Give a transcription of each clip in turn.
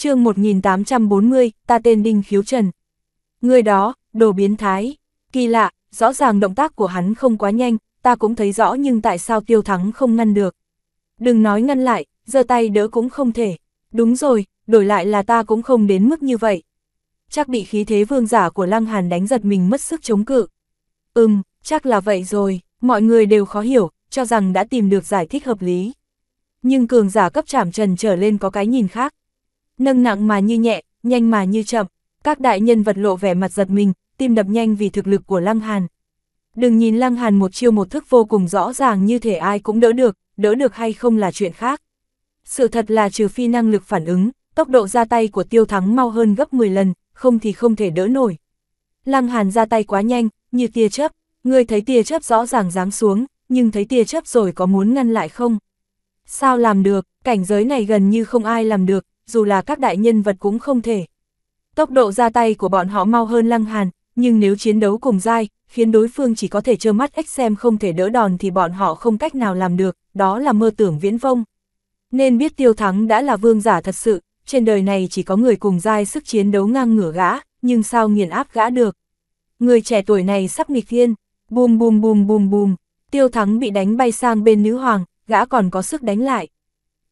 chương 1840, ta tên Đinh Khiếu Trần. Người đó, đồ biến thái. Kỳ lạ, rõ ràng động tác của hắn không quá nhanh, ta cũng thấy rõ nhưng tại sao tiêu thắng không ngăn được. Đừng nói ngăn lại, giơ tay đỡ cũng không thể. Đúng rồi, đổi lại là ta cũng không đến mức như vậy. Chắc bị khí thế vương giả của Lăng Hàn đánh giật mình mất sức chống cự. Ừm, chắc là vậy rồi, mọi người đều khó hiểu, cho rằng đã tìm được giải thích hợp lý. Nhưng cường giả cấp trảm trần trở lên có cái nhìn khác nâng nặng mà như nhẹ, nhanh mà như chậm, các đại nhân vật lộ vẻ mặt giật mình, tim đập nhanh vì thực lực của Lăng Hàn. Đừng nhìn Lăng Hàn một chiêu một thức vô cùng rõ ràng như thể ai cũng đỡ được, đỡ được hay không là chuyện khác. Sự thật là trừ phi năng lực phản ứng, tốc độ ra tay của tiêu thắng mau hơn gấp 10 lần, không thì không thể đỡ nổi. Lăng Hàn ra tay quá nhanh, như tia chớp, người thấy tia chớp rõ ràng giáng xuống, nhưng thấy tia chớp rồi có muốn ngăn lại không? Sao làm được, cảnh giới này gần như không ai làm được, dù là các đại nhân vật cũng không thể. Tốc độ ra tay của bọn họ mau hơn Lăng Hàn, nhưng nếu chiến đấu cùng dai, khiến đối phương chỉ có thể trơ mắt ếch xem không thể đỡ đòn thì bọn họ không cách nào làm được, đó là mơ tưởng viễn vông. Nên biết tiêu thắng đã là vương giả thật sự, trên đời này chỉ có người cùng dai sức chiến đấu ngang ngửa gã, nhưng sao nghiền áp gã được. Người trẻ tuổi này sắp nghịch thiên, bùm bùm bùm bùm bùm, tiêu thắng bị đánh bay sang bên nữ hoàng, gã còn có sức đánh lại.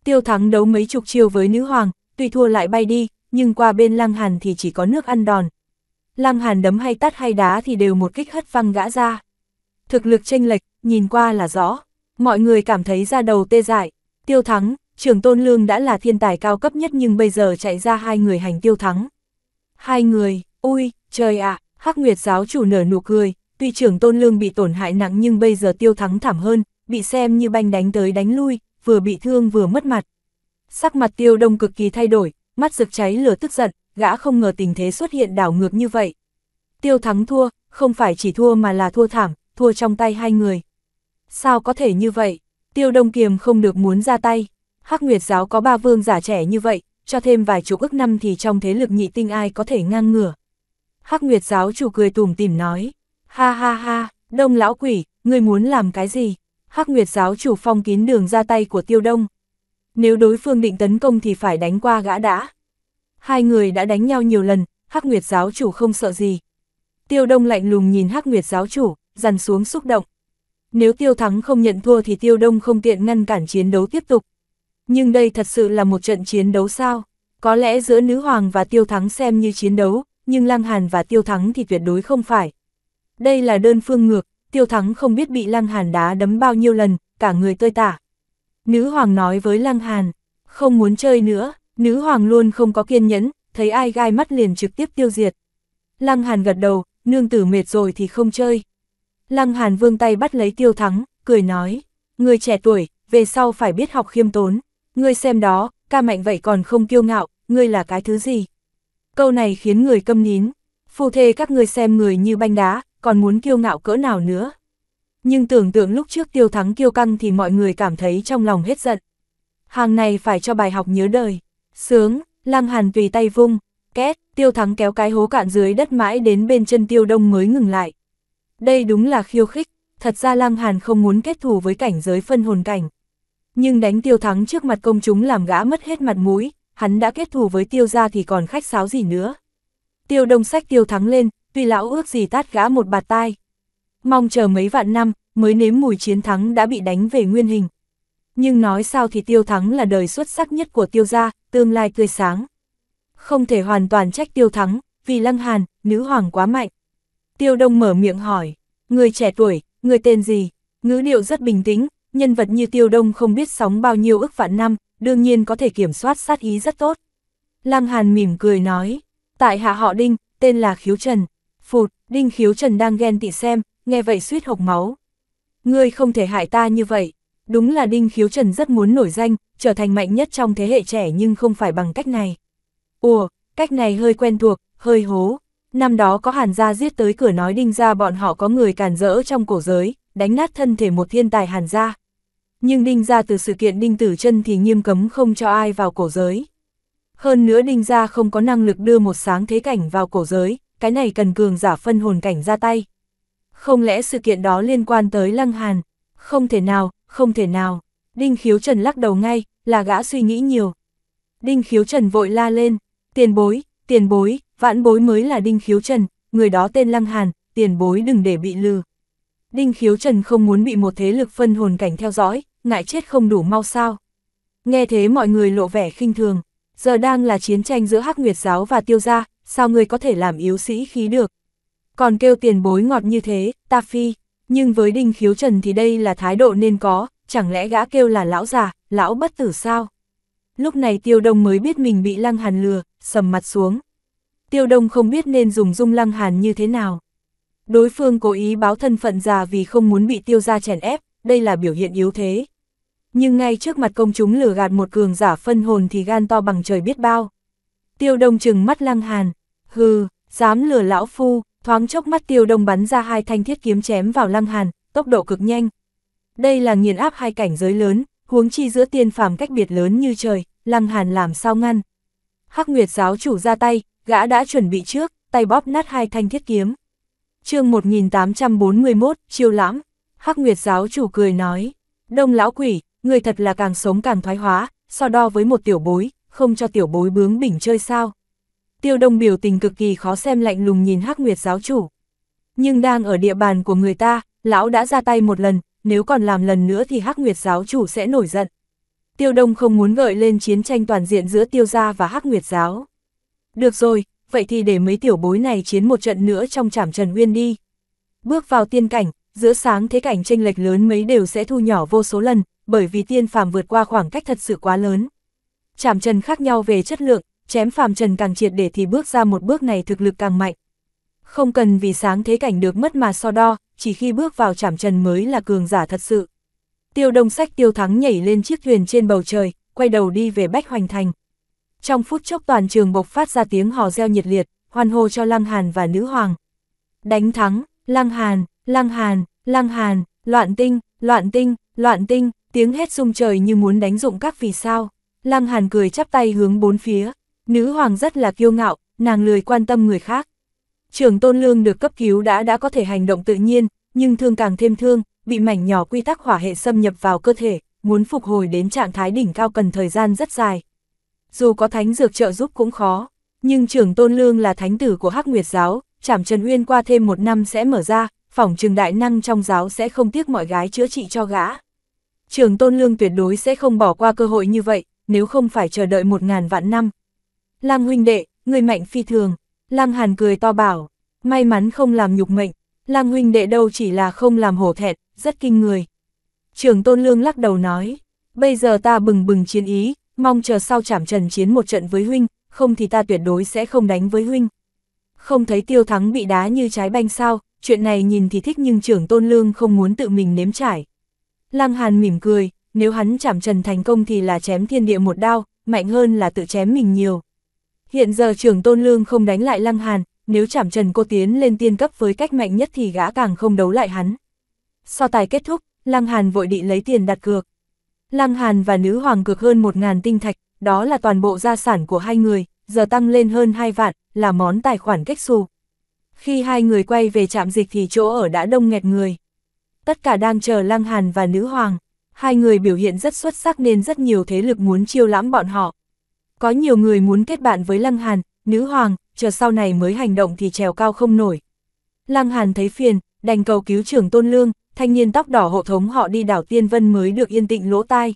Tiêu thắng đấu mấy chục chiêu với nữ hoàng, tuy thua lại bay đi, nhưng qua bên Lăng Hàn thì chỉ có nước ăn đòn. Lăng Hàn đấm hay tắt hay đá thì đều một kích hất văng gã ra. Thực lực chênh lệch, nhìn qua là rõ, mọi người cảm thấy ra đầu tê dại. Tiêu Thắng, trưởng Tôn Lương đã là thiên tài cao cấp nhất nhưng bây giờ chạy ra hai người hành Tiêu Thắng. Hai người, ui, trời ạ, Hắc Nguyệt giáo chủ nở nụ cười, tuy trưởng Tôn Lương bị tổn hại nặng nhưng bây giờ Tiêu Thắng thảm hơn, bị xem như banh đánh tới đánh lui, vừa bị thương vừa mất mặt, Sắc mặt tiêu đông cực kỳ thay đổi, mắt rực cháy lửa tức giận, gã không ngờ tình thế xuất hiện đảo ngược như vậy. Tiêu thắng thua, không phải chỉ thua mà là thua thảm, thua trong tay hai người. Sao có thể như vậy? Tiêu đông kiềm không được muốn ra tay. Hắc Nguyệt giáo có ba vương giả trẻ như vậy, cho thêm vài chục ức năm thì trong thế lực nhị tinh ai có thể ngang ngửa. Hắc Nguyệt giáo chủ cười tùm tìm nói, ha ha ha, đông lão quỷ, ngươi muốn làm cái gì? Hắc Nguyệt giáo chủ phong kín đường ra tay của tiêu đông, nếu đối phương định tấn công thì phải đánh qua gã đã. Hai người đã đánh nhau nhiều lần, Hắc Nguyệt giáo chủ không sợ gì. Tiêu Đông lạnh lùng nhìn Hắc Nguyệt giáo chủ, dằn xuống xúc động. Nếu Tiêu Thắng không nhận thua thì Tiêu Đông không tiện ngăn cản chiến đấu tiếp tục. Nhưng đây thật sự là một trận chiến đấu sao? Có lẽ giữa Nữ Hoàng và Tiêu Thắng xem như chiến đấu, nhưng Lăng Hàn và Tiêu Thắng thì tuyệt đối không phải. Đây là đơn phương ngược, Tiêu Thắng không biết bị Lăng Hàn đá đấm bao nhiêu lần, cả người tơi tả. Nữ hoàng nói với Lăng Hàn, không muốn chơi nữa, nữ hoàng luôn không có kiên nhẫn, thấy ai gai mắt liền trực tiếp tiêu diệt. Lăng Hàn gật đầu, nương tử mệt rồi thì không chơi. Lăng Hàn vương tay bắt lấy tiêu thắng, cười nói, người trẻ tuổi, về sau phải biết học khiêm tốn, người xem đó, ca mạnh vậy còn không kiêu ngạo, ngươi là cái thứ gì? Câu này khiến người câm nín, phù thê các ngươi xem người như banh đá, còn muốn kiêu ngạo cỡ nào nữa? Nhưng tưởng tượng lúc trước tiêu thắng kiêu căng thì mọi người cảm thấy trong lòng hết giận. Hàng này phải cho bài học nhớ đời. Sướng, Lăng Hàn tùy tay vung, két, tiêu thắng kéo cái hố cạn dưới đất mãi đến bên chân tiêu đông mới ngừng lại. Đây đúng là khiêu khích, thật ra Lăng Hàn không muốn kết thù với cảnh giới phân hồn cảnh. Nhưng đánh tiêu thắng trước mặt công chúng làm gã mất hết mặt mũi, hắn đã kết thù với tiêu gia thì còn khách sáo gì nữa. Tiêu đông sách tiêu thắng lên, tuy lão ước gì tát gã một bạt tai, mong chờ mấy vạn năm, mới nếm mùi chiến thắng đã bị đánh về nguyên hình. Nhưng nói sao thì tiêu thắng là đời xuất sắc nhất của tiêu gia, tương lai tươi sáng. Không thể hoàn toàn trách tiêu thắng, vì lăng hàn, nữ hoàng quá mạnh. Tiêu đông mở miệng hỏi, người trẻ tuổi, người tên gì? Ngữ điệu rất bình tĩnh, nhân vật như tiêu đông không biết sóng bao nhiêu ức vạn năm, đương nhiên có thể kiểm soát sát ý rất tốt. Lăng hàn mỉm cười nói, tại hạ họ đinh, tên là khiếu trần. Phụt, đinh khiếu trần đang ghen tị xem, nghe vậy suýt hộc máu. Ngươi không thể hại ta như vậy. Đúng là Đinh Khiếu Trần rất muốn nổi danh, trở thành mạnh nhất trong thế hệ trẻ nhưng không phải bằng cách này. Ủa, cách này hơi quen thuộc, hơi hố. Năm đó có hàn gia giết tới cửa nói Đinh gia bọn họ có người càn rỡ trong cổ giới, đánh nát thân thể một thiên tài hàn gia. Nhưng Đinh gia từ sự kiện Đinh Tử chân thì nghiêm cấm không cho ai vào cổ giới. Hơn nữa Đinh gia không có năng lực đưa một sáng thế cảnh vào cổ giới, cái này cần cường giả phân hồn cảnh ra tay không lẽ sự kiện đó liên quan tới Lăng Hàn? Không thể nào, không thể nào. Đinh Khiếu Trần lắc đầu ngay, là gã suy nghĩ nhiều. Đinh Khiếu Trần vội la lên, tiền bối, tiền bối, vãn bối mới là Đinh Khiếu Trần, người đó tên Lăng Hàn, tiền bối đừng để bị lừa. Đinh Khiếu Trần không muốn bị một thế lực phân hồn cảnh theo dõi, ngại chết không đủ mau sao. Nghe thế mọi người lộ vẻ khinh thường, giờ đang là chiến tranh giữa Hắc Nguyệt Giáo và Tiêu Gia, sao người có thể làm yếu sĩ khí được, còn kêu tiền bối ngọt như thế, ta phi, nhưng với Đinh Khiếu Trần thì đây là thái độ nên có, chẳng lẽ gã kêu là lão già, lão bất tử sao? Lúc này Tiêu Đông mới biết mình bị Lăng Hàn lừa, sầm mặt xuống. Tiêu Đông không biết nên dùng dung Lăng Hàn như thế nào. Đối phương cố ý báo thân phận già vì không muốn bị tiêu ra chèn ép, đây là biểu hiện yếu thế. Nhưng ngay trước mặt công chúng lừa gạt một cường giả phân hồn thì gan to bằng trời biết bao. Tiêu Đông chừng mắt Lăng Hàn, hừ, dám lừa lão phu, Thoáng chốc mắt tiêu đông bắn ra hai thanh thiết kiếm chém vào lăng hàn, tốc độ cực nhanh. Đây là nghiền áp hai cảnh giới lớn, huống chi giữa tiên phàm cách biệt lớn như trời, lăng hàn làm sao ngăn. Hắc Nguyệt giáo chủ ra tay, gã đã chuẩn bị trước, tay bóp nát hai thanh thiết kiếm. chương 1841, chiêu lãm, Hắc Nguyệt giáo chủ cười nói, đông lão quỷ, người thật là càng sống càng thoái hóa, so đo với một tiểu bối, không cho tiểu bối bướng bỉnh chơi sao tiêu đông biểu tình cực kỳ khó xem lạnh lùng nhìn hắc nguyệt giáo chủ. Nhưng đang ở địa bàn của người ta, lão đã ra tay một lần, nếu còn làm lần nữa thì hắc nguyệt giáo chủ sẽ nổi giận. Tiêu đông không muốn gợi lên chiến tranh toàn diện giữa tiêu gia và hắc nguyệt giáo. Được rồi, vậy thì để mấy tiểu bối này chiến một trận nữa trong trảm trần uyên đi. Bước vào tiên cảnh, giữa sáng thế cảnh tranh lệch lớn mấy đều sẽ thu nhỏ vô số lần, bởi vì tiên phàm vượt qua khoảng cách thật sự quá lớn. Trảm trần khác nhau về chất lượng, chém phàm trần càng triệt để thì bước ra một bước này thực lực càng mạnh. Không cần vì sáng thế cảnh được mất mà so đo, chỉ khi bước vào chảm trần mới là cường giả thật sự. Tiêu đông sách tiêu thắng nhảy lên chiếc thuyền trên bầu trời, quay đầu đi về Bách Hoành Thành. Trong phút chốc toàn trường bộc phát ra tiếng hò reo nhiệt liệt, hoan hô cho Lăng Hàn và Nữ Hoàng. Đánh thắng, Lăng Hàn, Lăng Hàn, Lăng Hàn, loạn tinh, loạn tinh, loạn tinh, tiếng hét rung trời như muốn đánh dụng các vì sao. Lăng Hàn cười chắp tay hướng bốn phía, Nữ hoàng rất là kiêu ngạo, nàng lười quan tâm người khác. Trường tôn lương được cấp cứu đã đã có thể hành động tự nhiên, nhưng thương càng thêm thương, bị mảnh nhỏ quy tắc hỏa hệ xâm nhập vào cơ thể, muốn phục hồi đến trạng thái đỉnh cao cần thời gian rất dài. Dù có thánh dược trợ giúp cũng khó, nhưng trường tôn lương là thánh tử của Hắc Nguyệt giáo, chảm Trần Uyên qua thêm một năm sẽ mở ra, phỏng trường đại năng trong giáo sẽ không tiếc mọi gái chữa trị cho gã. Trường tôn lương tuyệt đối sẽ không bỏ qua cơ hội như vậy, nếu không phải chờ đợi một ngàn vạn năm, Lam huynh đệ, người mạnh phi thường. Lam Hàn cười to bảo, may mắn không làm nhục mệnh. Lam huynh đệ đâu chỉ là không làm hổ thẹt, rất kinh người. Trường Tôn Lương lắc đầu nói, bây giờ ta bừng bừng chiến ý, mong chờ sau chảm trần chiến một trận với huynh, không thì ta tuyệt đối sẽ không đánh với huynh. Không thấy tiêu thắng bị đá như trái banh sao, chuyện này nhìn thì thích nhưng trưởng Tôn Lương không muốn tự mình nếm trải. Lăng Hàn mỉm cười, nếu hắn chảm trần thành công thì là chém thiên địa một đao, mạnh hơn là tự chém mình nhiều. Hiện giờ trưởng tôn lương không đánh lại lăng hàn, nếu chảm trần cô tiến lên tiên cấp với cách mạnh nhất thì gã càng không đấu lại hắn. So tài kết thúc, lăng hàn vội định lấy tiền đặt cược. Lăng hàn và nữ hoàng cược hơn 1.000 tinh thạch, đó là toàn bộ gia sản của hai người, giờ tăng lên hơn 2 vạn, là món tài khoản cách xu. Khi hai người quay về trạm dịch thì chỗ ở đã đông nghẹt người. Tất cả đang chờ Lăng Hàn và Nữ Hoàng. Hai người biểu hiện rất xuất sắc nên rất nhiều thế lực muốn chiêu lãm bọn họ. Có nhiều người muốn kết bạn với Lăng Hàn, nữ hoàng, chờ sau này mới hành động thì trèo cao không nổi. Lăng Hàn thấy phiền, đành cầu cứu trưởng Tôn Lương, thanh niên tóc đỏ hộ thống họ đi đảo Tiên Vân mới được yên tịnh lỗ tai.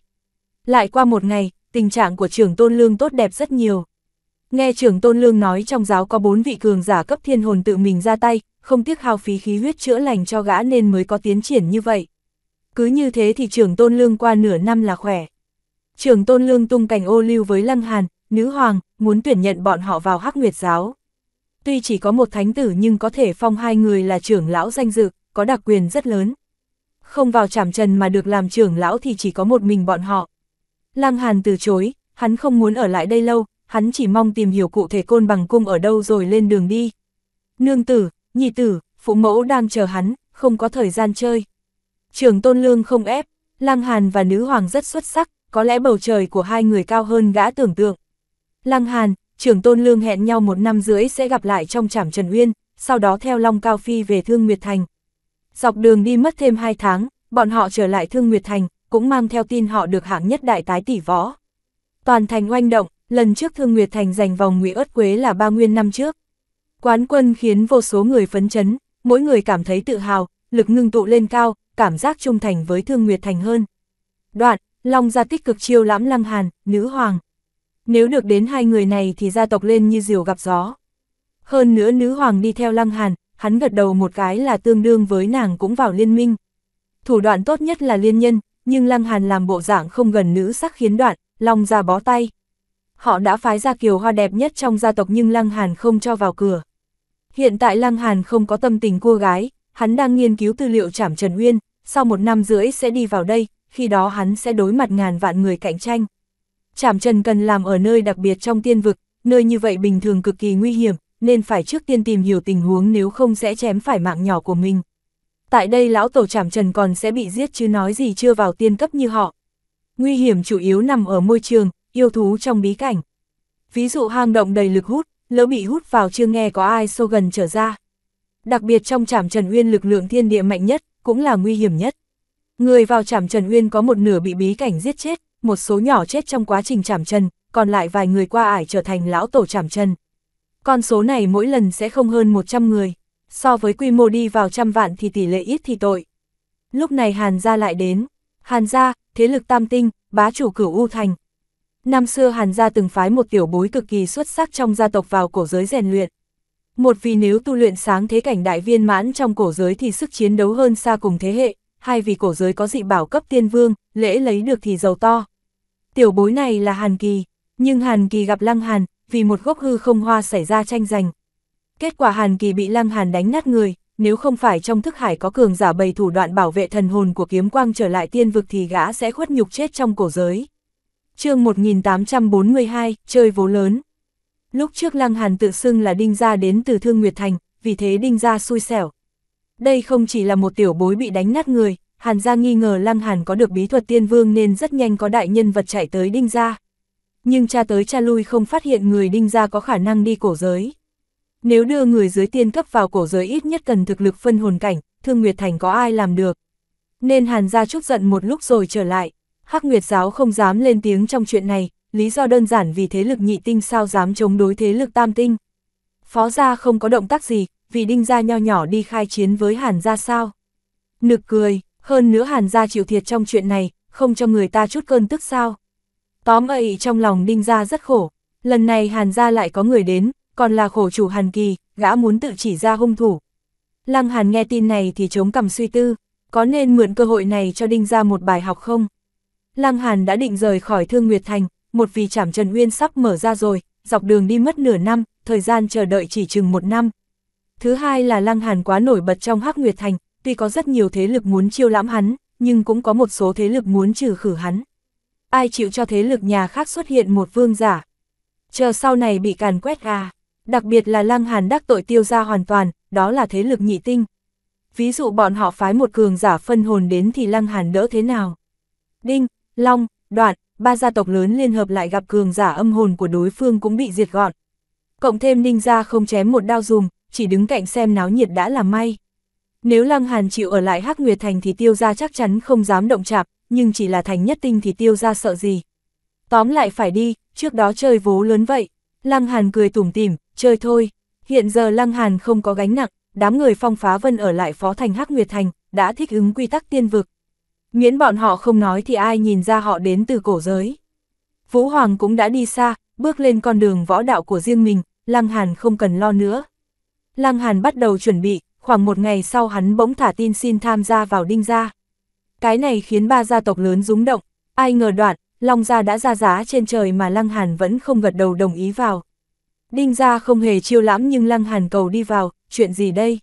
Lại qua một ngày, tình trạng của trưởng Tôn Lương tốt đẹp rất nhiều. Nghe trưởng Tôn Lương nói trong giáo có bốn vị cường giả cấp thiên hồn tự mình ra tay, không tiếc hao phí khí huyết chữa lành cho gã nên mới có tiến triển như vậy. Cứ như thế thì trưởng Tôn Lương qua nửa năm là khỏe. Trường tôn lương tung cành ô lưu với lăng hàn, nữ hoàng, muốn tuyển nhận bọn họ vào hắc nguyệt giáo. Tuy chỉ có một thánh tử nhưng có thể phong hai người là trưởng lão danh dự, có đặc quyền rất lớn. Không vào trảm trần mà được làm trưởng lão thì chỉ có một mình bọn họ. Lăng Hàn từ chối, hắn không muốn ở lại đây lâu, hắn chỉ mong tìm hiểu cụ thể côn bằng cung ở đâu rồi lên đường đi. Nương tử, nhị tử, phụ mẫu đang chờ hắn, không có thời gian chơi. Trường Tôn Lương không ép, Lăng Hàn và nữ hoàng rất xuất sắc, có lẽ bầu trời của hai người cao hơn gã tưởng tượng. Lăng Hàn, trưởng tôn lương hẹn nhau một năm rưỡi sẽ gặp lại trong trảm Trần Uyên, sau đó theo Long Cao Phi về Thương Nguyệt Thành. Dọc đường đi mất thêm hai tháng, bọn họ trở lại Thương Nguyệt Thành, cũng mang theo tin họ được hạng nhất đại tái tỷ võ. Toàn thành oanh động, lần trước Thương Nguyệt Thành giành vòng ngụy ớt quế là ba nguyên năm trước. Quán quân khiến vô số người phấn chấn, mỗi người cảm thấy tự hào, lực ngưng tụ lên cao, cảm giác trung thành với Thương Nguyệt Thành hơn. Đoạn, Long gia tích cực chiêu lãm lăng hàn, nữ hoàng. Nếu được đến hai người này thì gia tộc lên như diều gặp gió. Hơn nữa nữ hoàng đi theo lăng hàn, hắn gật đầu một cái là tương đương với nàng cũng vào liên minh. Thủ đoạn tốt nhất là liên nhân, nhưng lăng hàn làm bộ dạng không gần nữ sắc khiến đoạn, long gia bó tay. Họ đã phái ra kiều hoa đẹp nhất trong gia tộc nhưng lăng hàn không cho vào cửa. Hiện tại lăng hàn không có tâm tình cua gái, hắn đang nghiên cứu tư liệu trảm Trần Uyên, sau một năm rưỡi sẽ đi vào đây, khi đó hắn sẽ đối mặt ngàn vạn người cạnh tranh. Chảm trần cần làm ở nơi đặc biệt trong tiên vực, nơi như vậy bình thường cực kỳ nguy hiểm, nên phải trước tiên tìm hiểu tình huống nếu không sẽ chém phải mạng nhỏ của mình. Tại đây lão tổ chảm trần còn sẽ bị giết chứ nói gì chưa vào tiên cấp như họ. Nguy hiểm chủ yếu nằm ở môi trường, yêu thú trong bí cảnh. Ví dụ hang động đầy lực hút, lỡ bị hút vào chưa nghe có ai xô gần trở ra. Đặc biệt trong chảm trần uyên lực lượng thiên địa mạnh nhất, cũng là nguy hiểm nhất. Người vào chảm trần uyên có một nửa bị bí cảnh giết chết, một số nhỏ chết trong quá trình chảm trần, còn lại vài người qua ải trở thành lão tổ chảm trần. Con số này mỗi lần sẽ không hơn 100 người, so với quy mô đi vào trăm vạn thì tỷ lệ ít thì tội. Lúc này Hàn gia lại đến, Hàn gia, thế lực tam tinh, bá chủ cửu U Thành. Năm xưa Hàn gia từng phái một tiểu bối cực kỳ xuất sắc trong gia tộc vào cổ giới rèn luyện. Một vì nếu tu luyện sáng thế cảnh đại viên mãn trong cổ giới thì sức chiến đấu hơn xa cùng thế hệ, hai vì cổ giới có dị bảo cấp tiên vương, lễ lấy được thì giàu to. Tiểu bối này là Hàn Kỳ, nhưng Hàn Kỳ gặp Lăng Hàn, vì một gốc hư không hoa xảy ra tranh giành. Kết quả Hàn Kỳ bị Lăng Hàn đánh nát người, nếu không phải trong thức hải có cường giả bày thủ đoạn bảo vệ thần hồn của kiếm quang trở lại tiên vực thì gã sẽ khuất nhục chết trong cổ giới. chương 1842, chơi vố lớn. Lúc trước Lăng Hàn tự xưng là Đinh Gia đến từ Thương Nguyệt Thành, vì thế Đinh Gia xui xẻo, đây không chỉ là một tiểu bối bị đánh nát người, Hàn gia nghi ngờ Lăng Hàn có được bí thuật tiên vương nên rất nhanh có đại nhân vật chạy tới đinh gia. Nhưng cha tới cha lui không phát hiện người đinh gia có khả năng đi cổ giới. Nếu đưa người dưới tiên cấp vào cổ giới ít nhất cần thực lực phân hồn cảnh, Thương Nguyệt Thành có ai làm được. Nên Hàn gia chút giận một lúc rồi trở lại, Hắc Nguyệt giáo không dám lên tiếng trong chuyện này, lý do đơn giản vì thế lực nhị tinh sao dám chống đối thế lực tam tinh. Phó gia không có động tác gì, vì đinh gia nho nhỏ đi khai chiến với hàn gia sao. Nực cười, hơn nữa hàn gia chịu thiệt trong chuyện này, không cho người ta chút cơn tức sao. Tóm ậy trong lòng đinh gia rất khổ, lần này hàn gia lại có người đến, còn là khổ chủ hàn kỳ, gã muốn tự chỉ ra hung thủ. Lăng hàn nghe tin này thì chống cầm suy tư, có nên mượn cơ hội này cho đinh gia một bài học không? Lăng hàn đã định rời khỏi thương Nguyệt Thành, một vì trảm Trần Uyên sắp mở ra rồi, dọc đường đi mất nửa năm, thời gian chờ đợi chỉ chừng một năm, Thứ hai là Lăng Hàn quá nổi bật trong Hắc Nguyệt Thành, tuy có rất nhiều thế lực muốn chiêu lãm hắn, nhưng cũng có một số thế lực muốn trừ khử hắn. Ai chịu cho thế lực nhà khác xuất hiện một vương giả? Chờ sau này bị càn quét à? Đặc biệt là Lăng Hàn đắc tội tiêu ra hoàn toàn, đó là thế lực nhị tinh. Ví dụ bọn họ phái một cường giả phân hồn đến thì Lăng Hàn đỡ thế nào? Đinh, Long, Đoạn, ba gia tộc lớn liên hợp lại gặp cường giả âm hồn của đối phương cũng bị diệt gọn. Cộng thêm Ninh gia không chém một đao dùm, chỉ đứng cạnh xem náo nhiệt đã là may. Nếu Lăng Hàn chịu ở lại Hắc Nguyệt Thành thì tiêu gia chắc chắn không dám động chạm, nhưng chỉ là thành nhất tinh thì tiêu gia sợ gì. Tóm lại phải đi, trước đó chơi vố lớn vậy. Lăng Hàn cười tủm tỉm, chơi thôi. Hiện giờ Lăng Hàn không có gánh nặng, đám người phong phá vân ở lại phó thành Hắc Nguyệt Thành, đã thích ứng quy tắc tiên vực. Miễn bọn họ không nói thì ai nhìn ra họ đến từ cổ giới. Vũ Hoàng cũng đã đi xa, bước lên con đường võ đạo của riêng mình, Lăng Hàn không cần lo nữa. Lăng Hàn bắt đầu chuẩn bị, khoảng một ngày sau hắn bỗng thả tin xin tham gia vào đinh gia. Cái này khiến ba gia tộc lớn rúng động, ai ngờ đoạn, Long gia đã ra giá trên trời mà Lăng Hàn vẫn không gật đầu đồng ý vào. Đinh gia không hề chiêu lãm nhưng Lăng Hàn cầu đi vào, chuyện gì đây?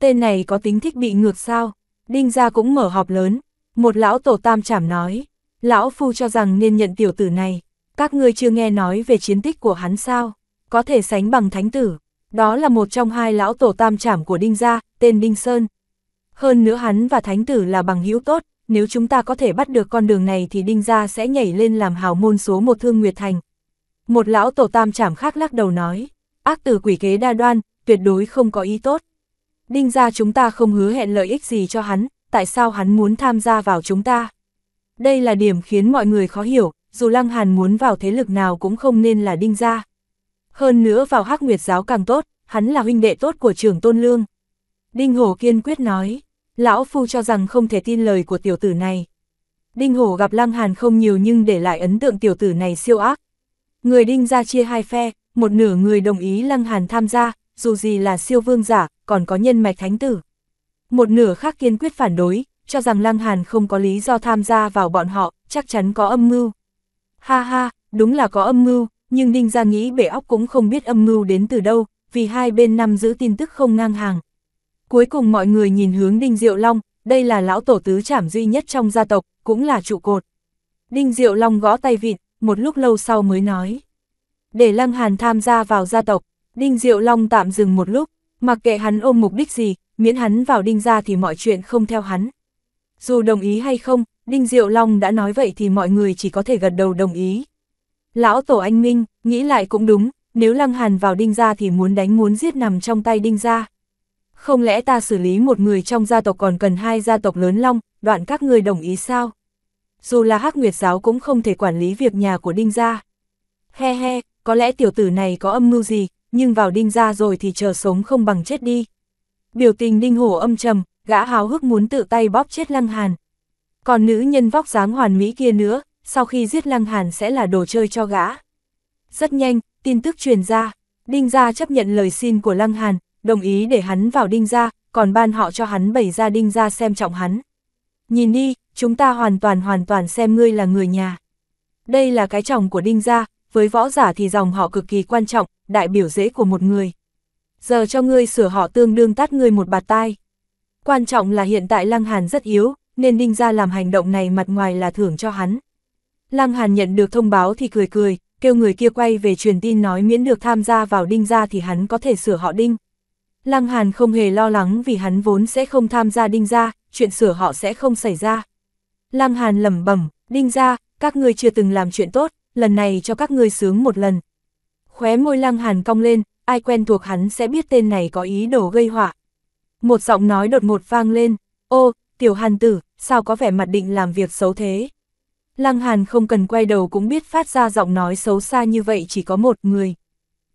Tên này có tính thích bị ngược sao? Đinh gia cũng mở họp lớn, một lão tổ tam chảm nói, lão phu cho rằng nên nhận tiểu tử này, các ngươi chưa nghe nói về chiến tích của hắn sao? Có thể sánh bằng thánh tử, đó là một trong hai lão tổ tam trảm của Đinh Gia, tên Đinh Sơn. Hơn nữa hắn và Thánh Tử là bằng hữu tốt, nếu chúng ta có thể bắt được con đường này thì Đinh Gia sẽ nhảy lên làm hào môn số một thương Nguyệt Thành. Một lão tổ tam trảm khác lắc đầu nói, ác tử quỷ kế đa đoan, tuyệt đối không có ý tốt. Đinh Gia chúng ta không hứa hẹn lợi ích gì cho hắn, tại sao hắn muốn tham gia vào chúng ta? Đây là điểm khiến mọi người khó hiểu, dù Lăng Hàn muốn vào thế lực nào cũng không nên là Đinh Gia. Hơn nữa vào hắc nguyệt giáo càng tốt, hắn là huynh đệ tốt của trường tôn lương. Đinh hổ kiên quyết nói, lão phu cho rằng không thể tin lời của tiểu tử này. Đinh hổ gặp lăng hàn không nhiều nhưng để lại ấn tượng tiểu tử này siêu ác. Người đinh ra chia hai phe, một nửa người đồng ý lăng hàn tham gia, dù gì là siêu vương giả, còn có nhân mạch thánh tử. Một nửa khác kiên quyết phản đối, cho rằng lăng hàn không có lý do tham gia vào bọn họ, chắc chắn có âm mưu. Ha ha, đúng là có âm mưu, nhưng Ninh Gia nghĩ bể óc cũng không biết âm mưu đến từ đâu, vì hai bên nằm giữ tin tức không ngang hàng. Cuối cùng mọi người nhìn hướng Đinh Diệu Long, đây là lão tổ tứ trảm duy nhất trong gia tộc, cũng là trụ cột. Đinh Diệu Long gõ tay vịt, một lúc lâu sau mới nói. Để Lăng Hàn tham gia vào gia tộc, Đinh Diệu Long tạm dừng một lúc, mặc kệ hắn ôm mục đích gì, miễn hắn vào Đinh gia thì mọi chuyện không theo hắn. Dù đồng ý hay không, Đinh Diệu Long đã nói vậy thì mọi người chỉ có thể gật đầu đồng ý. Lão tổ anh Minh, nghĩ lại cũng đúng, nếu Lăng Hàn vào đinh gia thì muốn đánh muốn giết nằm trong tay đinh gia. Không lẽ ta xử lý một người trong gia tộc còn cần hai gia tộc lớn long, đoạn các người đồng ý sao? Dù là hắc nguyệt giáo cũng không thể quản lý việc nhà của đinh gia. He he, có lẽ tiểu tử này có âm mưu gì, nhưng vào đinh gia rồi thì chờ sống không bằng chết đi. Biểu tình đinh hổ âm trầm, gã háo hức muốn tự tay bóp chết lăng hàn. Còn nữ nhân vóc dáng hoàn mỹ kia nữa, sau khi giết Lăng Hàn sẽ là đồ chơi cho gã. Rất nhanh, tin tức truyền ra, Đinh Gia chấp nhận lời xin của Lăng Hàn, đồng ý để hắn vào Đinh Gia, còn ban họ cho hắn bày ra Đinh Gia xem trọng hắn. Nhìn đi, chúng ta hoàn toàn hoàn toàn xem ngươi là người nhà. Đây là cái chồng của Đinh Gia, với võ giả thì dòng họ cực kỳ quan trọng, đại biểu dễ của một người. Giờ cho ngươi sửa họ tương đương tát ngươi một bạt tai. Quan trọng là hiện tại Lăng Hàn rất yếu, nên Đinh Gia làm hành động này mặt ngoài là thưởng cho hắn. Lăng Hàn nhận được thông báo thì cười cười, kêu người kia quay về truyền tin nói miễn được tham gia vào đinh gia thì hắn có thể sửa họ đinh. Lăng Hàn không hề lo lắng vì hắn vốn sẽ không tham gia đinh gia, chuyện sửa họ sẽ không xảy ra. Lăng Hàn lẩm bẩm, đinh gia, các ngươi chưa từng làm chuyện tốt, lần này cho các ngươi sướng một lần. Khóe môi Lăng Hàn cong lên, ai quen thuộc hắn sẽ biết tên này có ý đồ gây họa. Một giọng nói đột một vang lên, ô, tiểu hàn tử, sao có vẻ mặt định làm việc xấu thế? Lăng Hàn không cần quay đầu cũng biết phát ra giọng nói xấu xa như vậy chỉ có một người.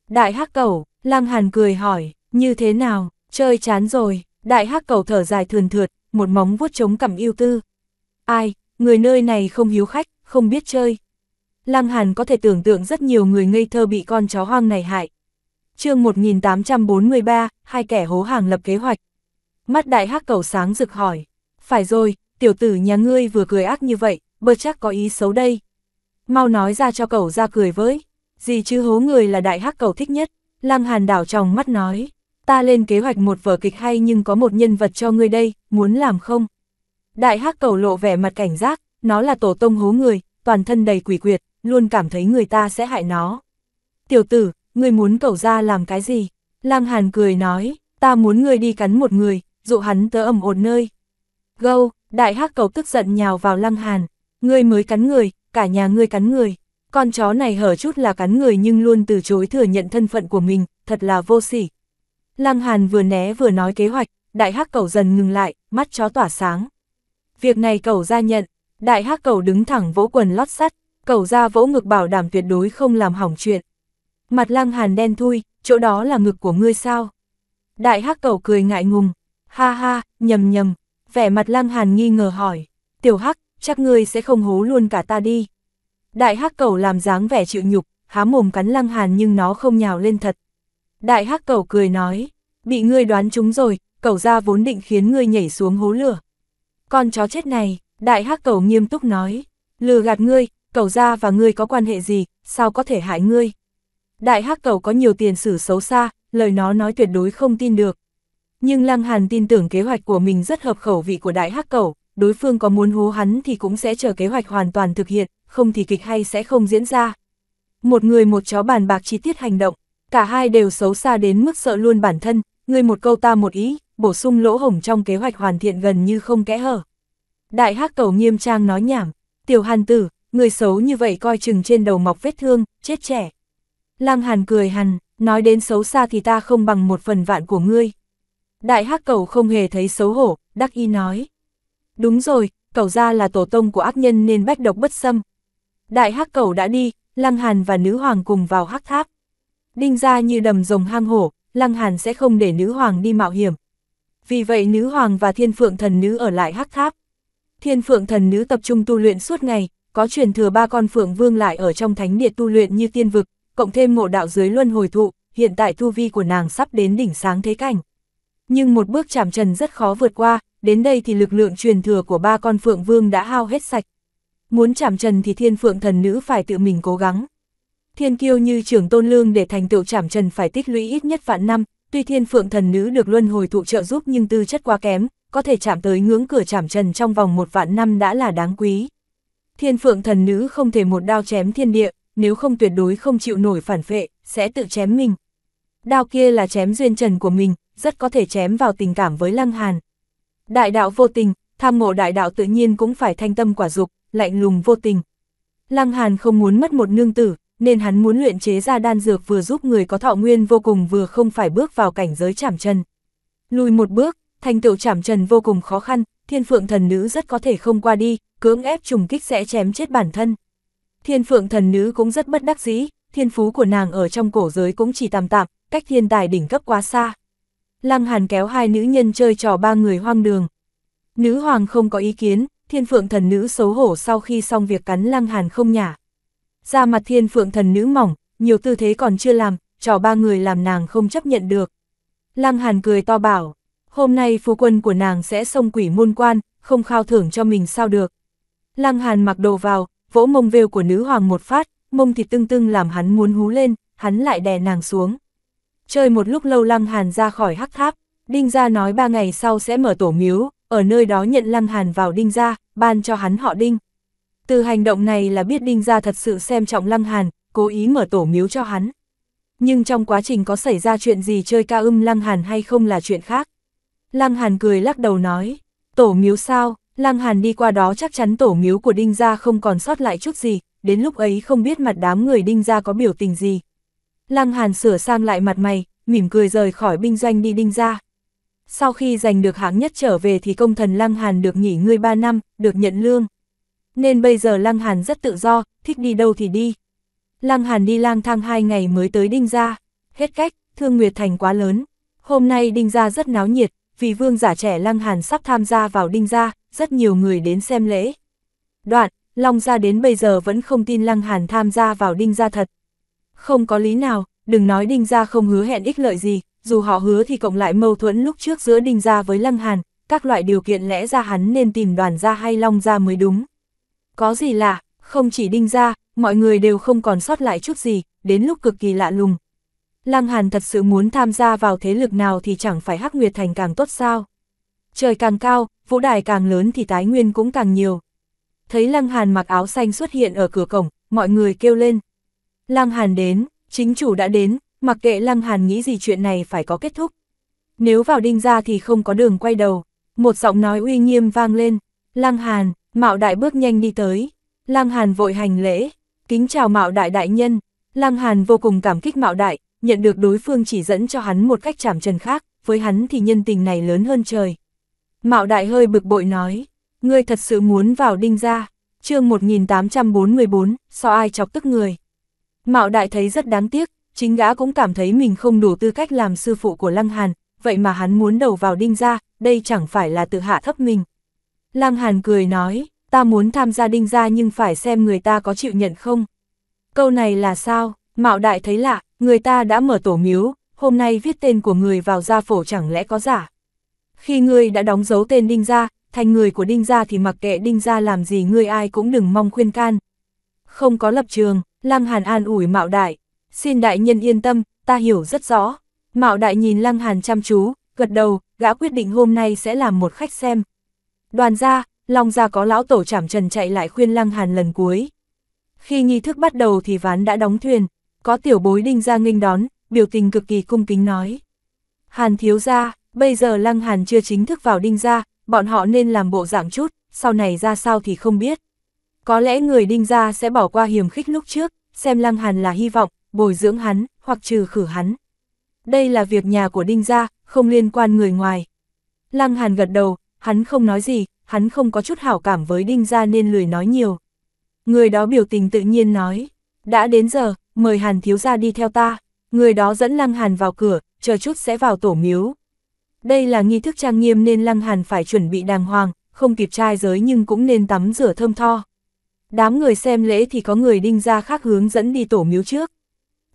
Đại hắc cẩu, Lăng Hàn cười hỏi, như thế nào, chơi chán rồi, đại hắc cẩu thở dài thườn thượt, một móng vuốt chống cầm yêu tư. Ai, người nơi này không hiếu khách, không biết chơi. Lăng Hàn có thể tưởng tượng rất nhiều người ngây thơ bị con chó hoang này hại. chương 1843, hai kẻ hố hàng lập kế hoạch. Mắt đại hắc cẩu sáng rực hỏi, phải rồi, tiểu tử nhà ngươi vừa cười ác như vậy, bơ chắc có ý xấu đây. Mau nói ra cho cậu ra cười với, gì chứ hố người là đại hắc cậu thích nhất, lăng hàn đảo trong mắt nói, ta lên kế hoạch một vở kịch hay nhưng có một nhân vật cho ngươi đây, muốn làm không? Đại hắc cậu lộ vẻ mặt cảnh giác, nó là tổ tông hố người, toàn thân đầy quỷ quyệt, luôn cảm thấy người ta sẽ hại nó. Tiểu tử, ngươi muốn cậu ra làm cái gì? Lăng hàn cười nói, ta muốn ngươi đi cắn một người, dụ hắn tớ ẩm ổn nơi. Gâu, đại hắc cầu tức giận nhào vào lăng hàn, Ngươi mới cắn người, cả nhà ngươi cắn người. Con chó này hở chút là cắn người nhưng luôn từ chối thừa nhận thân phận của mình, thật là vô sỉ. Lăng Hàn vừa né vừa nói kế hoạch, đại hắc cẩu dần ngừng lại, mắt chó tỏa sáng. Việc này cẩu ra nhận, đại hắc cẩu đứng thẳng vỗ quần lót sắt, cẩu ra vỗ ngực bảo đảm tuyệt đối không làm hỏng chuyện. Mặt Lăng Hàn đen thui, chỗ đó là ngực của ngươi sao? Đại hắc cẩu cười ngại ngùng, ha ha, nhầm nhầm, vẻ mặt Lăng Hàn nghi ngờ hỏi, tiểu hắc, chắc ngươi sẽ không hố luôn cả ta đi. Đại hắc cầu làm dáng vẻ chịu nhục, há mồm cắn lăng hàn nhưng nó không nhào lên thật. Đại hắc cầu cười nói, bị ngươi đoán trúng rồi, cầu ra vốn định khiến ngươi nhảy xuống hố lửa. Con chó chết này, đại hắc cầu nghiêm túc nói, lừa gạt ngươi, cầu ra và ngươi có quan hệ gì, sao có thể hại ngươi. Đại hắc cầu có nhiều tiền sử xấu xa, lời nó nói tuyệt đối không tin được. Nhưng Lăng Hàn tin tưởng kế hoạch của mình rất hợp khẩu vị của đại hắc cẩu, đối phương có muốn hố hắn thì cũng sẽ chờ kế hoạch hoàn toàn thực hiện, không thì kịch hay sẽ không diễn ra. Một người một chó bàn bạc chi tiết hành động, cả hai đều xấu xa đến mức sợ luôn bản thân, người một câu ta một ý, bổ sung lỗ hổng trong kế hoạch hoàn thiện gần như không kẽ hở. Đại hắc cầu nghiêm trang nói nhảm, tiểu hàn tử, người xấu như vậy coi chừng trên đầu mọc vết thương, chết trẻ. Lăng hàn cười hằn, nói đến xấu xa thì ta không bằng một phần vạn của ngươi. Đại hắc cầu không hề thấy xấu hổ, đắc y nói. Đúng rồi, cậu ra là tổ tông của ác nhân nên bách độc bất xâm. Đại hắc cẩu đã đi, Lăng Hàn và nữ hoàng cùng vào hắc tháp. Đinh ra như đầm rồng hang hổ, Lăng Hàn sẽ không để nữ hoàng đi mạo hiểm. Vì vậy nữ hoàng và thiên phượng thần nữ ở lại hắc tháp. Thiên phượng thần nữ tập trung tu luyện suốt ngày, có truyền thừa ba con phượng vương lại ở trong thánh địa tu luyện như tiên vực, cộng thêm ngộ đạo dưới luân hồi thụ, hiện tại tu vi của nàng sắp đến đỉnh sáng thế cảnh. Nhưng một bước chạm trần rất khó vượt qua, đến đây thì lực lượng truyền thừa của ba con Phượng Vương đã hao hết sạch. Muốn chảm trần thì thiên Phượng thần nữ phải tự mình cố gắng. Thiên kiêu như trưởng tôn lương để thành tựu chảm trần phải tích lũy ít nhất vạn năm, tuy thiên Phượng thần nữ được luân hồi thụ trợ giúp nhưng tư chất quá kém, có thể chạm tới ngưỡng cửa chảm trần trong vòng một vạn năm đã là đáng quý. Thiên Phượng thần nữ không thể một đao chém thiên địa, nếu không tuyệt đối không chịu nổi phản phệ, sẽ tự chém mình. Đao kia là chém duyên trần của mình, rất có thể chém vào tình cảm với Lăng Hàn. Đại đạo vô tình, tham ngộ đại đạo tự nhiên cũng phải thanh tâm quả dục, lạnh lùng vô tình. Lăng Hàn không muốn mất một nương tử, nên hắn muốn luyện chế ra đan dược vừa giúp người có thọ nguyên vô cùng vừa không phải bước vào cảnh giới chảm chân. Lùi một bước, thành tựu chảm chân vô cùng khó khăn, thiên phượng thần nữ rất có thể không qua đi, cưỡng ép trùng kích sẽ chém chết bản thân. Thiên phượng thần nữ cũng rất bất đắc dĩ, thiên phú của nàng ở trong cổ giới cũng chỉ tạm tạm, cách thiên tài đỉnh cấp quá xa. Lăng Hàn kéo hai nữ nhân chơi trò ba người hoang đường. Nữ hoàng không có ý kiến, thiên phượng thần nữ xấu hổ sau khi xong việc cắn Lăng Hàn không nhả. Ra mặt thiên phượng thần nữ mỏng, nhiều tư thế còn chưa làm, trò ba người làm nàng không chấp nhận được. Lăng Hàn cười to bảo, hôm nay phu quân của nàng sẽ xông quỷ môn quan, không khao thưởng cho mình sao được. Lăng Hàn mặc đồ vào, vỗ mông vêu của nữ hoàng một phát, mông thịt tưng tưng làm hắn muốn hú lên, hắn lại đè nàng xuống. Chơi một lúc lâu Lăng Hàn ra khỏi hắc tháp, Đinh Gia nói ba ngày sau sẽ mở tổ miếu, ở nơi đó nhận Lăng Hàn vào Đinh Gia, ban cho hắn họ Đinh. Từ hành động này là biết Đinh Gia thật sự xem trọng Lăng Hàn, cố ý mở tổ miếu cho hắn. Nhưng trong quá trình có xảy ra chuyện gì chơi ca âm Lăng Hàn hay không là chuyện khác. Lăng Hàn cười lắc đầu nói, tổ miếu sao, Lăng Hàn đi qua đó chắc chắn tổ miếu của Đinh Gia không còn sót lại chút gì, đến lúc ấy không biết mặt đám người Đinh Gia có biểu tình gì. Lăng Hàn sửa sang lại mặt mày, mỉm cười rời khỏi binh doanh đi đinh ra. Sau khi giành được hạng nhất trở về thì công thần Lăng Hàn được nghỉ ngơi 3 năm, được nhận lương. Nên bây giờ Lăng Hàn rất tự do, thích đi đâu thì đi. Lăng Hàn đi lang thang 2 ngày mới tới đinh ra. Hết cách, Thương Nguyệt Thành quá lớn. Hôm nay đinh ra rất náo nhiệt, vì vương giả trẻ Lăng Hàn sắp tham gia vào đinh ra, rất nhiều người đến xem lễ. Đoạn, Long ra đến bây giờ vẫn không tin Lăng Hàn tham gia vào đinh ra thật, không có lý nào, đừng nói Đinh Gia không hứa hẹn ích lợi gì, dù họ hứa thì cộng lại mâu thuẫn lúc trước giữa Đinh Gia với Lăng Hàn, các loại điều kiện lẽ ra hắn nên tìm đoàn gia hay long gia mới đúng. Có gì lạ, không chỉ Đinh Gia, mọi người đều không còn sót lại chút gì, đến lúc cực kỳ lạ lùng. Lăng Hàn thật sự muốn tham gia vào thế lực nào thì chẳng phải Hắc Nguyệt Thành càng tốt sao. Trời càng cao, vũ đài càng lớn thì tái nguyên cũng càng nhiều. Thấy Lăng Hàn mặc áo xanh xuất hiện ở cửa cổng, mọi người kêu lên. Lăng Hàn đến, chính chủ đã đến, mặc kệ Lăng Hàn nghĩ gì chuyện này phải có kết thúc. Nếu vào đinh ra thì không có đường quay đầu, một giọng nói uy nghiêm vang lên, Lăng Hàn, Mạo Đại bước nhanh đi tới, Lăng Hàn vội hành lễ, kính chào Mạo Đại đại nhân, Lăng Hàn vô cùng cảm kích Mạo Đại, nhận được đối phương chỉ dẫn cho hắn một cách chảm trần khác, với hắn thì nhân tình này lớn hơn trời. Mạo Đại hơi bực bội nói, ngươi thật sự muốn vào đinh ra, chương 1844, so ai chọc tức người. Mạo Đại thấy rất đáng tiếc, chính gã cũng cảm thấy mình không đủ tư cách làm sư phụ của Lăng Hàn, vậy mà hắn muốn đầu vào đinh gia, đây chẳng phải là tự hạ thấp mình. Lăng Hàn cười nói, ta muốn tham gia đinh gia nhưng phải xem người ta có chịu nhận không. Câu này là sao, Mạo Đại thấy lạ, người ta đã mở tổ miếu, hôm nay viết tên của người vào gia phổ chẳng lẽ có giả. Khi ngươi đã đóng dấu tên đinh gia, thành người của đinh gia thì mặc kệ đinh gia làm gì ngươi ai cũng đừng mong khuyên can. Không có lập trường, Lăng Hàn an ủi Mạo Đại, xin đại nhân yên tâm, ta hiểu rất rõ. Mạo Đại nhìn Lăng Hàn chăm chú, gật đầu, gã quyết định hôm nay sẽ làm một khách xem. Đoàn gia, Long gia có lão tổ trảm trần chạy lại khuyên Lăng Hàn lần cuối. Khi nghi thức bắt đầu thì ván đã đóng thuyền, có tiểu bối đinh gia nghênh đón, biểu tình cực kỳ cung kính nói. Hàn thiếu gia, bây giờ Lăng Hàn chưa chính thức vào đinh gia, bọn họ nên làm bộ dạng chút, sau này ra sao thì không biết. Có lẽ người đinh gia sẽ bỏ qua hiểm khích lúc trước, xem Lăng Hàn là hy vọng, bồi dưỡng hắn, hoặc trừ khử hắn. Đây là việc nhà của đinh gia, không liên quan người ngoài. Lăng Hàn gật đầu, hắn không nói gì, hắn không có chút hảo cảm với đinh gia nên lười nói nhiều. Người đó biểu tình tự nhiên nói, đã đến giờ, mời Hàn thiếu gia đi theo ta. Người đó dẫn Lăng Hàn vào cửa, chờ chút sẽ vào tổ miếu. Đây là nghi thức trang nghiêm nên Lăng Hàn phải chuẩn bị đàng hoàng, không kịp trai giới nhưng cũng nên tắm rửa thơm tho. Đám người xem lễ thì có người đinh gia khác hướng dẫn đi tổ miếu trước.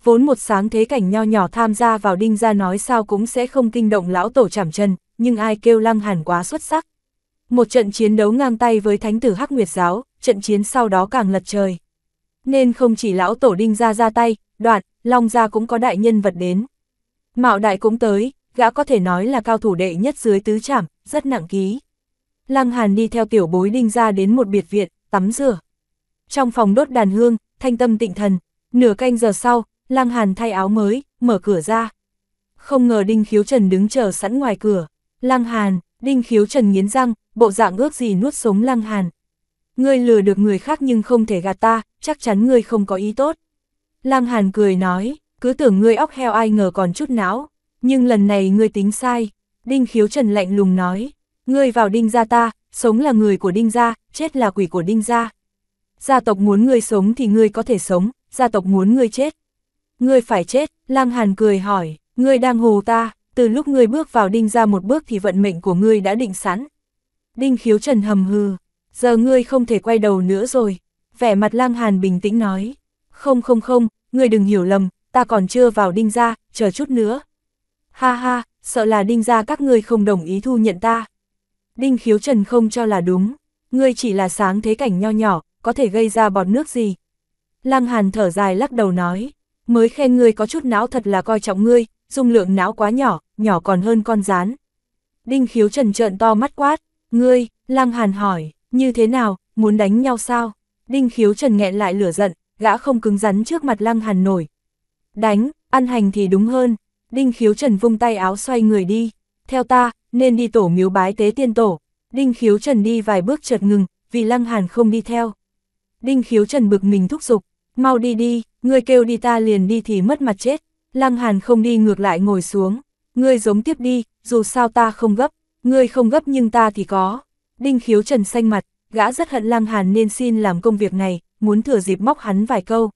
Vốn một sáng thế cảnh nho nhỏ tham gia vào đinh gia nói sao cũng sẽ không kinh động lão tổ chảm chân, nhưng ai kêu lăng hàn quá xuất sắc. Một trận chiến đấu ngang tay với thánh tử Hắc Nguyệt Giáo, trận chiến sau đó càng lật trời. Nên không chỉ lão tổ đinh gia ra tay, đoạn, long gia cũng có đại nhân vật đến. Mạo đại cũng tới, gã có thể nói là cao thủ đệ nhất dưới tứ trảm, rất nặng ký. Lăng Hàn đi theo tiểu bối đinh gia đến một biệt viện, tắm rửa trong phòng đốt đàn hương, thanh tâm tịnh thần, nửa canh giờ sau, Lăng Hàn thay áo mới, mở cửa ra. Không ngờ Đinh Khiếu Trần đứng chờ sẵn ngoài cửa. Lăng Hàn, Đinh Khiếu Trần nghiến răng, bộ dạng ước gì nuốt sống Lăng Hàn. Ngươi lừa được người khác nhưng không thể gạt ta, chắc chắn ngươi không có ý tốt. Lăng Hàn cười nói, cứ tưởng ngươi óc heo ai ngờ còn chút não, nhưng lần này ngươi tính sai. Đinh Khiếu Trần lạnh lùng nói, ngươi vào Đinh gia ta, sống là người của Đinh gia, chết là quỷ của Đinh gia gia tộc muốn ngươi sống thì ngươi có thể sống, gia tộc muốn ngươi chết. Ngươi phải chết, Lăng Hàn cười hỏi, ngươi đang hồ ta, từ lúc ngươi bước vào đinh ra một bước thì vận mệnh của ngươi đã định sẵn. Đinh khiếu trần hầm hừ, giờ ngươi không thể quay đầu nữa rồi, vẻ mặt Lăng Hàn bình tĩnh nói, không không không, ngươi đừng hiểu lầm, ta còn chưa vào đinh ra, chờ chút nữa. Ha ha, sợ là đinh ra các ngươi không đồng ý thu nhận ta. Đinh khiếu trần không cho là đúng, ngươi chỉ là sáng thế cảnh nho nhỏ, có thể gây ra bọt nước gì. Lăng Hàn thở dài lắc đầu nói, mới khen ngươi có chút não thật là coi trọng ngươi, dung lượng não quá nhỏ, nhỏ còn hơn con rán. Đinh khiếu trần trợn to mắt quát, ngươi, Lăng Hàn hỏi, như thế nào, muốn đánh nhau sao? Đinh khiếu trần nghẹn lại lửa giận, gã không cứng rắn trước mặt Lăng Hàn nổi. Đánh, ăn hành thì đúng hơn. Đinh khiếu trần vung tay áo xoay người đi. Theo ta, nên đi tổ miếu bái tế tiên tổ. Đinh khiếu trần đi vài bước chợt ngừng, vì Lăng Hàn không đi theo. Đinh khiếu trần bực mình thúc giục, mau đi đi, ngươi kêu đi ta liền đi thì mất mặt chết. Lăng Hàn không đi ngược lại ngồi xuống, ngươi giống tiếp đi, dù sao ta không gấp, ngươi không gấp nhưng ta thì có. Đinh khiếu trần xanh mặt, gã rất hận Lăng Hàn nên xin làm công việc này, muốn thừa dịp móc hắn vài câu.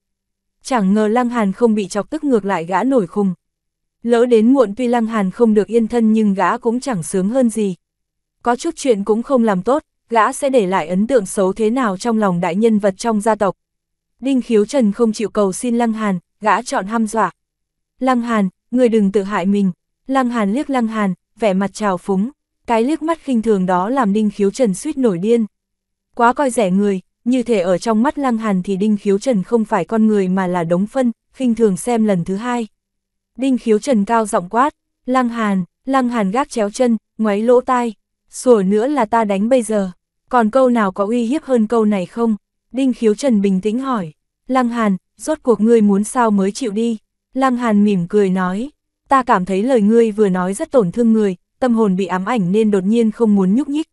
Chẳng ngờ Lăng Hàn không bị chọc tức ngược lại gã nổi khùng. Lỡ đến muộn tuy Lăng Hàn không được yên thân nhưng gã cũng chẳng sướng hơn gì. Có chút chuyện cũng không làm tốt, gã sẽ để lại ấn tượng xấu thế nào trong lòng đại nhân vật trong gia tộc. Đinh Khiếu Trần không chịu cầu xin Lăng Hàn, gã chọn ham dọa. Lăng Hàn, người đừng tự hại mình. Lăng Hàn liếc Lăng Hàn, vẻ mặt trào phúng. Cái liếc mắt khinh thường đó làm Đinh Khiếu Trần suýt nổi điên. Quá coi rẻ người, như thể ở trong mắt Lăng Hàn thì Đinh Khiếu Trần không phải con người mà là đống phân, khinh thường xem lần thứ hai. Đinh Khiếu Trần cao giọng quát, Lăng Hàn, Lăng Hàn gác chéo chân, ngoáy lỗ tai, sủa nữa là ta đánh bây giờ, còn câu nào có uy hiếp hơn câu này không? Đinh khiếu trần bình tĩnh hỏi, Lăng Hàn, rốt cuộc ngươi muốn sao mới chịu đi? Lăng Hàn mỉm cười nói, ta cảm thấy lời ngươi vừa nói rất tổn thương người, tâm hồn bị ám ảnh nên đột nhiên không muốn nhúc nhích.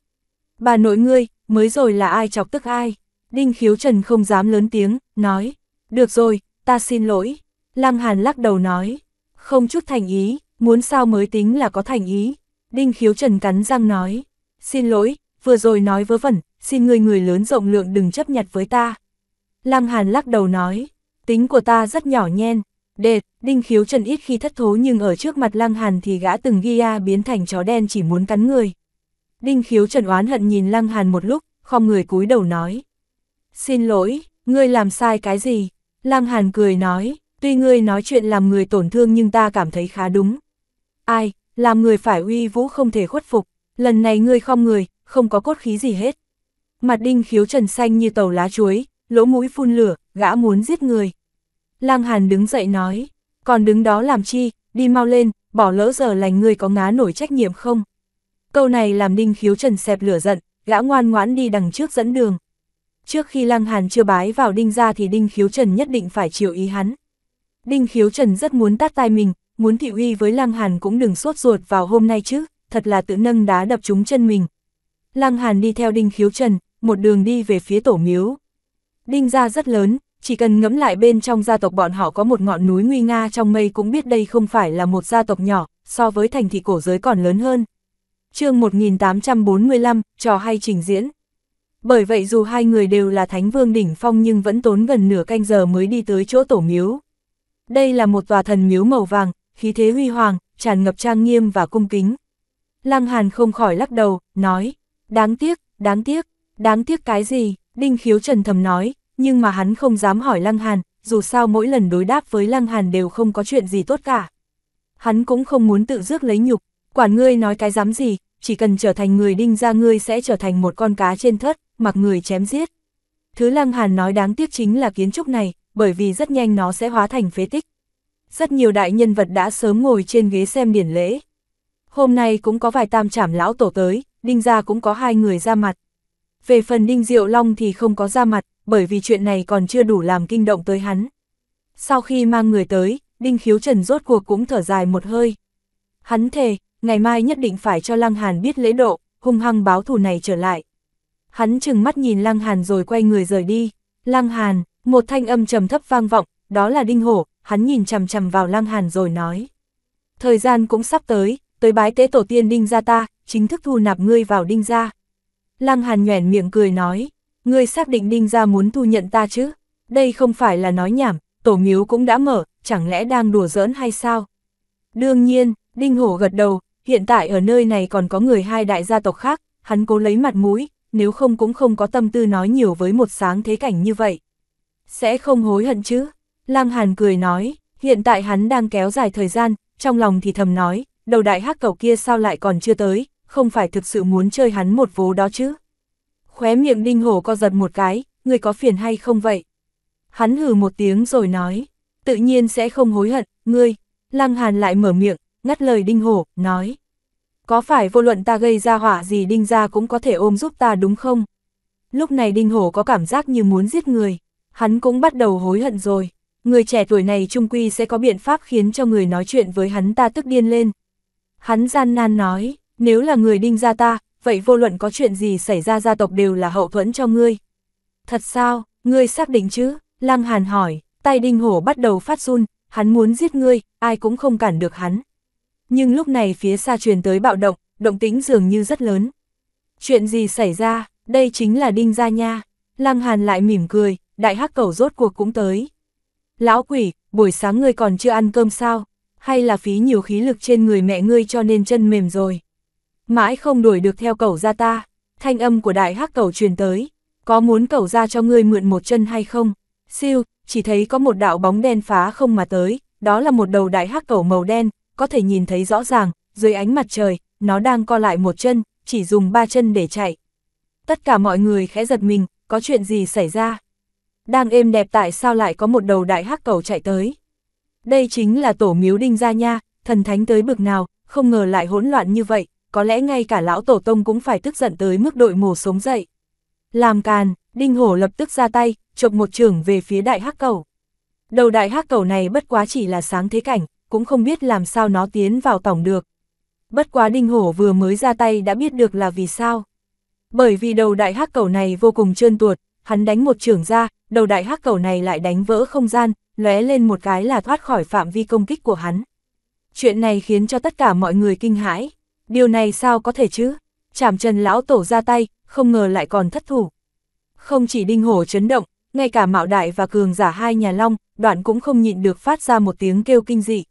Bà nội ngươi, mới rồi là ai chọc tức ai? Đinh khiếu trần không dám lớn tiếng, nói, được rồi, ta xin lỗi. Lăng Hàn lắc đầu nói, không chút thành ý, muốn sao mới tính là có thành ý. Đinh khiếu trần cắn răng nói, xin lỗi, vừa rồi nói vớ vẩn, xin người người lớn rộng lượng đừng chấp nhặt với ta. Lăng Hàn lắc đầu nói, tính của ta rất nhỏ nhen, đệt, Đinh khiếu trần ít khi thất thố nhưng ở trước mặt Lăng Hàn thì gã từng ghi a biến thành chó đen chỉ muốn cắn người. Đinh khiếu trần oán hận nhìn Lăng Hàn một lúc, không người cúi đầu nói. Xin lỗi, ngươi làm sai cái gì? Lăng Hàn cười nói, tuy ngươi nói chuyện làm người tổn thương nhưng ta cảm thấy khá đúng. Ai, làm người phải uy vũ không thể khuất phục, lần này ngươi không người, không có cốt khí gì hết. Mặt đinh khiếu trần xanh như tàu lá chuối, lỗ mũi phun lửa, gã muốn giết người. Lang Hàn đứng dậy nói, còn đứng đó làm chi, đi mau lên, bỏ lỡ giờ lành ngươi có ngá nổi trách nhiệm không? Câu này làm đinh khiếu trần xẹp lửa giận, gã ngoan ngoãn đi đằng trước dẫn đường. Trước khi Lăng Hàn chưa bái vào đinh ra thì đinh khiếu trần nhất định phải chịu ý hắn. Đinh khiếu trần rất muốn tát tai mình, muốn thị uy với Lăng Hàn cũng đừng sốt ruột vào hôm nay chứ, thật là tự nâng đá đập trúng chân mình. Lăng Hàn đi theo Đinh Khiếu Trần, một đường đi về phía tổ miếu. Đinh gia rất lớn, chỉ cần ngẫm lại bên trong gia tộc bọn họ có một ngọn núi nguy nga trong mây cũng biết đây không phải là một gia tộc nhỏ, so với thành thị cổ giới còn lớn hơn. chương 1845, trò hay trình diễn. Bởi vậy dù hai người đều là thánh vương đỉnh phong nhưng vẫn tốn gần nửa canh giờ mới đi tới chỗ tổ miếu. Đây là một tòa thần miếu màu vàng, khí thế huy hoàng, tràn ngập trang nghiêm và cung kính. Lăng Hàn không khỏi lắc đầu, nói, đáng tiếc, đáng tiếc, đáng tiếc cái gì, Đinh Khiếu Trần thầm nói, nhưng mà hắn không dám hỏi Lăng Hàn, dù sao mỗi lần đối đáp với Lăng Hàn đều không có chuyện gì tốt cả. Hắn cũng không muốn tự rước lấy nhục, quản ngươi nói cái dám gì, chỉ cần trở thành người đinh ra ngươi sẽ trở thành một con cá trên thất, mặc người chém giết. Thứ Lăng Hàn nói đáng tiếc chính là kiến trúc này, bởi vì rất nhanh nó sẽ hóa thành phế tích rất nhiều đại nhân vật đã sớm ngồi trên ghế xem điển lễ. Hôm nay cũng có vài tam trảm lão tổ tới, đinh gia cũng có hai người ra mặt. Về phần đinh diệu long thì không có ra mặt, bởi vì chuyện này còn chưa đủ làm kinh động tới hắn. Sau khi mang người tới, đinh khiếu trần rốt cuộc cũng thở dài một hơi. Hắn thề, ngày mai nhất định phải cho Lăng Hàn biết lễ độ, hung hăng báo thù này trở lại. Hắn chừng mắt nhìn Lăng Hàn rồi quay người rời đi. Lăng Hàn, một thanh âm trầm thấp vang vọng, đó là đinh hổ, hắn nhìn chằm chằm vào Lăng Hàn rồi nói. Thời gian cũng sắp tới, tới bái tế tổ tiên đinh gia ta, chính thức thu nạp ngươi vào đinh gia. Lăng Hàn nhoẻn miệng cười nói, ngươi xác định đinh gia muốn thu nhận ta chứ? Đây không phải là nói nhảm, tổ miếu cũng đã mở, chẳng lẽ đang đùa giỡn hay sao? Đương nhiên, đinh hổ gật đầu, hiện tại ở nơi này còn có người hai đại gia tộc khác, hắn cố lấy mặt mũi, nếu không cũng không có tâm tư nói nhiều với một sáng thế cảnh như vậy. Sẽ không hối hận chứ? Lăng Hàn cười nói, hiện tại hắn đang kéo dài thời gian, trong lòng thì thầm nói, đầu đại hắc cầu kia sao lại còn chưa tới, không phải thực sự muốn chơi hắn một vố đó chứ. Khóe miệng đinh hổ co giật một cái, người có phiền hay không vậy? Hắn hừ một tiếng rồi nói, tự nhiên sẽ không hối hận, ngươi. Lăng Hàn lại mở miệng, ngắt lời đinh hổ, nói. Có phải vô luận ta gây ra hỏa gì đinh ra cũng có thể ôm giúp ta đúng không? Lúc này đinh hổ có cảm giác như muốn giết người, hắn cũng bắt đầu hối hận rồi người trẻ tuổi này trung quy sẽ có biện pháp khiến cho người nói chuyện với hắn ta tức điên lên. Hắn gian nan nói, nếu là người đinh gia ta, vậy vô luận có chuyện gì xảy ra gia tộc đều là hậu thuẫn cho ngươi. Thật sao, ngươi xác định chứ? Lăng Hàn hỏi, tay đinh hổ bắt đầu phát run, hắn muốn giết ngươi, ai cũng không cản được hắn. Nhưng lúc này phía xa truyền tới bạo động, động tính dường như rất lớn. Chuyện gì xảy ra, đây chính là đinh gia nha. Lăng Hàn lại mỉm cười, đại hắc cầu rốt cuộc cũng tới. Lão quỷ, buổi sáng ngươi còn chưa ăn cơm sao? Hay là phí nhiều khí lực trên người mẹ ngươi cho nên chân mềm rồi? Mãi không đuổi được theo cậu ra ta, thanh âm của đại hắc cậu truyền tới. Có muốn cậu ra cho ngươi mượn một chân hay không? Siêu, chỉ thấy có một đạo bóng đen phá không mà tới, đó là một đầu đại hắc cẩu màu đen, có thể nhìn thấy rõ ràng, dưới ánh mặt trời, nó đang co lại một chân, chỉ dùng ba chân để chạy. Tất cả mọi người khẽ giật mình, có chuyện gì xảy ra? đang êm đẹp tại sao lại có một đầu đại hắc cầu chạy tới. Đây chính là tổ miếu đinh gia nha, thần thánh tới bực nào, không ngờ lại hỗn loạn như vậy, có lẽ ngay cả lão tổ tông cũng phải tức giận tới mức đội mồ sống dậy. Làm càn, đinh hổ lập tức ra tay, chộp một trường về phía đại hắc cầu. Đầu đại hắc cầu này bất quá chỉ là sáng thế cảnh, cũng không biết làm sao nó tiến vào tổng được. Bất quá đinh hổ vừa mới ra tay đã biết được là vì sao. Bởi vì đầu đại hắc cầu này vô cùng trơn tuột, hắn đánh một trường ra, đầu đại hắc cầu này lại đánh vỡ không gian, lóe lên một cái là thoát khỏi phạm vi công kích của hắn. Chuyện này khiến cho tất cả mọi người kinh hãi. Điều này sao có thể chứ? Chảm trần lão tổ ra tay, không ngờ lại còn thất thủ. Không chỉ đinh hổ chấn động, ngay cả mạo đại và cường giả hai nhà long, đoạn cũng không nhịn được phát ra một tiếng kêu kinh dị.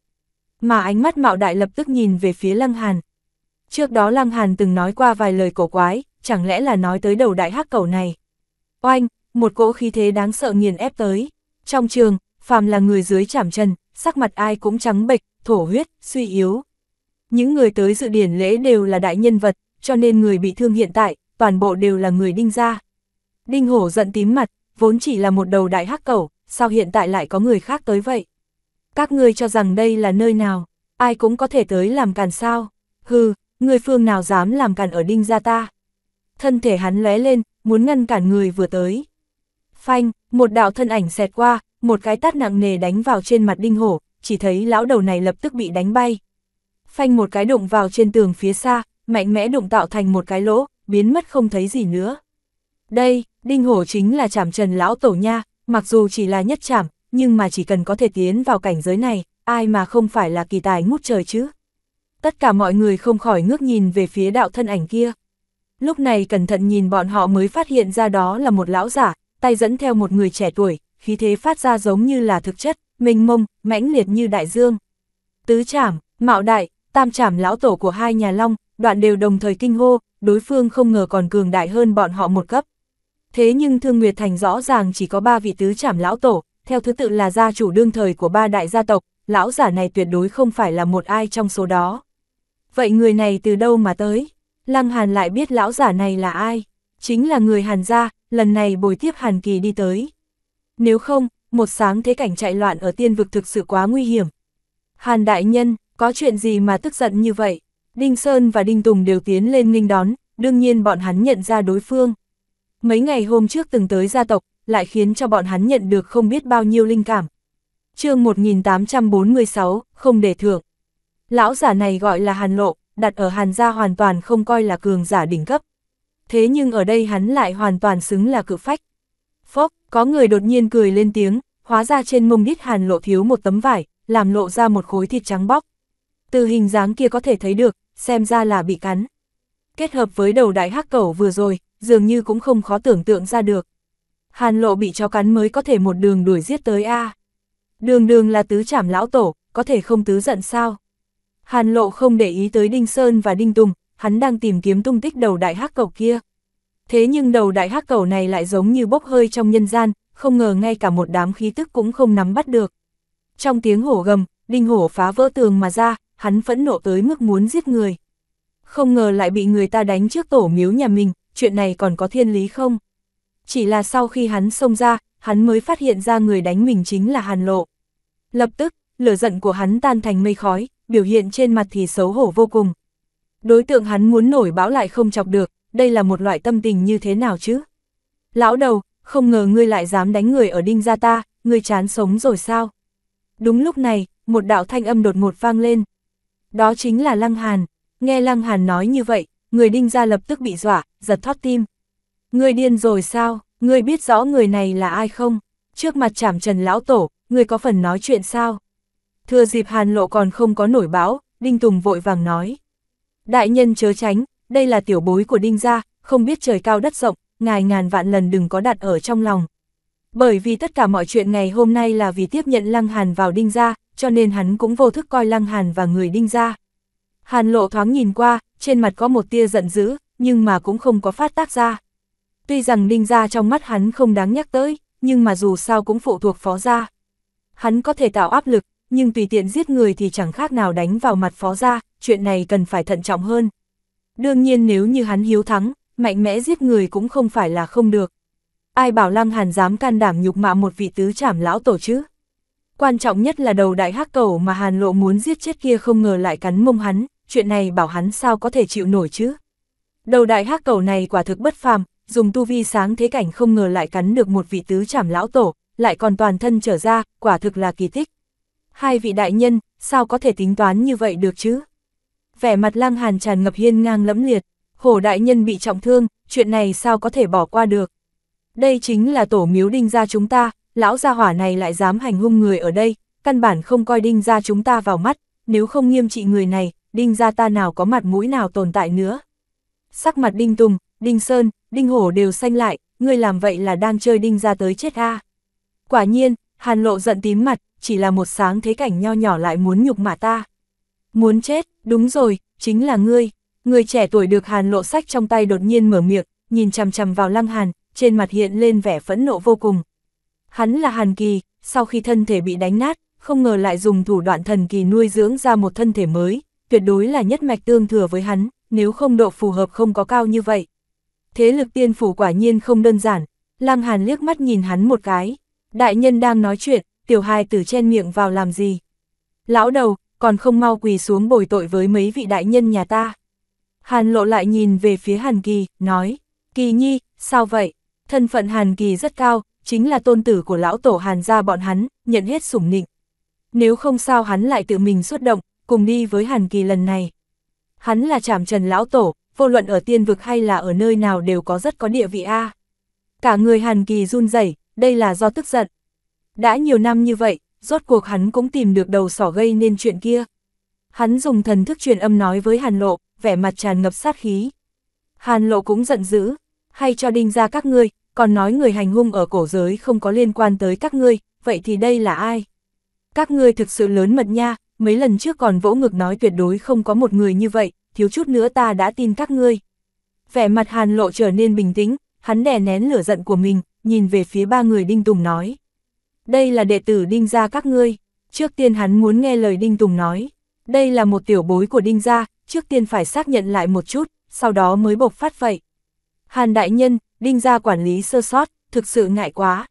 Mà ánh mắt mạo đại lập tức nhìn về phía lăng hàn. Trước đó lăng hàn từng nói qua vài lời cổ quái, chẳng lẽ là nói tới đầu đại hắc cầu này. Oanh, một cỗ khí thế đáng sợ nghiền ép tới. Trong trường, phàm là người dưới chảm trần, sắc mặt ai cũng trắng bệch, thổ huyết, suy yếu. Những người tới dự điển lễ đều là đại nhân vật, cho nên người bị thương hiện tại, toàn bộ đều là người đinh gia. Đinh hổ giận tím mặt, vốn chỉ là một đầu đại hắc cẩu, sao hiện tại lại có người khác tới vậy? Các ngươi cho rằng đây là nơi nào, ai cũng có thể tới làm càn sao? Hừ, người phương nào dám làm càn ở đinh gia ta? thân thể hắn lóe lên, muốn ngăn cản người vừa tới. Phanh, một đạo thân ảnh xẹt qua, một cái tát nặng nề đánh vào trên mặt đinh hổ, chỉ thấy lão đầu này lập tức bị đánh bay. Phanh một cái đụng vào trên tường phía xa, mạnh mẽ đụng tạo thành một cái lỗ, biến mất không thấy gì nữa. Đây, đinh hổ chính là chảm trần lão tổ nha, mặc dù chỉ là nhất chảm, nhưng mà chỉ cần có thể tiến vào cảnh giới này, ai mà không phải là kỳ tài ngút trời chứ. Tất cả mọi người không khỏi ngước nhìn về phía đạo thân ảnh kia lúc này cẩn thận nhìn bọn họ mới phát hiện ra đó là một lão giả, tay dẫn theo một người trẻ tuổi, khí thế phát ra giống như là thực chất, mênh mông, mãnh liệt như đại dương. Tứ trảm, mạo đại, tam trảm lão tổ của hai nhà long, đoạn đều đồng thời kinh hô, đối phương không ngờ còn cường đại hơn bọn họ một cấp. Thế nhưng Thương Nguyệt Thành rõ ràng chỉ có ba vị tứ trảm lão tổ, theo thứ tự là gia chủ đương thời của ba đại gia tộc, lão giả này tuyệt đối không phải là một ai trong số đó. Vậy người này từ đâu mà tới? Lăng Hàn lại biết lão giả này là ai, chính là người Hàn gia, lần này bồi tiếp Hàn Kỳ đi tới. Nếu không, một sáng thế cảnh chạy loạn ở tiên vực thực sự quá nguy hiểm. Hàn đại nhân, có chuyện gì mà tức giận như vậy? Đinh Sơn và Đinh Tùng đều tiến lên nghênh đón, đương nhiên bọn hắn nhận ra đối phương. Mấy ngày hôm trước từng tới gia tộc, lại khiến cho bọn hắn nhận được không biết bao nhiêu linh cảm. chương 1846, không để thưởng. Lão giả này gọi là Hàn Lộ, đặt ở Hàn gia hoàn toàn không coi là cường giả đỉnh cấp. Thế nhưng ở đây hắn lại hoàn toàn xứng là cự phách. Phốc, có người đột nhiên cười lên tiếng, hóa ra trên mông đít Hàn lộ thiếu một tấm vải, làm lộ ra một khối thịt trắng bóc. Từ hình dáng kia có thể thấy được, xem ra là bị cắn. Kết hợp với đầu đại hắc cẩu vừa rồi, dường như cũng không khó tưởng tượng ra được. Hàn lộ bị chó cắn mới có thể một đường đuổi giết tới A. Đường đường là tứ trảm lão tổ, có thể không tứ giận sao? Hàn Lộ không để ý tới Đinh Sơn và Đinh Tùng, hắn đang tìm kiếm tung tích đầu đại hắc cầu kia. Thế nhưng đầu đại hắc cầu này lại giống như bốc hơi trong nhân gian, không ngờ ngay cả một đám khí tức cũng không nắm bắt được. Trong tiếng hổ gầm, Đinh Hổ phá vỡ tường mà ra, hắn phẫn nộ tới mức muốn giết người. Không ngờ lại bị người ta đánh trước tổ miếu nhà mình, chuyện này còn có thiên lý không? Chỉ là sau khi hắn xông ra, hắn mới phát hiện ra người đánh mình chính là Hàn Lộ. Lập tức, lửa giận của hắn tan thành mây khói, biểu hiện trên mặt thì xấu hổ vô cùng. Đối tượng hắn muốn nổi bão lại không chọc được, đây là một loại tâm tình như thế nào chứ? Lão đầu, không ngờ ngươi lại dám đánh người ở đinh gia ta, ngươi chán sống rồi sao? Đúng lúc này, một đạo thanh âm đột ngột vang lên. Đó chính là Lăng Hàn. Nghe Lăng Hàn nói như vậy, người đinh gia lập tức bị dọa, giật thót tim. Ngươi điên rồi sao? Ngươi biết rõ người này là ai không? Trước mặt chảm trần lão tổ, ngươi có phần nói chuyện sao? Thừa dịp Hàn Lộ còn không có nổi báo, Đinh Tùng vội vàng nói. Đại nhân chớ tránh, đây là tiểu bối của Đinh gia, không biết trời cao đất rộng, ngài ngàn vạn lần đừng có đặt ở trong lòng. Bởi vì tất cả mọi chuyện ngày hôm nay là vì tiếp nhận Lăng Hàn vào Đinh gia, cho nên hắn cũng vô thức coi Lăng Hàn và người Đinh gia. Hàn Lộ thoáng nhìn qua, trên mặt có một tia giận dữ, nhưng mà cũng không có phát tác ra. Tuy rằng Đinh gia trong mắt hắn không đáng nhắc tới, nhưng mà dù sao cũng phụ thuộc phó gia. Hắn có thể tạo áp lực, nhưng tùy tiện giết người thì chẳng khác nào đánh vào mặt phó gia, chuyện này cần phải thận trọng hơn. Đương nhiên nếu như hắn hiếu thắng, mạnh mẽ giết người cũng không phải là không được. Ai bảo Lăng Hàn dám can đảm nhục mạ một vị tứ trảm lão tổ chứ? Quan trọng nhất là đầu đại hắc cầu mà Hàn Lộ muốn giết chết kia không ngờ lại cắn mông hắn, chuyện này bảo hắn sao có thể chịu nổi chứ? Đầu đại hắc cầu này quả thực bất phàm, dùng tu vi sáng thế cảnh không ngờ lại cắn được một vị tứ trảm lão tổ, lại còn toàn thân trở ra, quả thực là kỳ tích hai vị đại nhân, sao có thể tính toán như vậy được chứ? Vẻ mặt lang hàn tràn ngập hiên ngang lẫm liệt, hổ đại nhân bị trọng thương, chuyện này sao có thể bỏ qua được? Đây chính là tổ miếu đinh gia chúng ta, lão gia hỏa này lại dám hành hung người ở đây, căn bản không coi đinh gia chúng ta vào mắt, nếu không nghiêm trị người này, đinh gia ta nào có mặt mũi nào tồn tại nữa. Sắc mặt đinh tùng, đinh sơn, đinh hổ đều xanh lại, ngươi làm vậy là đang chơi đinh gia tới chết a. Quả nhiên, hàn lộ giận tím mặt, chỉ là một sáng thế cảnh nho nhỏ lại muốn nhục mà ta. Muốn chết, đúng rồi, chính là ngươi. Người trẻ tuổi được hàn lộ sách trong tay đột nhiên mở miệng, nhìn chằm chằm vào lăng hàn, trên mặt hiện lên vẻ phẫn nộ vô cùng. Hắn là hàn kỳ, sau khi thân thể bị đánh nát, không ngờ lại dùng thủ đoạn thần kỳ nuôi dưỡng ra một thân thể mới, tuyệt đối là nhất mạch tương thừa với hắn, nếu không độ phù hợp không có cao như vậy. Thế lực tiên phủ quả nhiên không đơn giản, Lăng Hàn liếc mắt nhìn hắn một cái. Đại nhân đang nói chuyện, tiểu hài tử chen miệng vào làm gì? Lão đầu, còn không mau quỳ xuống bồi tội với mấy vị đại nhân nhà ta. Hàn lộ lại nhìn về phía Hàn Kỳ, nói, Kỳ nhi, sao vậy? Thân phận Hàn Kỳ rất cao, chính là tôn tử của lão tổ Hàn gia bọn hắn, nhận hết sủng nịnh. Nếu không sao hắn lại tự mình xuất động, cùng đi với Hàn Kỳ lần này. Hắn là trảm trần lão tổ, vô luận ở tiên vực hay là ở nơi nào đều có rất có địa vị A. Cả người Hàn Kỳ run rẩy đây là do tức giận, đã nhiều năm như vậy, rốt cuộc hắn cũng tìm được đầu sỏ gây nên chuyện kia. Hắn dùng thần thức truyền âm nói với Hàn Lộ, vẻ mặt tràn ngập sát khí. Hàn Lộ cũng giận dữ, hay cho đinh ra các ngươi, còn nói người hành hung ở cổ giới không có liên quan tới các ngươi, vậy thì đây là ai? Các ngươi thực sự lớn mật nha, mấy lần trước còn vỗ ngực nói tuyệt đối không có một người như vậy, thiếu chút nữa ta đã tin các ngươi. Vẻ mặt Hàn Lộ trở nên bình tĩnh, hắn đè nén lửa giận của mình, nhìn về phía ba người Đinh Tùng nói đây là đệ tử Đinh gia các ngươi. Trước tiên hắn muốn nghe lời Đinh Tùng nói, đây là một tiểu bối của Đinh gia, trước tiên phải xác nhận lại một chút, sau đó mới bộc phát vậy. Hàn đại nhân, Đinh gia quản lý sơ sót, thực sự ngại quá.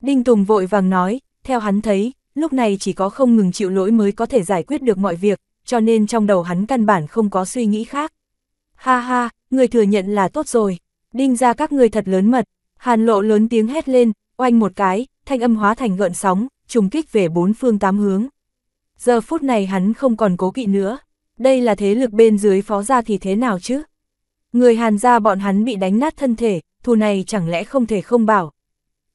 Đinh Tùng vội vàng nói, theo hắn thấy, lúc này chỉ có không ngừng chịu lỗi mới có thể giải quyết được mọi việc, cho nên trong đầu hắn căn bản không có suy nghĩ khác. Ha ha, người thừa nhận là tốt rồi, Đinh gia các ngươi thật lớn mật, Hàn lộ lớn tiếng hét lên, oanh một cái, thanh âm hóa thành gợn sóng, trùng kích về bốn phương tám hướng. Giờ phút này hắn không còn cố kỵ nữa, đây là thế lực bên dưới phó gia thì thế nào chứ? Người hàn gia bọn hắn bị đánh nát thân thể, thù này chẳng lẽ không thể không bảo.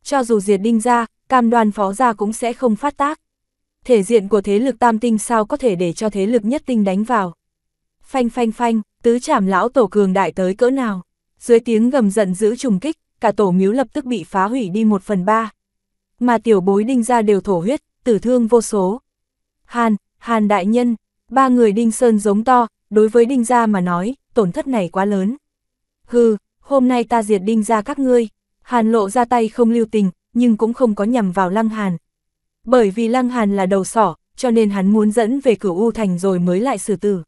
Cho dù diệt đinh ra, cam đoan phó gia cũng sẽ không phát tác. Thể diện của thế lực tam tinh sao có thể để cho thế lực nhất tinh đánh vào. Phanh phanh phanh, tứ chảm lão tổ cường đại tới cỡ nào. Dưới tiếng gầm giận giữ trùng kích, cả tổ miếu lập tức bị phá hủy đi một phần ba mà tiểu bối đinh ra đều thổ huyết, tử thương vô số. Hàn, Hàn đại nhân, ba người đinh sơn giống to, đối với đinh gia mà nói, tổn thất này quá lớn. Hừ, hôm nay ta diệt đinh ra các ngươi, Hàn lộ ra tay không lưu tình, nhưng cũng không có nhằm vào Lăng Hàn. Bởi vì Lăng Hàn là đầu sỏ, cho nên hắn muốn dẫn về cửu U Thành rồi mới lại xử tử.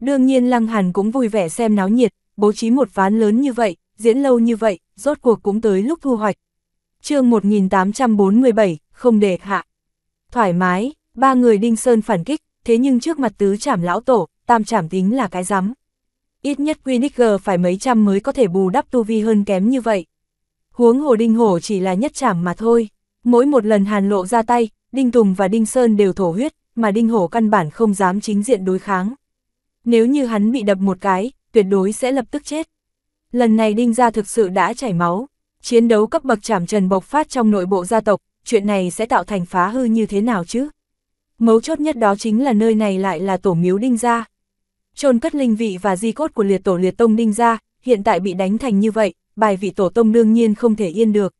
Đương nhiên Lăng Hàn cũng vui vẻ xem náo nhiệt, bố trí một ván lớn như vậy, diễn lâu như vậy, rốt cuộc cũng tới lúc thu hoạch, chương 1847, không để hạ. Thoải mái, ba người Đinh Sơn phản kích, thế nhưng trước mặt tứ trảm lão tổ, tam trảm tính là cái rắm. Ít nhất Quinicker phải mấy trăm mới có thể bù đắp tu vi hơn kém như vậy. Huống hồ Đinh Hổ chỉ là nhất trảm mà thôi. Mỗi một lần hàn lộ ra tay, Đinh Tùng và Đinh Sơn đều thổ huyết, mà Đinh Hổ căn bản không dám chính diện đối kháng. Nếu như hắn bị đập một cái, tuyệt đối sẽ lập tức chết. Lần này Đinh ra thực sự đã chảy máu, chiến đấu cấp bậc chảm trần bộc phát trong nội bộ gia tộc, chuyện này sẽ tạo thành phá hư như thế nào chứ? Mấu chốt nhất đó chính là nơi này lại là tổ miếu đinh gia. Trôn cất linh vị và di cốt của liệt tổ liệt tông đinh gia, hiện tại bị đánh thành như vậy, bài vị tổ tông đương nhiên không thể yên được.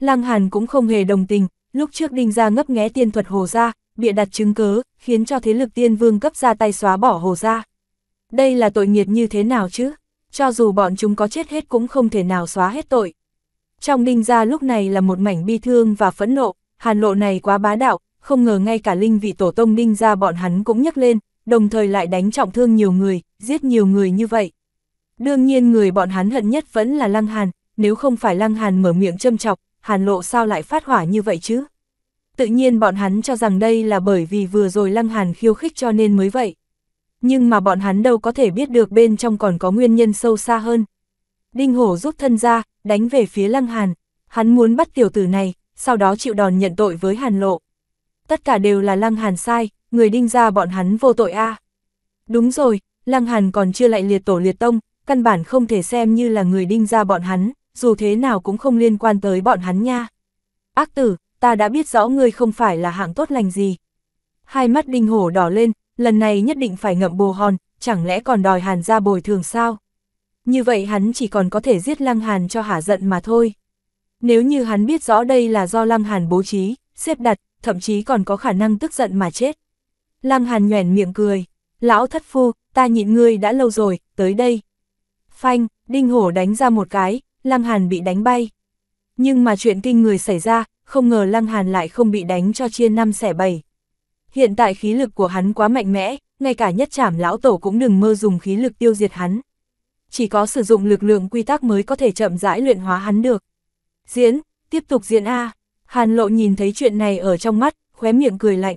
Lăng Hàn cũng không hề đồng tình, lúc trước đinh gia ngấp nghé tiên thuật hồ gia, bịa đặt chứng cớ, khiến cho thế lực tiên vương cấp ra tay xóa bỏ hồ gia. Đây là tội nghiệt như thế nào chứ? Cho dù bọn chúng có chết hết cũng không thể nào xóa hết tội. Trong Ninh gia lúc này là một mảnh bi thương và phẫn nộ, hàn lộ này quá bá đạo, không ngờ ngay cả linh vị tổ tông Ninh gia bọn hắn cũng nhắc lên, đồng thời lại đánh trọng thương nhiều người, giết nhiều người như vậy. Đương nhiên người bọn hắn hận nhất vẫn là Lăng Hàn, nếu không phải Lăng Hàn mở miệng châm chọc, Hàn lộ sao lại phát hỏa như vậy chứ? Tự nhiên bọn hắn cho rằng đây là bởi vì vừa rồi Lăng Hàn khiêu khích cho nên mới vậy. Nhưng mà bọn hắn đâu có thể biết được bên trong còn có nguyên nhân sâu xa hơn. Đinh Hổ rút thân ra, đánh về phía Lăng Hàn. Hắn muốn bắt tiểu tử này, sau đó chịu đòn nhận tội với Hàn Lộ. Tất cả đều là Lăng Hàn sai, người đinh ra bọn hắn vô tội a. Đúng rồi, Lăng Hàn còn chưa lại liệt tổ liệt tông, căn bản không thể xem như là người đinh ra bọn hắn, dù thế nào cũng không liên quan tới bọn hắn nha. Ác tử, ta đã biết rõ ngươi không phải là hạng tốt lành gì. Hai mắt đinh hổ đỏ lên, lần này nhất định phải ngậm bồ hòn, chẳng lẽ còn đòi hàn ra bồi thường sao? như vậy hắn chỉ còn có thể giết Lăng Hàn cho hả giận mà thôi. Nếu như hắn biết rõ đây là do Lăng Hàn bố trí, xếp đặt, thậm chí còn có khả năng tức giận mà chết. Lăng Hàn nhoẻn miệng cười, lão thất phu, ta nhịn ngươi đã lâu rồi, tới đây. Phanh, đinh hổ đánh ra một cái, Lăng Hàn bị đánh bay. Nhưng mà chuyện kinh người xảy ra, không ngờ Lăng Hàn lại không bị đánh cho chia năm xẻ bảy. Hiện tại khí lực của hắn quá mạnh mẽ, ngay cả nhất trảm lão tổ cũng đừng mơ dùng khí lực tiêu diệt hắn chỉ có sử dụng lực lượng quy tắc mới có thể chậm rãi luyện hóa hắn được. Diễn, tiếp tục diễn A, Hàn Lộ nhìn thấy chuyện này ở trong mắt, khóe miệng cười lạnh.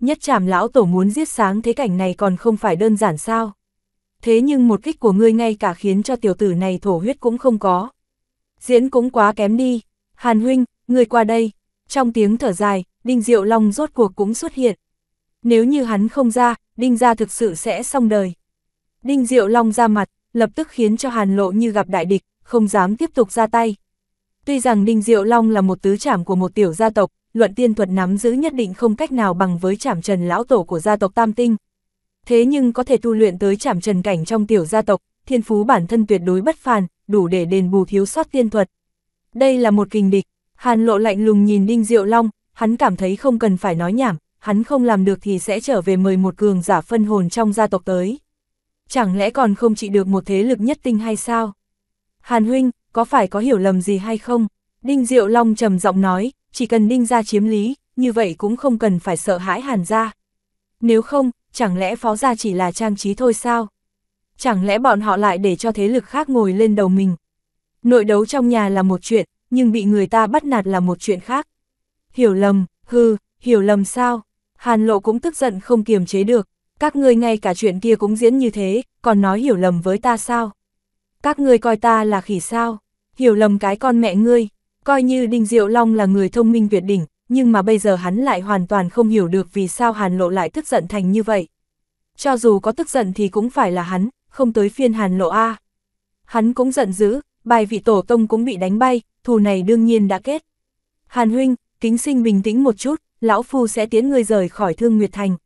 Nhất chảm lão tổ muốn giết sáng thế cảnh này còn không phải đơn giản sao. Thế nhưng một kích của ngươi ngay cả khiến cho tiểu tử này thổ huyết cũng không có. Diễn cũng quá kém đi. Hàn huynh, ngươi qua đây. Trong tiếng thở dài, Đinh Diệu Long rốt cuộc cũng xuất hiện. Nếu như hắn không ra, Đinh gia thực sự sẽ xong đời. Đinh Diệu Long ra mặt, lập tức khiến cho Hàn Lộ như gặp đại địch, không dám tiếp tục ra tay. Tuy rằng Đinh Diệu Long là một tứ trảm của một tiểu gia tộc, luận tiên thuật nắm giữ nhất định không cách nào bằng với trảm trần lão tổ của gia tộc Tam Tinh. Thế nhưng có thể tu luyện tới trảm trần cảnh trong tiểu gia tộc, thiên phú bản thân tuyệt đối bất phàn, đủ để đền bù thiếu sót tiên thuật. Đây là một kình địch, Hàn Lộ lạnh lùng nhìn Đinh Diệu Long, hắn cảm thấy không cần phải nói nhảm, hắn không làm được thì sẽ trở về mời một cường giả phân hồn trong gia tộc tới chẳng lẽ còn không trị được một thế lực nhất tinh hay sao? Hàn huynh, có phải có hiểu lầm gì hay không? Đinh Diệu Long trầm giọng nói, chỉ cần Đinh ra chiếm lý, như vậy cũng không cần phải sợ hãi Hàn ra. Nếu không, chẳng lẽ phó gia chỉ là trang trí thôi sao? Chẳng lẽ bọn họ lại để cho thế lực khác ngồi lên đầu mình? Nội đấu trong nhà là một chuyện, nhưng bị người ta bắt nạt là một chuyện khác. Hiểu lầm, hư, hiểu lầm sao? Hàn lộ cũng tức giận không kiềm chế được, các ngươi ngay cả chuyện kia cũng diễn như thế, còn nói hiểu lầm với ta sao? Các ngươi coi ta là khỉ sao? Hiểu lầm cái con mẹ ngươi, coi như Đinh Diệu Long là người thông minh tuyệt đỉnh, nhưng mà bây giờ hắn lại hoàn toàn không hiểu được vì sao Hàn Lộ lại tức giận thành như vậy. Cho dù có tức giận thì cũng phải là hắn, không tới phiên Hàn Lộ A. Hắn cũng giận dữ, bài vị tổ tông cũng bị đánh bay, thù này đương nhiên đã kết. Hàn Huynh, kính sinh bình tĩnh một chút, lão phu sẽ tiến ngươi rời khỏi Thương Nguyệt Thành.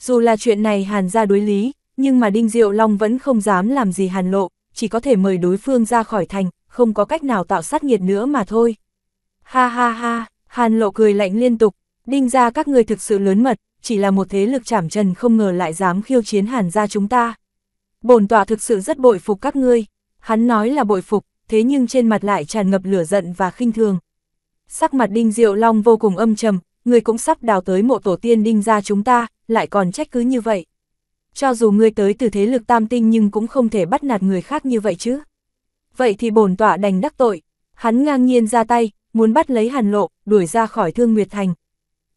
Dù là chuyện này Hàn ra đối lý, nhưng mà Đinh Diệu Long vẫn không dám làm gì Hàn Lộ, chỉ có thể mời đối phương ra khỏi thành, không có cách nào tạo sát nhiệt nữa mà thôi. Ha ha ha, Hàn Lộ cười lạnh liên tục, Đinh ra các người thực sự lớn mật, chỉ là một thế lực chảm trần không ngờ lại dám khiêu chiến Hàn ra chúng ta. Bồn tọa thực sự rất bội phục các ngươi, hắn nói là bội phục, thế nhưng trên mặt lại tràn ngập lửa giận và khinh thường. Sắc mặt Đinh Diệu Long vô cùng âm trầm, ngươi cũng sắp đào tới mộ tổ tiên đinh ra chúng ta, lại còn trách cứ như vậy. Cho dù ngươi tới từ thế lực tam tinh nhưng cũng không thể bắt nạt người khác như vậy chứ. Vậy thì bổn tọa đành đắc tội, hắn ngang nhiên ra tay, muốn bắt lấy hàn lộ, đuổi ra khỏi thương Nguyệt Thành.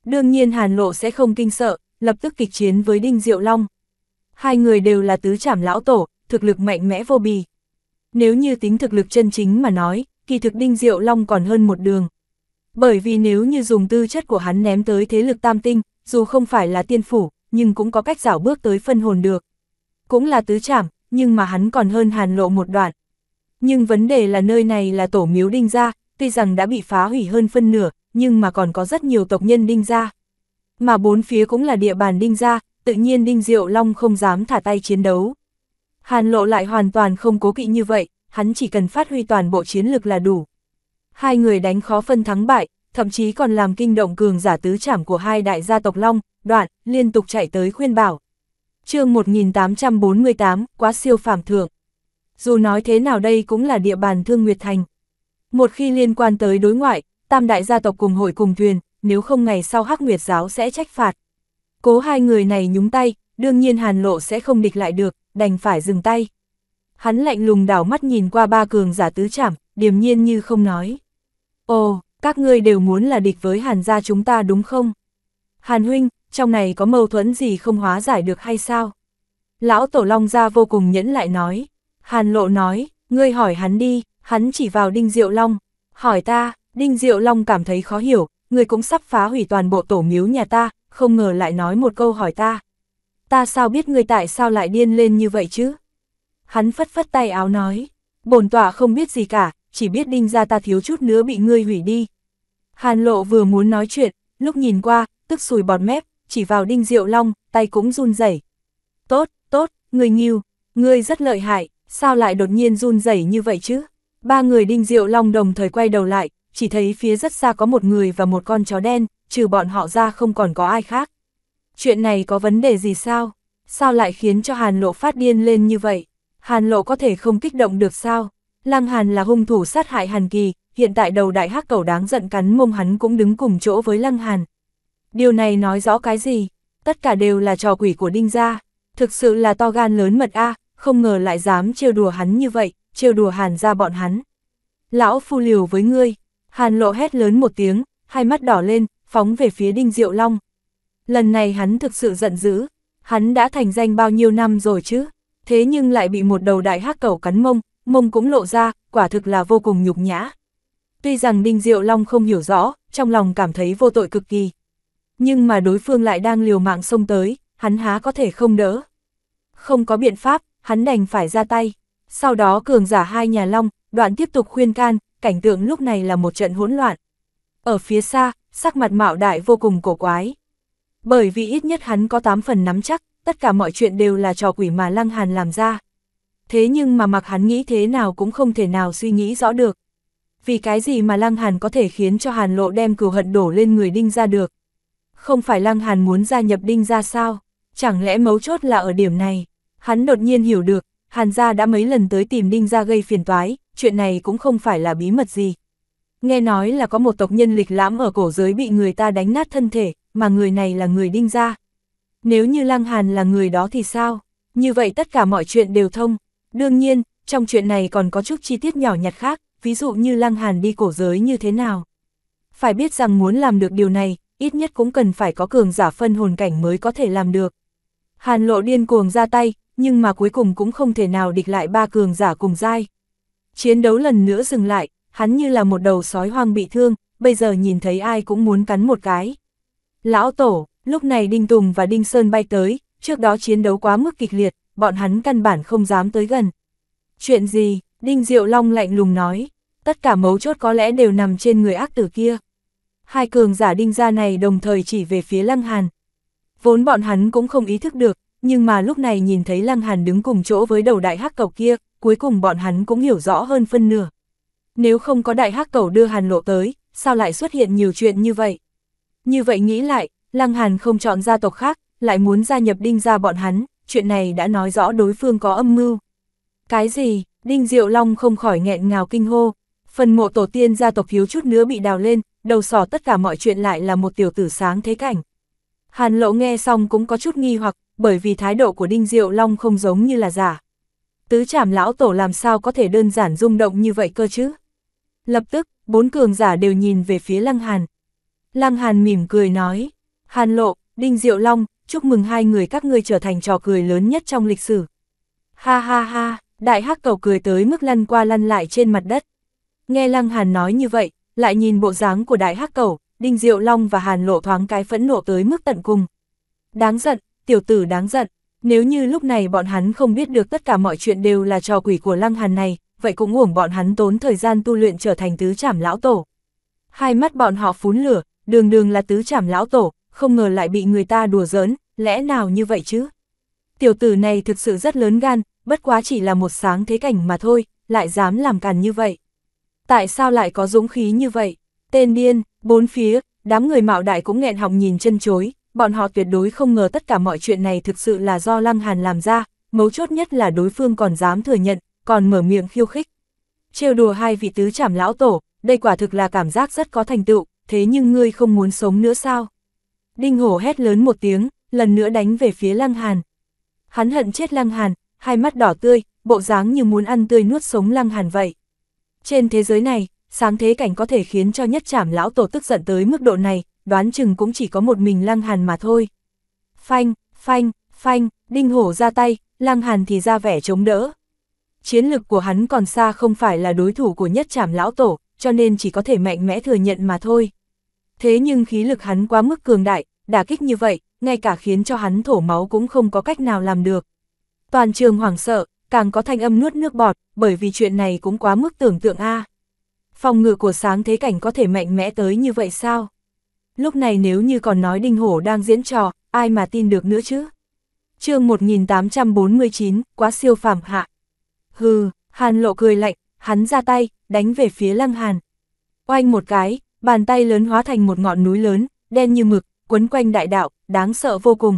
Đương nhiên hàn lộ sẽ không kinh sợ, lập tức kịch chiến với Đinh Diệu Long. Hai người đều là tứ trảm lão tổ, thực lực mạnh mẽ vô bì. Nếu như tính thực lực chân chính mà nói, kỳ thực Đinh Diệu Long còn hơn một đường bởi vì nếu như dùng tư chất của hắn ném tới thế lực tam tinh, dù không phải là tiên phủ, nhưng cũng có cách dảo bước tới phân hồn được. Cũng là tứ trảm, nhưng mà hắn còn hơn hàn lộ một đoạn. Nhưng vấn đề là nơi này là tổ miếu đinh gia, tuy rằng đã bị phá hủy hơn phân nửa, nhưng mà còn có rất nhiều tộc nhân đinh gia. Mà bốn phía cũng là địa bàn đinh gia, tự nhiên đinh diệu long không dám thả tay chiến đấu. Hàn lộ lại hoàn toàn không cố kỵ như vậy, hắn chỉ cần phát huy toàn bộ chiến lực là đủ. Hai người đánh khó phân thắng bại, thậm chí còn làm kinh động cường giả tứ trảm của hai đại gia tộc Long, đoạn, liên tục chạy tới khuyên bảo. chương 1848, quá siêu phàm thượng. Dù nói thế nào đây cũng là địa bàn Thương Nguyệt Thành. Một khi liên quan tới đối ngoại, tam đại gia tộc cùng hội cùng thuyền, nếu không ngày sau Hắc Nguyệt giáo sẽ trách phạt. Cố hai người này nhúng tay, đương nhiên Hàn Lộ sẽ không địch lại được, đành phải dừng tay. Hắn lạnh lùng đảo mắt nhìn qua ba cường giả tứ trảm, điềm nhiên như không nói. Ồ, các ngươi đều muốn là địch với Hàn gia chúng ta đúng không? Hàn huynh, trong này có mâu thuẫn gì không hóa giải được hay sao? Lão Tổ Long ra vô cùng nhẫn lại nói. Hàn lộ nói, ngươi hỏi hắn đi, hắn chỉ vào Đinh Diệu Long. Hỏi ta, Đinh Diệu Long cảm thấy khó hiểu, ngươi cũng sắp phá hủy toàn bộ tổ miếu nhà ta, không ngờ lại nói một câu hỏi ta. Ta sao biết ngươi tại sao lại điên lên như vậy chứ? Hắn phất phất tay áo nói, bổn tọa không biết gì cả, chỉ biết đinh ra ta thiếu chút nữa bị ngươi hủy đi. Hàn lộ vừa muốn nói chuyện, lúc nhìn qua, tức sùi bọt mép, chỉ vào đinh diệu long, tay cũng run rẩy. Tốt, tốt, người nghiêu, ngươi rất lợi hại, sao lại đột nhiên run rẩy như vậy chứ? Ba người đinh diệu long đồng thời quay đầu lại, chỉ thấy phía rất xa có một người và một con chó đen, trừ bọn họ ra không còn có ai khác. Chuyện này có vấn đề gì sao? Sao lại khiến cho Hàn Lộ phát điên lên như vậy? Hàn Lộ có thể không kích động được sao? Lam Hàn là hung thủ sát hại Hàn Kỳ, hiện tại đầu đại hắc cầu đáng giận cắn mông hắn cũng đứng cùng chỗ với Lăng Hàn. Điều này nói rõ cái gì? Tất cả đều là trò quỷ của Đinh Gia. Thực sự là to gan lớn mật a, không ngờ lại dám trêu đùa hắn như vậy, trêu đùa Hàn ra bọn hắn. Lão phu liều với ngươi. Hàn lộ hét lớn một tiếng, hai mắt đỏ lên, phóng về phía Đinh Diệu Long. Lần này hắn thực sự giận dữ. Hắn đã thành danh bao nhiêu năm rồi chứ? Thế nhưng lại bị một đầu đại hắc cầu cắn mông, mông cũng lộ ra, quả thực là vô cùng nhục nhã. Tuy rằng Ninh Diệu Long không hiểu rõ, trong lòng cảm thấy vô tội cực kỳ. Nhưng mà đối phương lại đang liều mạng xông tới, hắn há có thể không đỡ. Không có biện pháp, hắn đành phải ra tay. Sau đó cường giả hai nhà Long, đoạn tiếp tục khuyên can, cảnh tượng lúc này là một trận hỗn loạn. Ở phía xa, sắc mặt mạo đại vô cùng cổ quái. Bởi vì ít nhất hắn có 8 phần nắm chắc, tất cả mọi chuyện đều là trò quỷ mà Lăng Hàn làm ra thế nhưng mà mặc hắn nghĩ thế nào cũng không thể nào suy nghĩ rõ được. Vì cái gì mà Lăng Hàn có thể khiến cho Hàn Lộ đem cừu hận đổ lên người Đinh Gia được? Không phải Lăng Hàn muốn gia nhập Đinh Gia sao? Chẳng lẽ mấu chốt là ở điểm này? Hắn đột nhiên hiểu được, Hàn gia đã mấy lần tới tìm Đinh Gia gây phiền toái, chuyện này cũng không phải là bí mật gì. Nghe nói là có một tộc nhân lịch lãm ở cổ giới bị người ta đánh nát thân thể, mà người này là người Đinh Gia Nếu như Lăng Hàn là người đó thì sao? Như vậy tất cả mọi chuyện đều thông, Đương nhiên, trong chuyện này còn có chút chi tiết nhỏ nhặt khác, ví dụ như Lăng Hàn đi cổ giới như thế nào. Phải biết rằng muốn làm được điều này, ít nhất cũng cần phải có cường giả phân hồn cảnh mới có thể làm được. Hàn lộ điên cuồng ra tay, nhưng mà cuối cùng cũng không thể nào địch lại ba cường giả cùng dai. Chiến đấu lần nữa dừng lại, hắn như là một đầu sói hoang bị thương, bây giờ nhìn thấy ai cũng muốn cắn một cái. Lão Tổ, lúc này Đinh Tùng và Đinh Sơn bay tới, trước đó chiến đấu quá mức kịch liệt, bọn hắn căn bản không dám tới gần. Chuyện gì? Đinh Diệu Long lạnh lùng nói, tất cả mấu chốt có lẽ đều nằm trên người ác tử kia. Hai cường giả đinh gia này đồng thời chỉ về phía Lăng Hàn. Vốn bọn hắn cũng không ý thức được, nhưng mà lúc này nhìn thấy Lăng Hàn đứng cùng chỗ với đầu đại hắc cầu kia, cuối cùng bọn hắn cũng hiểu rõ hơn phân nửa. Nếu không có đại hắc cầu đưa Hàn lộ tới, sao lại xuất hiện nhiều chuyện như vậy? Như vậy nghĩ lại, Lăng Hàn không chọn gia tộc khác, lại muốn gia nhập đinh gia bọn hắn, chuyện này đã nói rõ đối phương có âm mưu. Cái gì, Đinh Diệu Long không khỏi nghẹn ngào kinh hô, phần mộ tổ tiên gia tộc thiếu chút nữa bị đào lên, đầu sỏ tất cả mọi chuyện lại là một tiểu tử sáng thế cảnh. Hàn lộ nghe xong cũng có chút nghi hoặc, bởi vì thái độ của Đinh Diệu Long không giống như là giả. Tứ trảm lão tổ làm sao có thể đơn giản rung động như vậy cơ chứ? Lập tức, bốn cường giả đều nhìn về phía Lăng Hàn. Lăng Hàn mỉm cười nói, Hàn lộ, Đinh Diệu Long, chúc mừng hai người các ngươi trở thành trò cười lớn nhất trong lịch sử. Ha ha ha, đại hắc cầu cười tới mức lăn qua lăn lại trên mặt đất. Nghe Lăng Hàn nói như vậy, lại nhìn bộ dáng của đại hắc cầu, Đinh Diệu Long và Hàn lộ thoáng cái phẫn nộ tới mức tận cùng. Đáng giận, tiểu tử đáng giận, nếu như lúc này bọn hắn không biết được tất cả mọi chuyện đều là trò quỷ của Lăng Hàn này, vậy cũng uổng bọn hắn tốn thời gian tu luyện trở thành tứ trảm lão tổ. Hai mắt bọn họ phún lửa, đường đường là tứ trảm lão tổ, không ngờ lại bị người ta đùa giỡn, lẽ nào như vậy chứ? Tiểu tử này thực sự rất lớn gan, bất quá chỉ là một sáng thế cảnh mà thôi, lại dám làm càn như vậy. Tại sao lại có dũng khí như vậy? Tên điên, bốn phía, đám người mạo đại cũng nghẹn họng nhìn chân chối, bọn họ tuyệt đối không ngờ tất cả mọi chuyện này thực sự là do Lăng Hàn làm ra, mấu chốt nhất là đối phương còn dám thừa nhận, còn mở miệng khiêu khích. Trêu đùa hai vị tứ trảm lão tổ, đây quả thực là cảm giác rất có thành tựu, thế nhưng ngươi không muốn sống nữa sao? Đinh hổ hét lớn một tiếng, lần nữa đánh về phía Lăng Hàn. Hắn hận chết Lăng Hàn, hai mắt đỏ tươi, bộ dáng như muốn ăn tươi nuốt sống Lăng Hàn vậy. Trên thế giới này, sáng thế cảnh có thể khiến cho nhất trảm lão tổ tức giận tới mức độ này, đoán chừng cũng chỉ có một mình Lăng Hàn mà thôi. Phanh, phanh, phanh, đinh hổ ra tay, Lăng Hàn thì ra vẻ chống đỡ. Chiến lực của hắn còn xa không phải là đối thủ của nhất trảm lão tổ, cho nên chỉ có thể mạnh mẽ thừa nhận mà thôi thế nhưng khí lực hắn quá mức cường đại, đả kích như vậy, ngay cả khiến cho hắn thổ máu cũng không có cách nào làm được. Toàn trường hoảng sợ, càng có thanh âm nuốt nước bọt, bởi vì chuyện này cũng quá mức tưởng tượng a. Phòng ngự của sáng thế cảnh có thể mạnh mẽ tới như vậy sao? Lúc này nếu như còn nói đinh hổ đang diễn trò, ai mà tin được nữa chứ? chương 1849, quá siêu phàm hạ. Hừ, Hàn lộ cười lạnh, hắn ra tay, đánh về phía Lăng Hàn. Oanh một cái, bàn tay lớn hóa thành một ngọn núi lớn, đen như mực, quấn quanh đại đạo, đáng sợ vô cùng.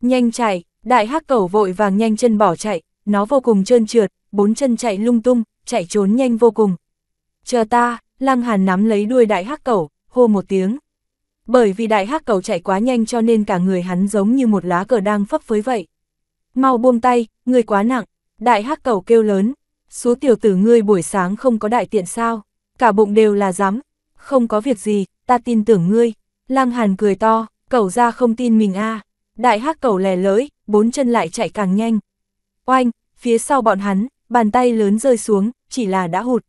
Nhanh chạy, đại hắc cẩu vội vàng nhanh chân bỏ chạy, nó vô cùng trơn trượt, bốn chân chạy lung tung, chạy trốn nhanh vô cùng. Chờ ta, Lăng Hàn nắm lấy đuôi đại hắc cẩu, hô một tiếng. Bởi vì đại hắc cẩu chạy quá nhanh cho nên cả người hắn giống như một lá cờ đang phấp phới vậy. Mau buông tay, người quá nặng, đại hắc cẩu kêu lớn, số tiểu tử ngươi buổi sáng không có đại tiện sao, cả bụng đều là rắm, không có việc gì, ta tin tưởng ngươi. Lăng Hàn cười to, cậu ra không tin mình a à. Đại hắc cậu lè lưỡi, bốn chân lại chạy càng nhanh. Oanh, phía sau bọn hắn, bàn tay lớn rơi xuống, chỉ là đã hụt.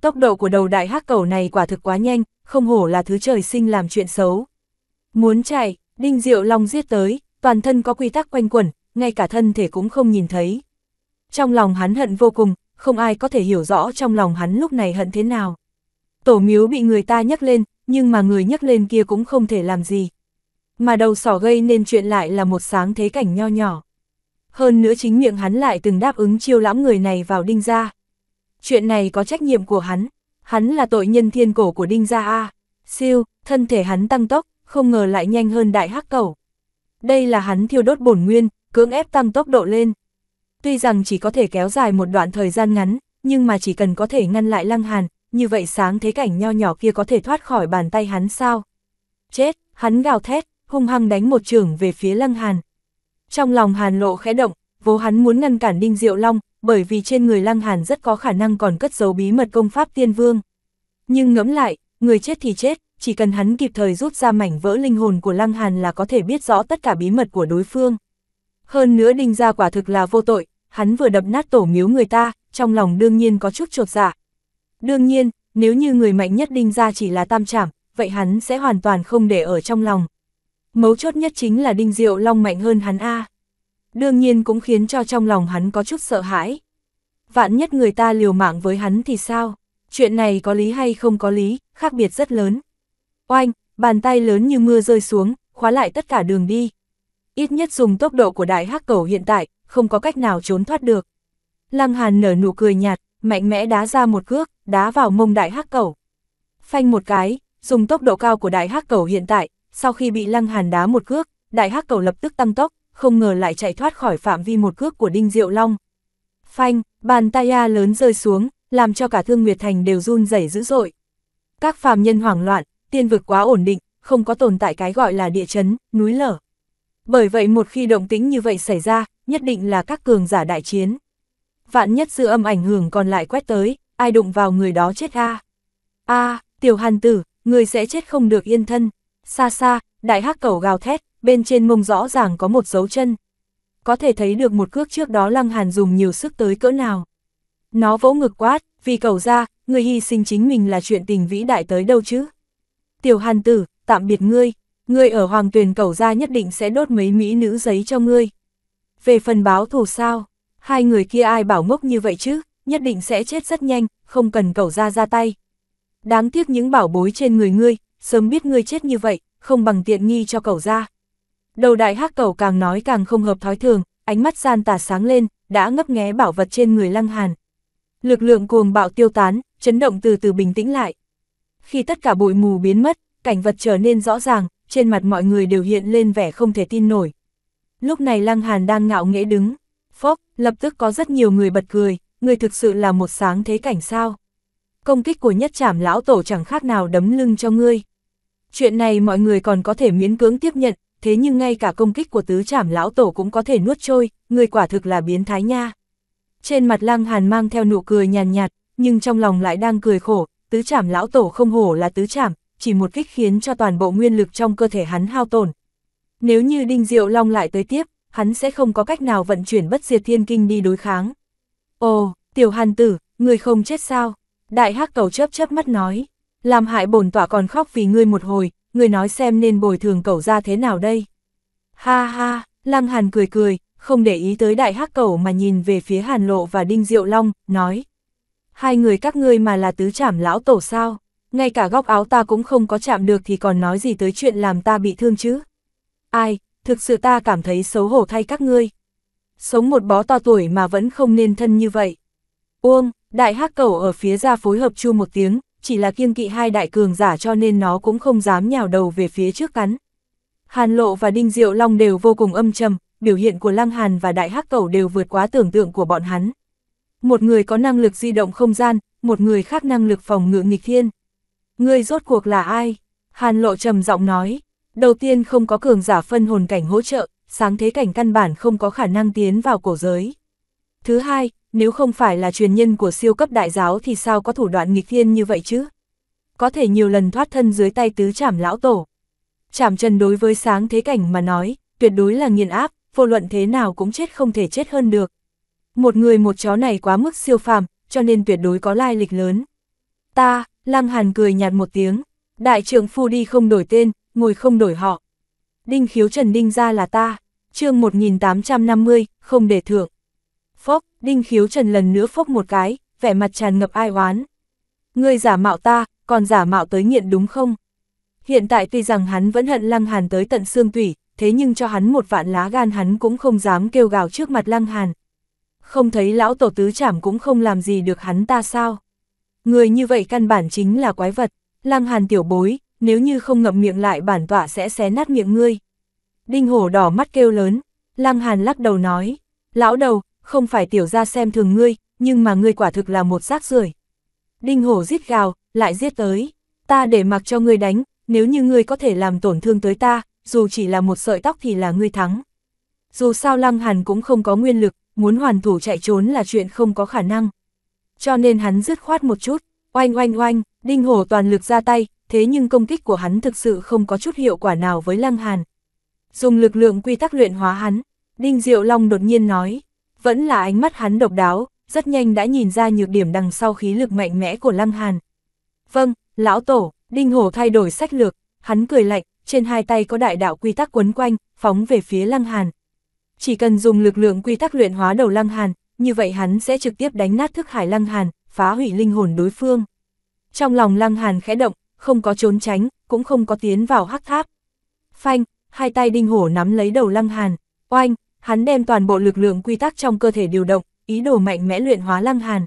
Tốc độ của đầu đại hắc Cầu này quả thực quá nhanh, không hổ là thứ trời sinh làm chuyện xấu. Muốn chạy, Đinh Diệu Long giết tới, toàn thân có quy tắc quanh quẩn, ngay cả thân thể cũng không nhìn thấy. Trong lòng hắn hận vô cùng, không ai có thể hiểu rõ trong lòng hắn lúc này hận thế nào. Tổ miếu bị người ta nhắc lên, nhưng mà người nhắc lên kia cũng không thể làm gì. Mà đầu sỏ gây nên chuyện lại là một sáng thế cảnh nho nhỏ. Hơn nữa chính miệng hắn lại từng đáp ứng chiêu lãm người này vào đinh gia. Chuyện này có trách nhiệm của hắn, hắn là tội nhân thiên cổ của đinh gia A. Siêu, thân thể hắn tăng tốc, không ngờ lại nhanh hơn đại hắc cầu. Đây là hắn thiêu đốt bổn nguyên, cưỡng ép tăng tốc độ lên. Tuy rằng chỉ có thể kéo dài một đoạn thời gian ngắn, nhưng mà chỉ cần có thể ngăn lại lăng hàn, như vậy sáng thế cảnh nho nhỏ kia có thể thoát khỏi bàn tay hắn sao? Chết, hắn gào thét, hung hăng đánh một trường về phía Lăng Hàn. Trong lòng Hàn lộ khẽ động, vô hắn muốn ngăn cản Đinh Diệu Long, bởi vì trên người Lăng Hàn rất có khả năng còn cất giấu bí mật công pháp tiên vương. Nhưng ngẫm lại, người chết thì chết, chỉ cần hắn kịp thời rút ra mảnh vỡ linh hồn của Lăng Hàn là có thể biết rõ tất cả bí mật của đối phương. Hơn nữa Đinh gia quả thực là vô tội, hắn vừa đập nát tổ miếu người ta, trong lòng đương nhiên có chút trột dạ. Đương nhiên, nếu như người mạnh nhất đinh gia chỉ là tam trảm, vậy hắn sẽ hoàn toàn không để ở trong lòng. Mấu chốt nhất chính là đinh diệu long mạnh hơn hắn A. Đương nhiên cũng khiến cho trong lòng hắn có chút sợ hãi. Vạn nhất người ta liều mạng với hắn thì sao? Chuyện này có lý hay không có lý, khác biệt rất lớn. Oanh, bàn tay lớn như mưa rơi xuống, khóa lại tất cả đường đi. Ít nhất dùng tốc độ của đại hắc cầu hiện tại, không có cách nào trốn thoát được. Lăng Hàn nở nụ cười nhạt, mạnh mẽ đá ra một cước, đá vào mông đại hắc cầu Phanh một cái, dùng tốc độ cao của đại hắc cầu hiện tại, sau khi bị lăng hàn đá một cước, đại hắc cầu lập tức tăng tốc, không ngờ lại chạy thoát khỏi phạm vi một cước của Đinh Diệu Long. Phanh, bàn tay A lớn rơi xuống, làm cho cả Thương Nguyệt Thành đều run rẩy dữ dội. Các phàm nhân hoảng loạn, tiên vực quá ổn định, không có tồn tại cái gọi là địa chấn, núi lở. Bởi vậy một khi động tĩnh như vậy xảy ra, nhất định là các cường giả đại chiến. Vạn nhất dư âm ảnh hưởng còn lại quét tới, ai đụng vào người đó chết a. A, tiểu hàn tử, người sẽ chết không được yên thân. Xa xa, đại hắc Cầu gào thét, bên trên mông rõ ràng có một dấu chân. Có thể thấy được một cước trước đó lăng hàn dùng nhiều sức tới cỡ nào. Nó vỗ ngực quát, vì cầu ra, người hy sinh chính mình là chuyện tình vĩ đại tới đâu chứ. Tiểu hàn tử, tạm biệt ngươi, ngươi ở hoàng tuyền cầu ra nhất định sẽ đốt mấy mỹ nữ giấy cho ngươi. Về phần báo thù sao, hai người kia ai bảo ngốc như vậy chứ? nhất định sẽ chết rất nhanh, không cần cậu ra ra tay. Đáng tiếc những bảo bối trên người ngươi, sớm biết ngươi chết như vậy, không bằng tiện nghi cho cậu ra. Đầu đại hắc cẩu càng nói càng không hợp thói thường, ánh mắt gian tà sáng lên, đã ngấp nghé bảo vật trên người lăng hàn. Lực lượng cuồng bạo tiêu tán, chấn động từ từ bình tĩnh lại. Khi tất cả bụi mù biến mất, cảnh vật trở nên rõ ràng, trên mặt mọi người đều hiện lên vẻ không thể tin nổi. Lúc này lăng hàn đang ngạo nghễ đứng, phốc, lập tức có rất nhiều người bật cười người thực sự là một sáng thế cảnh sao. Công kích của nhất trảm lão tổ chẳng khác nào đấm lưng cho ngươi. Chuyện này mọi người còn có thể miễn cưỡng tiếp nhận, thế nhưng ngay cả công kích của tứ trảm lão tổ cũng có thể nuốt trôi, người quả thực là biến thái nha. Trên mặt lăng hàn mang theo nụ cười nhàn nhạt, nhạt, nhưng trong lòng lại đang cười khổ, tứ trảm lão tổ không hổ là tứ trảm, chỉ một kích khiến cho toàn bộ nguyên lực trong cơ thể hắn hao tổn. Nếu như Đinh Diệu Long lại tới tiếp, hắn sẽ không có cách nào vận chuyển bất diệt thiên kinh đi đối kháng. Ồ, tiểu hàn tử, người không chết sao? Đại hắc cầu chớp chớp mắt nói. Làm hại bổn tọa còn khóc vì ngươi một hồi, ngươi nói xem nên bồi thường cầu ra thế nào đây? Ha ha, lăng hàn cười cười, không để ý tới đại hắc cầu mà nhìn về phía hàn lộ và đinh diệu long, nói. Hai người các ngươi mà là tứ trảm lão tổ sao? Ngay cả góc áo ta cũng không có chạm được thì còn nói gì tới chuyện làm ta bị thương chứ? Ai, thực sự ta cảm thấy xấu hổ thay các ngươi sống một bó to tuổi mà vẫn không nên thân như vậy. Uông, đại hắc cầu ở phía ra phối hợp chu một tiếng, chỉ là kiêng kỵ hai đại cường giả cho nên nó cũng không dám nhào đầu về phía trước cắn. Hàn Lộ và Đinh Diệu Long đều vô cùng âm trầm, biểu hiện của Lăng Hàn và Đại Hắc cầu đều vượt quá tưởng tượng của bọn hắn. Một người có năng lực di động không gian, một người khác năng lực phòng ngự nghịch thiên. Ngươi rốt cuộc là ai? Hàn Lộ trầm giọng nói. Đầu tiên không có cường giả phân hồn cảnh hỗ trợ, sáng thế cảnh căn bản không có khả năng tiến vào cổ giới. Thứ hai, nếu không phải là truyền nhân của siêu cấp đại giáo thì sao có thủ đoạn nghịch thiên như vậy chứ? Có thể nhiều lần thoát thân dưới tay tứ trảm lão tổ. Trảm trần đối với sáng thế cảnh mà nói, tuyệt đối là nghiền áp, vô luận thế nào cũng chết không thể chết hơn được. Một người một chó này quá mức siêu phàm, cho nên tuyệt đối có lai lịch lớn. Ta, Lăng Hàn cười nhạt một tiếng, đại trưởng phu đi không đổi tên, ngồi không đổi họ. Đinh khiếu Trần Đinh ra là ta chương 1850, không để thượng. Phốc, đinh khiếu trần lần nữa phốc một cái, vẻ mặt tràn ngập ai oán. Ngươi giả mạo ta, còn giả mạo tới nghiện đúng không? Hiện tại tuy rằng hắn vẫn hận lăng hàn tới tận xương tủy, thế nhưng cho hắn một vạn lá gan hắn cũng không dám kêu gào trước mặt lăng hàn. Không thấy lão tổ tứ chảm cũng không làm gì được hắn ta sao? Người như vậy căn bản chính là quái vật, lăng hàn tiểu bối, nếu như không ngậm miệng lại bản tọa sẽ xé nát miệng ngươi. Đinh hổ đỏ mắt kêu lớn, Lăng Hàn lắc đầu nói, lão đầu, không phải tiểu ra xem thường ngươi, nhưng mà ngươi quả thực là một rác rưởi. Đinh hổ giết gào, lại giết tới, ta để mặc cho ngươi đánh, nếu như ngươi có thể làm tổn thương tới ta, dù chỉ là một sợi tóc thì là ngươi thắng. Dù sao Lăng Hàn cũng không có nguyên lực, muốn hoàn thủ chạy trốn là chuyện không có khả năng. Cho nên hắn dứt khoát một chút, oanh oanh oanh, đinh hổ toàn lực ra tay, thế nhưng công kích của hắn thực sự không có chút hiệu quả nào với Lăng Hàn, dùng lực lượng quy tắc luyện hóa hắn, Đinh Diệu Long đột nhiên nói, vẫn là ánh mắt hắn độc đáo, rất nhanh đã nhìn ra nhược điểm đằng sau khí lực mạnh mẽ của Lăng Hàn. Vâng, lão tổ, Đinh Hổ thay đổi sách lược, hắn cười lạnh, trên hai tay có đại đạo quy tắc quấn quanh, phóng về phía Lăng Hàn. Chỉ cần dùng lực lượng quy tắc luyện hóa đầu Lăng Hàn, như vậy hắn sẽ trực tiếp đánh nát thức hải Lăng Hàn, phá hủy linh hồn đối phương. Trong lòng Lăng Hàn khẽ động, không có trốn tránh, cũng không có tiến vào hắc tháp. Phanh, hai tay đinh hổ nắm lấy đầu lăng hàn, oanh, hắn đem toàn bộ lực lượng quy tắc trong cơ thể điều động, ý đồ mạnh mẽ luyện hóa lăng hàn.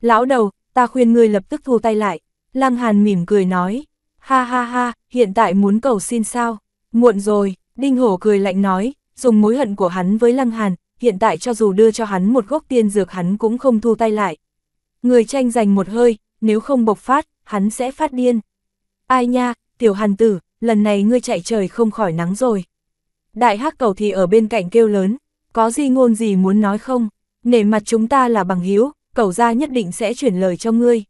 Lão đầu, ta khuyên ngươi lập tức thu tay lại, lăng hàn mỉm cười nói, ha ha ha, hiện tại muốn cầu xin sao, muộn rồi, đinh hổ cười lạnh nói, dùng mối hận của hắn với lăng hàn, hiện tại cho dù đưa cho hắn một gốc tiên dược hắn cũng không thu tay lại. Người tranh giành một hơi, nếu không bộc phát, hắn sẽ phát điên. Ai nha, tiểu hàn tử, lần này ngươi chạy trời không khỏi nắng rồi. Đại hắc cầu thì ở bên cạnh kêu lớn, có gì ngôn gì muốn nói không, nể mặt chúng ta là bằng hiếu, cầu ra nhất định sẽ chuyển lời cho ngươi.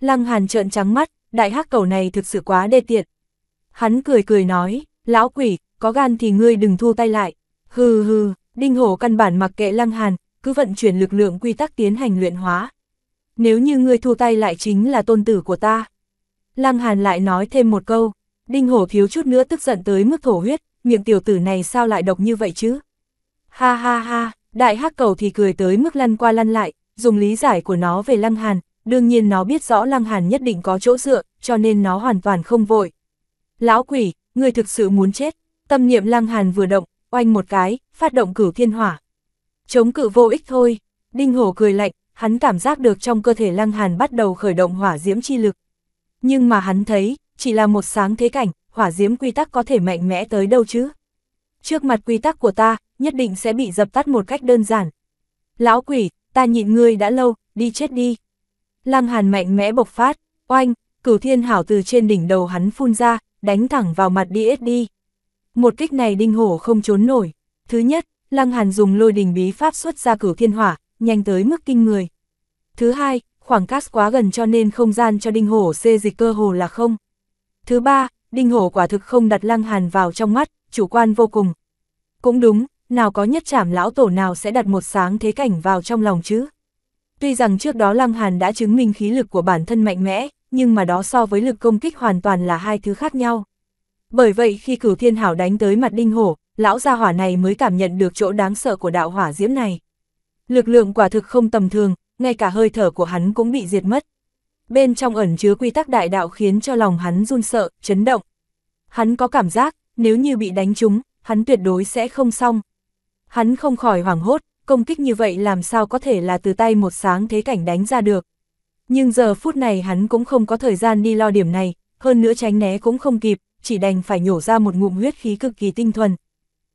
Lăng hàn trợn trắng mắt, đại hắc cầu này thực sự quá đê tiện. Hắn cười cười nói, lão quỷ, có gan thì ngươi đừng thu tay lại. Hừ hừ, đinh hổ căn bản mặc kệ lăng hàn, cứ vận chuyển lực lượng quy tắc tiến hành luyện hóa. Nếu như ngươi thu tay lại chính là tôn tử của ta. Lăng hàn lại nói thêm một câu, Đinh hổ thiếu chút nữa tức giận tới mức thổ huyết, miệng tiểu tử này sao lại độc như vậy chứ? Ha ha ha, đại hắc cầu thì cười tới mức lăn qua lăn lại, dùng lý giải của nó về Lăng Hàn, đương nhiên nó biết rõ Lăng Hàn nhất định có chỗ dựa, cho nên nó hoàn toàn không vội. Lão quỷ, người thực sự muốn chết, tâm niệm Lăng Hàn vừa động, oanh một cái, phát động cửu thiên hỏa. Chống cự vô ích thôi, Đinh Hổ cười lạnh, hắn cảm giác được trong cơ thể Lăng Hàn bắt đầu khởi động hỏa diễm chi lực. Nhưng mà hắn thấy, chỉ là một sáng thế cảnh, hỏa diễm quy tắc có thể mạnh mẽ tới đâu chứ? Trước mặt quy tắc của ta, nhất định sẽ bị dập tắt một cách đơn giản. Lão quỷ, ta nhịn ngươi đã lâu, đi chết đi. Lăng hàn mạnh mẽ bộc phát, oanh, cửu thiên hảo từ trên đỉnh đầu hắn phun ra, đánh thẳng vào mặt đi đi Một kích này đinh hổ không trốn nổi. Thứ nhất, lăng hàn dùng lôi đình bí pháp xuất ra cửu thiên hỏa, nhanh tới mức kinh người. Thứ hai, khoảng cách quá gần cho nên không gian cho đinh hổ xê dịch cơ hồ là không. Thứ ba, Đinh Hổ quả thực không đặt Lăng Hàn vào trong mắt, chủ quan vô cùng. Cũng đúng, nào có nhất trảm lão tổ nào sẽ đặt một sáng thế cảnh vào trong lòng chứ. Tuy rằng trước đó Lăng Hàn đã chứng minh khí lực của bản thân mạnh mẽ, nhưng mà đó so với lực công kích hoàn toàn là hai thứ khác nhau. Bởi vậy khi cửu thiên hảo đánh tới mặt đinh hổ, lão gia hỏa này mới cảm nhận được chỗ đáng sợ của đạo hỏa diễm này. Lực lượng quả thực không tầm thường, ngay cả hơi thở của hắn cũng bị diệt mất bên trong ẩn chứa quy tắc đại đạo khiến cho lòng hắn run sợ, chấn động. Hắn có cảm giác, nếu như bị đánh trúng, hắn tuyệt đối sẽ không xong. Hắn không khỏi hoảng hốt, công kích như vậy làm sao có thể là từ tay một sáng thế cảnh đánh ra được. Nhưng giờ phút này hắn cũng không có thời gian đi lo điểm này, hơn nữa tránh né cũng không kịp, chỉ đành phải nhổ ra một ngụm huyết khí cực kỳ tinh thuần.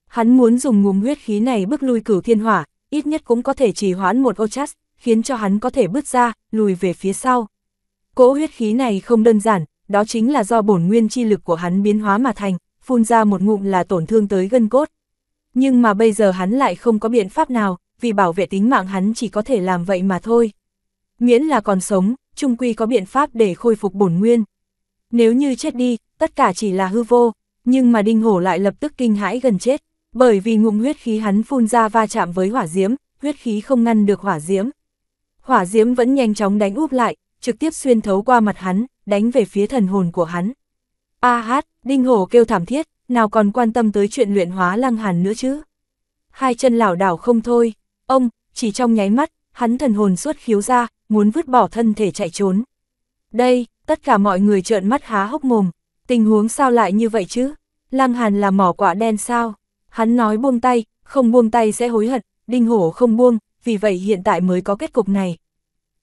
Hắn muốn dùng ngụm huyết khí này bước lui cửu thiên hỏa, ít nhất cũng có thể trì hoãn một ô chát, khiến cho hắn có thể bước ra, lùi về phía sau. Cỗ huyết khí này không đơn giản, đó chính là do bổn nguyên chi lực của hắn biến hóa mà thành, phun ra một ngụm là tổn thương tới gân cốt. Nhưng mà bây giờ hắn lại không có biện pháp nào, vì bảo vệ tính mạng hắn chỉ có thể làm vậy mà thôi. Miễn là còn sống, trung quy có biện pháp để khôi phục bổn nguyên. Nếu như chết đi, tất cả chỉ là hư vô, nhưng mà đinh hổ lại lập tức kinh hãi gần chết, bởi vì ngụm huyết khí hắn phun ra va chạm với hỏa diễm, huyết khí không ngăn được hỏa diễm. Hỏa diễm vẫn nhanh chóng đánh úp lại, trực tiếp xuyên thấu qua mặt hắn, đánh về phía thần hồn của hắn. A hát, đinh hổ kêu thảm thiết, nào còn quan tâm tới chuyện luyện hóa lăng hàn nữa chứ. Hai chân lảo đảo không thôi, ông, chỉ trong nháy mắt, hắn thần hồn suốt khiếu ra, muốn vứt bỏ thân thể chạy trốn. Đây, tất cả mọi người trợn mắt há hốc mồm, tình huống sao lại như vậy chứ? Lăng Hàn là mỏ quả đen sao? Hắn nói buông tay, không buông tay sẽ hối hận, đinh hổ không buông, vì vậy hiện tại mới có kết cục này.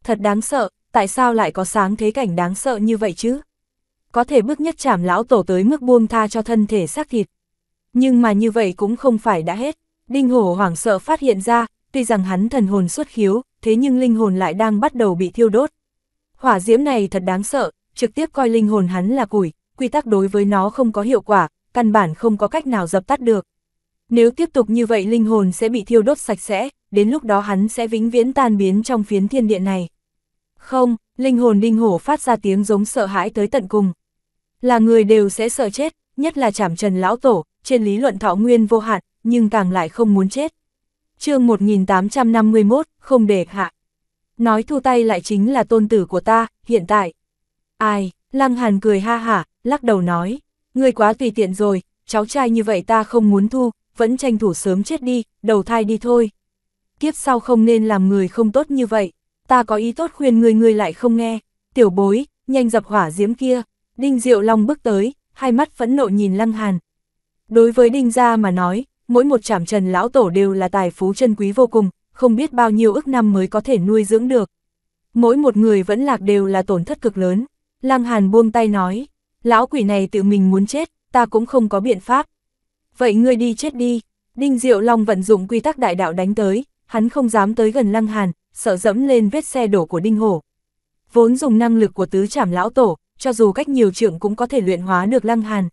Thật đáng sợ, tại sao lại có sáng thế cảnh đáng sợ như vậy chứ? Có thể bước nhất chảm lão tổ tới mức buông tha cho thân thể xác thịt. Nhưng mà như vậy cũng không phải đã hết. Đinh hổ hoảng sợ phát hiện ra, tuy rằng hắn thần hồn xuất khiếu, thế nhưng linh hồn lại đang bắt đầu bị thiêu đốt. Hỏa diễm này thật đáng sợ, trực tiếp coi linh hồn hắn là củi, quy tắc đối với nó không có hiệu quả, căn bản không có cách nào dập tắt được. Nếu tiếp tục như vậy linh hồn sẽ bị thiêu đốt sạch sẽ, đến lúc đó hắn sẽ vĩnh viễn tan biến trong phiến thiên địa này. Không, linh hồn đinh hổ phát ra tiếng giống sợ hãi tới tận cùng. Là người đều sẽ sợ chết, nhất là chảm trần lão tổ, trên lý luận thọ nguyên vô hạn, nhưng càng lại không muốn chết. chương 1851, không để hạ. Nói thu tay lại chính là tôn tử của ta, hiện tại. Ai, lăng hàn cười ha hả, lắc đầu nói. Người quá tùy tiện rồi, cháu trai như vậy ta không muốn thu, vẫn tranh thủ sớm chết đi, đầu thai đi thôi. Kiếp sau không nên làm người không tốt như vậy ta có ý tốt khuyên người người lại không nghe, tiểu bối, nhanh dập hỏa diễm kia, Đinh Diệu Long bước tới, hai mắt phẫn nộ nhìn Lăng Hàn. Đối với Đinh Gia mà nói, mỗi một trảm trần lão tổ đều là tài phú chân quý vô cùng, không biết bao nhiêu ức năm mới có thể nuôi dưỡng được. Mỗi một người vẫn lạc đều là tổn thất cực lớn. Lăng Hàn buông tay nói, lão quỷ này tự mình muốn chết, ta cũng không có biện pháp. Vậy ngươi đi chết đi, Đinh Diệu Long vận dụng quy tắc đại đạo đánh tới, hắn không dám tới gần Lăng Hàn, sợ dẫm lên vết xe đổ của đinh hổ. Vốn dùng năng lực của tứ trảm lão tổ, cho dù cách nhiều trượng cũng có thể luyện hóa được lăng hàn.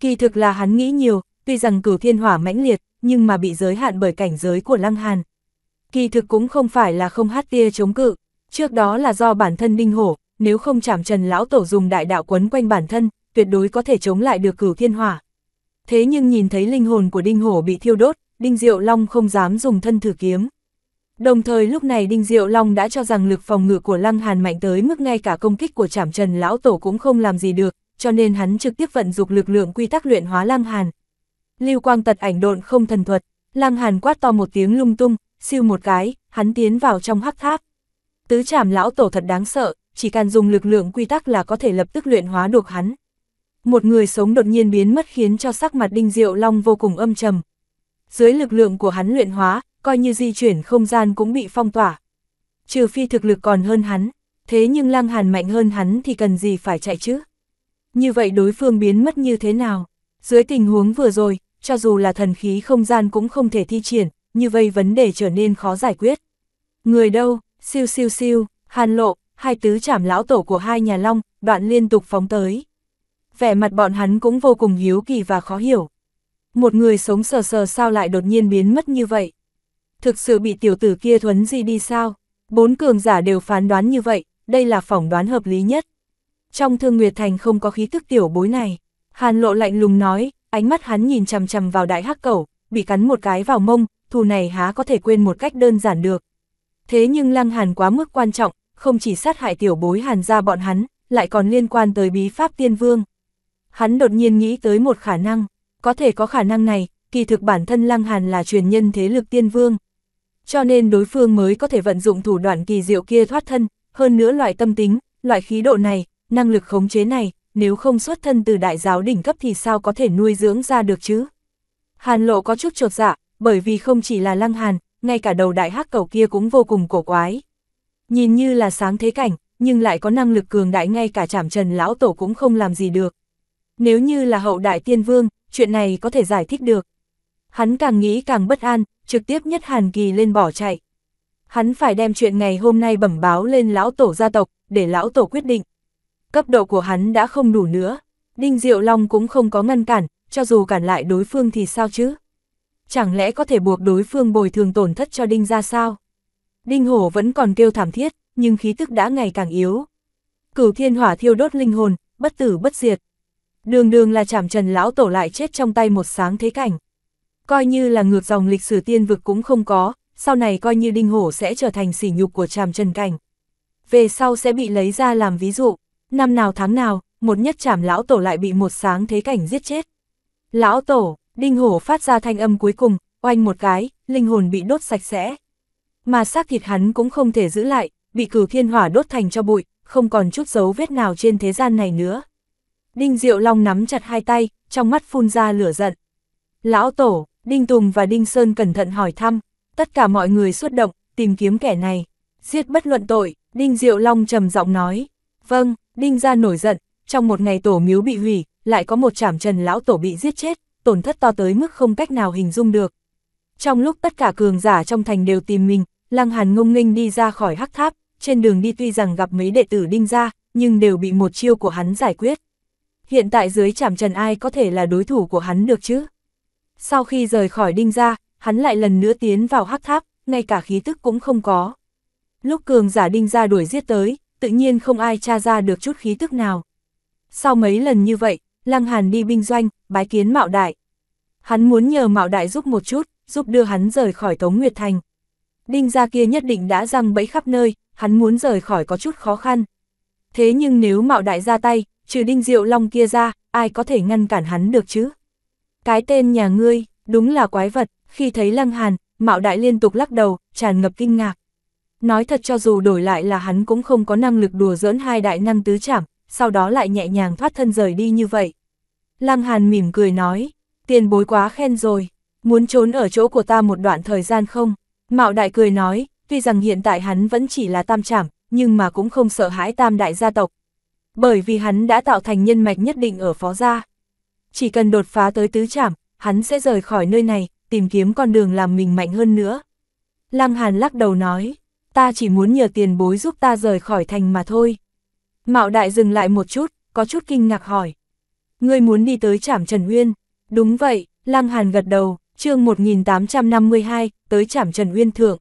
Kỳ thực là hắn nghĩ nhiều, tuy rằng cửu thiên hỏa mãnh liệt, nhưng mà bị giới hạn bởi cảnh giới của lăng hàn. Kỳ thực cũng không phải là không hát tia chống cự, trước đó là do bản thân đinh hổ, nếu không chảm trần lão tổ dùng đại đạo quấn quanh bản thân, tuyệt đối có thể chống lại được cửu thiên hỏa. Thế nhưng nhìn thấy linh hồn của đinh hổ bị thiêu đốt, đinh diệu long không dám dùng thân thử kiếm. Đồng thời lúc này Đinh Diệu Long đã cho rằng lực phòng ngự của Lăng Hàn mạnh tới mức ngay cả công kích của Trảm Trần Lão Tổ cũng không làm gì được, cho nên hắn trực tiếp vận dụng lực lượng quy tắc luyện hóa Lăng Hàn. Lưu quang tật ảnh độn không thần thuật, Lăng Hàn quát to một tiếng lung tung, siêu một cái, hắn tiến vào trong hắc tháp. Tứ Trảm Lão Tổ thật đáng sợ, chỉ cần dùng lực lượng quy tắc là có thể lập tức luyện hóa được hắn. Một người sống đột nhiên biến mất khiến cho sắc mặt Đinh Diệu Long vô cùng âm trầm. Dưới lực lượng của hắn luyện hóa, coi như di chuyển không gian cũng bị phong tỏa. Trừ phi thực lực còn hơn hắn, thế nhưng Lăng Hàn mạnh hơn hắn thì cần gì phải chạy chứ? Như vậy đối phương biến mất như thế nào? Dưới tình huống vừa rồi, cho dù là thần khí không gian cũng không thể thi triển, như vậy vấn đề trở nên khó giải quyết. Người đâu, siêu siêu siêu, hàn lộ, hai tứ chảm lão tổ của hai nhà long, đoạn liên tục phóng tới. Vẻ mặt bọn hắn cũng vô cùng hiếu kỳ và khó hiểu. Một người sống sờ sờ sao lại đột nhiên biến mất như vậy? thực sự bị tiểu tử kia thuấn gì đi sao? Bốn cường giả đều phán đoán như vậy, đây là phỏng đoán hợp lý nhất. Trong thương Nguyệt Thành không có khí thức tiểu bối này, Hàn lộ lạnh lùng nói, ánh mắt hắn nhìn chằm chằm vào đại hắc cẩu, bị cắn một cái vào mông, thù này há có thể quên một cách đơn giản được. Thế nhưng Lăng Hàn quá mức quan trọng, không chỉ sát hại tiểu bối Hàn ra bọn hắn, lại còn liên quan tới bí pháp tiên vương. Hắn đột nhiên nghĩ tới một khả năng, có thể có khả năng này, kỳ thực bản thân Lăng Hàn là truyền nhân thế lực tiên vương, cho nên đối phương mới có thể vận dụng thủ đoạn kỳ diệu kia thoát thân, hơn nữa loại tâm tính, loại khí độ này, năng lực khống chế này, nếu không xuất thân từ đại giáo đỉnh cấp thì sao có thể nuôi dưỡng ra được chứ? Hàn lộ có chút trột dạ, bởi vì không chỉ là lăng hàn, ngay cả đầu đại hắc cầu kia cũng vô cùng cổ quái. Nhìn như là sáng thế cảnh, nhưng lại có năng lực cường đại ngay cả chảm trần lão tổ cũng không làm gì được. Nếu như là hậu đại tiên vương, chuyện này có thể giải thích được. Hắn càng nghĩ càng bất an, trực tiếp nhất Hàn Kỳ lên bỏ chạy. Hắn phải đem chuyện ngày hôm nay bẩm báo lên lão tổ gia tộc, để lão tổ quyết định. Cấp độ của hắn đã không đủ nữa, Đinh Diệu Long cũng không có ngăn cản, cho dù cản lại đối phương thì sao chứ? Chẳng lẽ có thể buộc đối phương bồi thường tổn thất cho Đinh ra sao? Đinh Hổ vẫn còn kêu thảm thiết, nhưng khí tức đã ngày càng yếu. Cửu thiên hỏa thiêu đốt linh hồn, bất tử bất diệt. Đường đường là chảm trần lão tổ lại chết trong tay một sáng thế cảnh coi như là ngược dòng lịch sử tiên vực cũng không có, sau này coi như đinh hổ sẽ trở thành sỉ nhục của tràm chân cảnh. Về sau sẽ bị lấy ra làm ví dụ, năm nào tháng nào, một nhất trảm lão tổ lại bị một sáng thế cảnh giết chết. Lão tổ, đinh hổ phát ra thanh âm cuối cùng, oanh một cái, linh hồn bị đốt sạch sẽ. Mà xác thịt hắn cũng không thể giữ lại, bị cửu thiên hỏa đốt thành cho bụi, không còn chút dấu vết nào trên thế gian này nữa. Đinh Diệu Long nắm chặt hai tay, trong mắt phun ra lửa giận. Lão tổ, Đinh Tùng và Đinh Sơn cẩn thận hỏi thăm, tất cả mọi người xuất động, tìm kiếm kẻ này. Giết bất luận tội, Đinh Diệu Long trầm giọng nói. Vâng, Đinh ra nổi giận, trong một ngày tổ miếu bị hủy, lại có một chảm trần lão tổ bị giết chết, tổn thất to tới mức không cách nào hình dung được. Trong lúc tất cả cường giả trong thành đều tìm mình, Lăng Hàn ngông nghênh đi ra khỏi hắc tháp, trên đường đi tuy rằng gặp mấy đệ tử Đinh ra, nhưng đều bị một chiêu của hắn giải quyết. Hiện tại dưới chảm trần ai có thể là đối thủ của hắn được chứ? Sau khi rời khỏi đinh gia, hắn lại lần nữa tiến vào hắc tháp, ngay cả khí tức cũng không có. Lúc cường giả đinh gia đuổi giết tới, tự nhiên không ai tra ra được chút khí tức nào. Sau mấy lần như vậy, Lăng Hàn đi binh doanh, bái kiến Mạo Đại. Hắn muốn nhờ Mạo Đại giúp một chút, giúp đưa hắn rời khỏi Tống Nguyệt Thành. Đinh gia kia nhất định đã răng bẫy khắp nơi, hắn muốn rời khỏi có chút khó khăn. Thế nhưng nếu Mạo Đại ra tay, trừ Đinh Diệu Long kia ra, ai có thể ngăn cản hắn được chứ? Cái tên nhà ngươi, đúng là quái vật, khi thấy Lăng Hàn, Mạo Đại liên tục lắc đầu, tràn ngập kinh ngạc. Nói thật cho dù đổi lại là hắn cũng không có năng lực đùa giỡn hai đại năng tứ chảm, sau đó lại nhẹ nhàng thoát thân rời đi như vậy. Lăng Hàn mỉm cười nói, tiền bối quá khen rồi, muốn trốn ở chỗ của ta một đoạn thời gian không? Mạo Đại cười nói, tuy rằng hiện tại hắn vẫn chỉ là tam chảm, nhưng mà cũng không sợ hãi tam đại gia tộc. Bởi vì hắn đã tạo thành nhân mạch nhất định ở phó gia chỉ cần đột phá tới tứ trảm, hắn sẽ rời khỏi nơi này, tìm kiếm con đường làm mình mạnh hơn nữa. Lăng Hàn lắc đầu nói, ta chỉ muốn nhờ tiền bối giúp ta rời khỏi thành mà thôi. Mạo đại dừng lại một chút, có chút kinh ngạc hỏi. Ngươi muốn đi tới trảm Trần Uyên? Đúng vậy, Lăng Hàn gật đầu, chương 1852, tới trảm Trần Uyên thượng.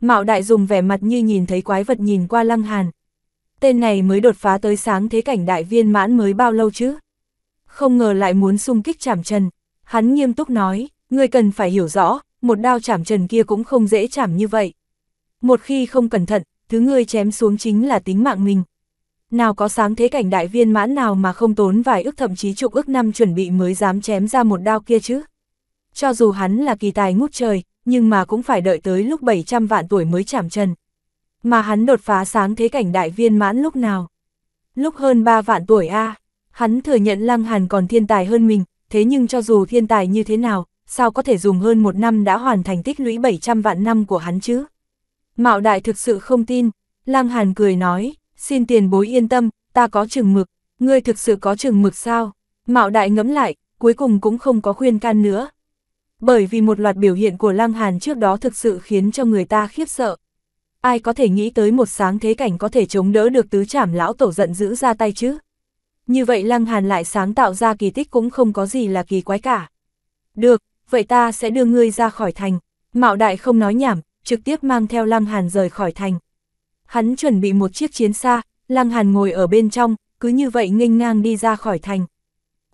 Mạo đại dùng vẻ mặt như nhìn thấy quái vật nhìn qua Lăng Hàn. Tên này mới đột phá tới sáng thế cảnh đại viên mãn mới bao lâu chứ? không ngờ lại muốn xung kích chảm trần. Hắn nghiêm túc nói, người cần phải hiểu rõ, một đao chảm trần kia cũng không dễ chảm như vậy. Một khi không cẩn thận, thứ ngươi chém xuống chính là tính mạng mình. Nào có sáng thế cảnh đại viên mãn nào mà không tốn vài ước thậm chí chục ước năm chuẩn bị mới dám chém ra một đao kia chứ. Cho dù hắn là kỳ tài ngút trời, nhưng mà cũng phải đợi tới lúc 700 vạn tuổi mới chảm trần. Mà hắn đột phá sáng thế cảnh đại viên mãn lúc nào? Lúc hơn 3 vạn tuổi a Hắn thừa nhận Lăng Hàn còn thiên tài hơn mình, thế nhưng cho dù thiên tài như thế nào, sao có thể dùng hơn một năm đã hoàn thành tích lũy 700 vạn năm của hắn chứ? Mạo đại thực sự không tin, Lăng Hàn cười nói, xin tiền bối yên tâm, ta có chừng mực, ngươi thực sự có chừng mực sao? Mạo đại ngẫm lại, cuối cùng cũng không có khuyên can nữa. Bởi vì một loạt biểu hiện của Lăng Hàn trước đó thực sự khiến cho người ta khiếp sợ. Ai có thể nghĩ tới một sáng thế cảnh có thể chống đỡ được tứ trảm lão tổ giận dữ ra tay chứ? như vậy Lăng Hàn lại sáng tạo ra kỳ tích cũng không có gì là kỳ quái cả. Được, vậy ta sẽ đưa ngươi ra khỏi thành. Mạo Đại không nói nhảm, trực tiếp mang theo Lăng Hàn rời khỏi thành. Hắn chuẩn bị một chiếc chiến xa, Lăng Hàn ngồi ở bên trong, cứ như vậy nghênh ngang đi ra khỏi thành.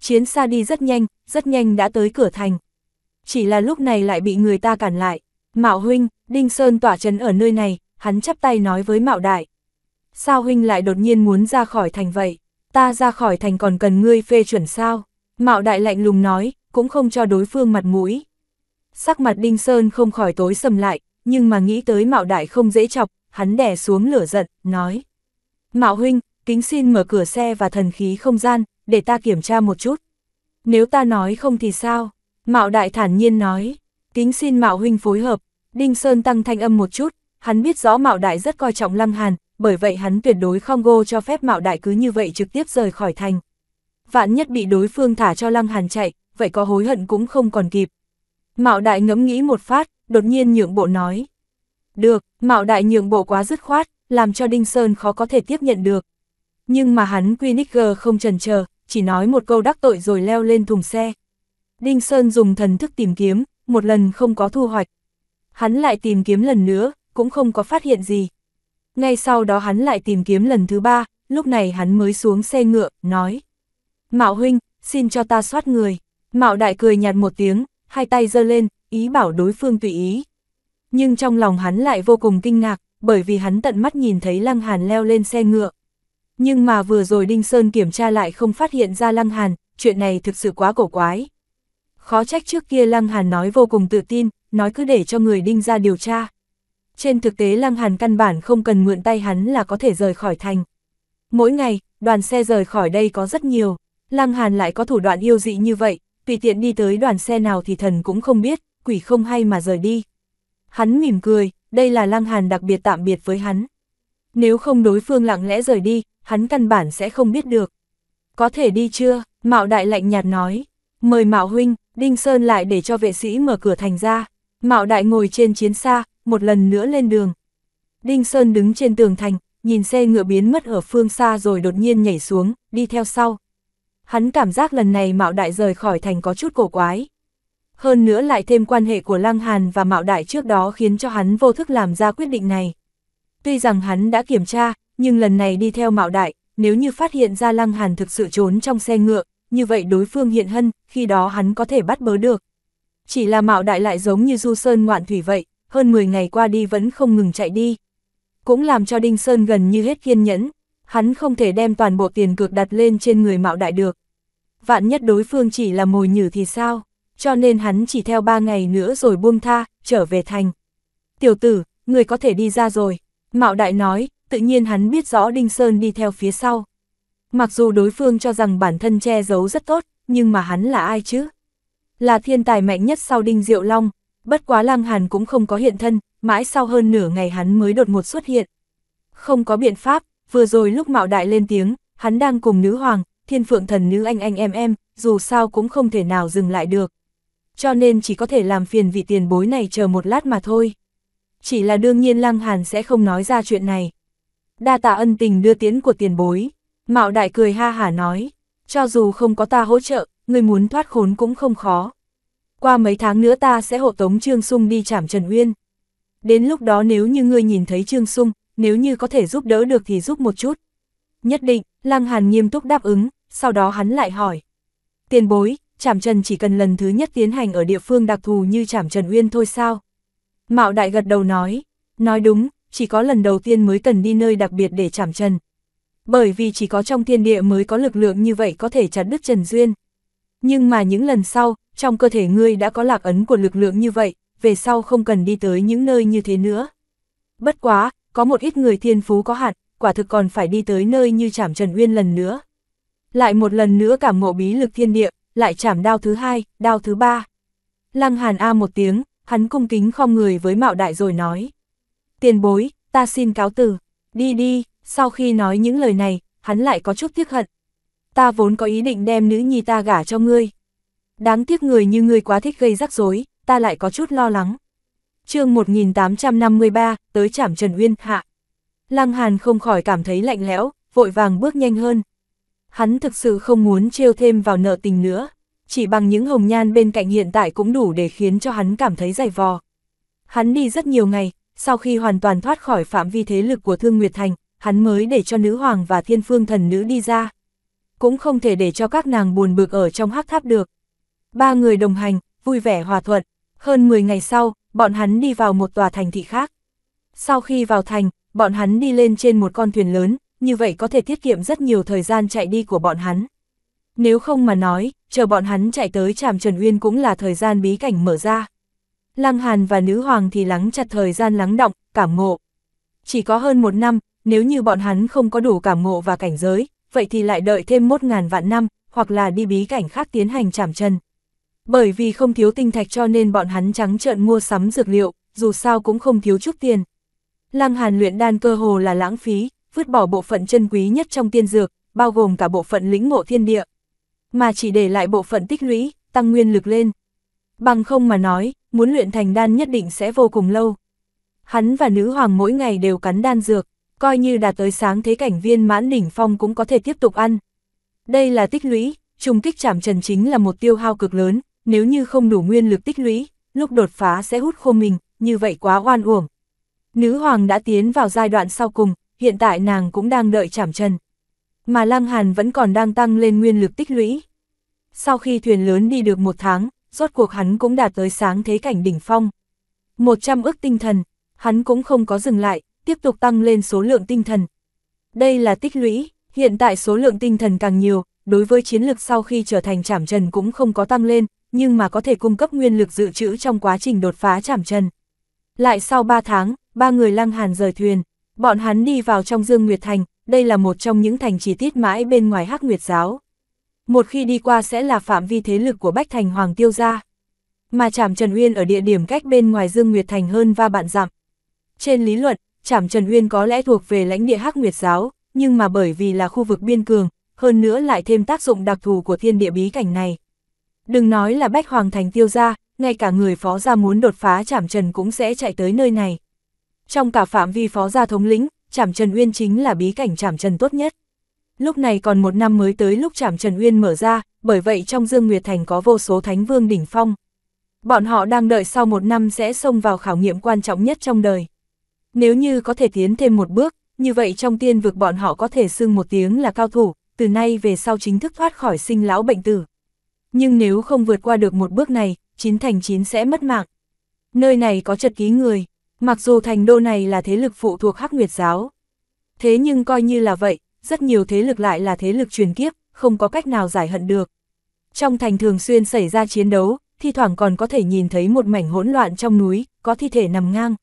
Chiến xa đi rất nhanh, rất nhanh đã tới cửa thành. Chỉ là lúc này lại bị người ta cản lại. Mạo Huynh, Đinh Sơn tỏa trấn ở nơi này, hắn chắp tay nói với Mạo Đại. Sao Huynh lại đột nhiên muốn ra khỏi thành vậy? ta ra khỏi thành còn cần ngươi phê chuẩn sao, Mạo Đại lạnh lùng nói, cũng không cho đối phương mặt mũi. Sắc mặt Đinh Sơn không khỏi tối sầm lại, nhưng mà nghĩ tới Mạo Đại không dễ chọc, hắn đè xuống lửa giận, nói. Mạo Huynh, kính xin mở cửa xe và thần khí không gian, để ta kiểm tra một chút. Nếu ta nói không thì sao? Mạo Đại thản nhiên nói, kính xin Mạo Huynh phối hợp, Đinh Sơn tăng thanh âm một chút, hắn biết rõ Mạo Đại rất coi trọng Lăng Hàn, bởi vậy hắn tuyệt đối không go cho phép Mạo Đại cứ như vậy trực tiếp rời khỏi thành. Vạn nhất bị đối phương thả cho Lăng Hàn chạy, vậy có hối hận cũng không còn kịp. Mạo Đại ngẫm nghĩ một phát, đột nhiên nhượng bộ nói. Được, Mạo Đại nhượng bộ quá dứt khoát, làm cho Đinh Sơn khó có thể tiếp nhận được. Nhưng mà hắn Quinicker không trần chờ, chỉ nói một câu đắc tội rồi leo lên thùng xe. Đinh Sơn dùng thần thức tìm kiếm, một lần không có thu hoạch. Hắn lại tìm kiếm lần nữa, cũng không có phát hiện gì ngay sau đó hắn lại tìm kiếm lần thứ ba, lúc này hắn mới xuống xe ngựa, nói. Mạo huynh, xin cho ta soát người. Mạo đại cười nhạt một tiếng, hai tay giơ lên, ý bảo đối phương tùy ý. Nhưng trong lòng hắn lại vô cùng kinh ngạc, bởi vì hắn tận mắt nhìn thấy Lăng Hàn leo lên xe ngựa. Nhưng mà vừa rồi Đinh Sơn kiểm tra lại không phát hiện ra Lăng Hàn, chuyện này thực sự quá cổ quái. Khó trách trước kia Lăng Hàn nói vô cùng tự tin, nói cứ để cho người Đinh ra điều tra. Trên thực tế Lăng Hàn căn bản không cần mượn tay hắn là có thể rời khỏi thành. Mỗi ngày, đoàn xe rời khỏi đây có rất nhiều, Lăng Hàn lại có thủ đoạn yêu dị như vậy, tùy tiện đi tới đoàn xe nào thì thần cũng không biết, quỷ không hay mà rời đi. Hắn mỉm cười, đây là Lăng Hàn đặc biệt tạm biệt với hắn. Nếu không đối phương lặng lẽ rời đi, hắn căn bản sẽ không biết được. Có thể đi chưa? Mạo Đại lạnh nhạt nói. Mời Mạo Huynh, Đinh Sơn lại để cho vệ sĩ mở cửa thành ra. Mạo Đại ngồi trên chiến xa, một lần nữa lên đường. Đinh Sơn đứng trên tường thành, nhìn xe ngựa biến mất ở phương xa rồi đột nhiên nhảy xuống, đi theo sau. Hắn cảm giác lần này Mạo Đại rời khỏi thành có chút cổ quái. Hơn nữa lại thêm quan hệ của Lăng Hàn và Mạo Đại trước đó khiến cho hắn vô thức làm ra quyết định này. Tuy rằng hắn đã kiểm tra, nhưng lần này đi theo Mạo Đại, nếu như phát hiện ra Lăng Hàn thực sự trốn trong xe ngựa, như vậy đối phương hiện hân, khi đó hắn có thể bắt bớ được. Chỉ là Mạo Đại lại giống như Du Sơn ngoạn thủy vậy, hơn 10 ngày qua đi vẫn không ngừng chạy đi. Cũng làm cho Đinh Sơn gần như hết kiên nhẫn, hắn không thể đem toàn bộ tiền cược đặt lên trên người mạo đại được. Vạn nhất đối phương chỉ là mồi nhử thì sao, cho nên hắn chỉ theo 3 ngày nữa rồi buông tha, trở về thành. Tiểu tử, người có thể đi ra rồi, mạo đại nói, tự nhiên hắn biết rõ Đinh Sơn đi theo phía sau. Mặc dù đối phương cho rằng bản thân che giấu rất tốt, nhưng mà hắn là ai chứ? Là thiên tài mạnh nhất sau Đinh Diệu Long, Bất quá Lăng Hàn cũng không có hiện thân, mãi sau hơn nửa ngày hắn mới đột ngột xuất hiện. Không có biện pháp, vừa rồi lúc Mạo Đại lên tiếng, hắn đang cùng nữ hoàng, thiên phượng thần nữ anh anh em em, dù sao cũng không thể nào dừng lại được. Cho nên chỉ có thể làm phiền vị tiền bối này chờ một lát mà thôi. Chỉ là đương nhiên Lăng Hàn sẽ không nói ra chuyện này. Đa tạ ân tình đưa tiến của tiền bối. Mạo Đại cười ha hả nói, cho dù không có ta hỗ trợ, người muốn thoát khốn cũng không khó qua mấy tháng nữa ta sẽ hộ tống Trương Sung đi chảm Trần Uyên. Đến lúc đó nếu như ngươi nhìn thấy Trương Sung, nếu như có thể giúp đỡ được thì giúp một chút. Nhất định, Lăng Hàn nghiêm túc đáp ứng, sau đó hắn lại hỏi. Tiền bối, chảm Trần chỉ cần lần thứ nhất tiến hành ở địa phương đặc thù như chảm Trần Uyên thôi sao? Mạo Đại gật đầu nói, nói đúng, chỉ có lần đầu tiên mới cần đi nơi đặc biệt để chảm Trần. Bởi vì chỉ có trong thiên địa mới có lực lượng như vậy có thể chặt đứt Trần Duyên. Nhưng mà những lần sau, trong cơ thể ngươi đã có lạc ấn của lực lượng như vậy, về sau không cần đi tới những nơi như thế nữa. Bất quá, có một ít người thiên phú có hạn, quả thực còn phải đi tới nơi như chảm Trần Uyên lần nữa. Lại một lần nữa cảm ngộ bí lực thiên địa, lại chảm đao thứ hai, đao thứ ba. Lăng Hàn A một tiếng, hắn cung kính khom người với mạo đại rồi nói. Tiền bối, ta xin cáo từ, đi đi, sau khi nói những lời này, hắn lại có chút tiếc hận. Ta vốn có ý định đem nữ nhi ta gả cho ngươi, Đáng tiếc người như ngươi quá thích gây rắc rối, ta lại có chút lo lắng. chương 1853, tới trảm Trần Uyên, hạ. Lăng Hàn không khỏi cảm thấy lạnh lẽo, vội vàng bước nhanh hơn. Hắn thực sự không muốn trêu thêm vào nợ tình nữa, chỉ bằng những hồng nhan bên cạnh hiện tại cũng đủ để khiến cho hắn cảm thấy dày vò. Hắn đi rất nhiều ngày, sau khi hoàn toàn thoát khỏi phạm vi thế lực của Thương Nguyệt Thành, hắn mới để cho nữ hoàng và thiên phương thần nữ đi ra. Cũng không thể để cho các nàng buồn bực ở trong hắc tháp được ba người đồng hành, vui vẻ hòa thuận. Hơn 10 ngày sau, bọn hắn đi vào một tòa thành thị khác. Sau khi vào thành, bọn hắn đi lên trên một con thuyền lớn, như vậy có thể tiết kiệm rất nhiều thời gian chạy đi của bọn hắn. Nếu không mà nói, chờ bọn hắn chạy tới tràm Trần Uyên cũng là thời gian bí cảnh mở ra. Lăng Hàn và Nữ Hoàng thì lắng chặt thời gian lắng động, cảm ngộ. Chỉ có hơn một năm, nếu như bọn hắn không có đủ cảm ngộ và cảnh giới, vậy thì lại đợi thêm một ngàn vạn năm, hoặc là đi bí cảnh khác tiến hành trảm trần bởi vì không thiếu tinh thạch cho nên bọn hắn trắng trợn mua sắm dược liệu, dù sao cũng không thiếu chút tiền. Lăng Hàn luyện đan cơ hồ là lãng phí, vứt bỏ bộ phận chân quý nhất trong tiên dược, bao gồm cả bộ phận lĩnh ngộ thiên địa. Mà chỉ để lại bộ phận tích lũy, tăng nguyên lực lên. Bằng không mà nói, muốn luyện thành đan nhất định sẽ vô cùng lâu. Hắn và nữ hoàng mỗi ngày đều cắn đan dược, coi như đạt tới sáng thế cảnh viên mãn đỉnh phong cũng có thể tiếp tục ăn. Đây là tích lũy, trùng kích chảm trần chính là một tiêu hao cực lớn, nếu như không đủ nguyên lực tích lũy, lúc đột phá sẽ hút khô mình, như vậy quá oan uổng. Nữ hoàng đã tiến vào giai đoạn sau cùng, hiện tại nàng cũng đang đợi chảm chân. Mà Lăng Hàn vẫn còn đang tăng lên nguyên lực tích lũy. Sau khi thuyền lớn đi được một tháng, rốt cuộc hắn cũng đạt tới sáng thế cảnh đỉnh phong. 100 ước tinh thần, hắn cũng không có dừng lại, tiếp tục tăng lên số lượng tinh thần. Đây là tích lũy, hiện tại số lượng tinh thần càng nhiều, đối với chiến lực sau khi trở thành chảm trần cũng không có tăng lên, nhưng mà có thể cung cấp nguyên lực dự trữ trong quá trình đột phá chảm trần. Lại sau 3 tháng, ba người lăng hàn rời thuyền, bọn hắn đi vào trong Dương Nguyệt Thành, đây là một trong những thành trì tiết mãi bên ngoài Hắc Nguyệt Giáo. Một khi đi qua sẽ là phạm vi thế lực của Bách Thành Hoàng Tiêu Gia. Mà Trảm Trần Uyên ở địa điểm cách bên ngoài Dương Nguyệt Thành hơn và bạn dặm. Trên lý luận, Trảm Trần Uyên có lẽ thuộc về lãnh địa Hắc Nguyệt Giáo, nhưng mà bởi vì là khu vực biên cường, hơn nữa lại thêm tác dụng đặc thù của thiên địa bí cảnh này, Đừng nói là Bách Hoàng Thành tiêu gia, ngay cả người phó gia muốn đột phá chảm trần cũng sẽ chạy tới nơi này. Trong cả phạm vi phó gia thống lĩnh, chảm trần uyên chính là bí cảnh chảm trần tốt nhất. Lúc này còn một năm mới tới lúc chảm trần uyên mở ra, bởi vậy trong Dương Nguyệt Thành có vô số thánh vương đỉnh phong. Bọn họ đang đợi sau một năm sẽ xông vào khảo nghiệm quan trọng nhất trong đời. Nếu như có thể tiến thêm một bước, như vậy trong tiên vực bọn họ có thể xưng một tiếng là cao thủ, từ nay về sau chính thức thoát khỏi sinh lão bệnh tử nhưng nếu không vượt qua được một bước này, chín thành chín sẽ mất mạng. Nơi này có chật ký người, mặc dù thành đô này là thế lực phụ thuộc Hắc Nguyệt giáo. Thế nhưng coi như là vậy, rất nhiều thế lực lại là thế lực truyền kiếp, không có cách nào giải hận được. Trong thành thường xuyên xảy ra chiến đấu, thi thoảng còn có thể nhìn thấy một mảnh hỗn loạn trong núi, có thi thể nằm ngang.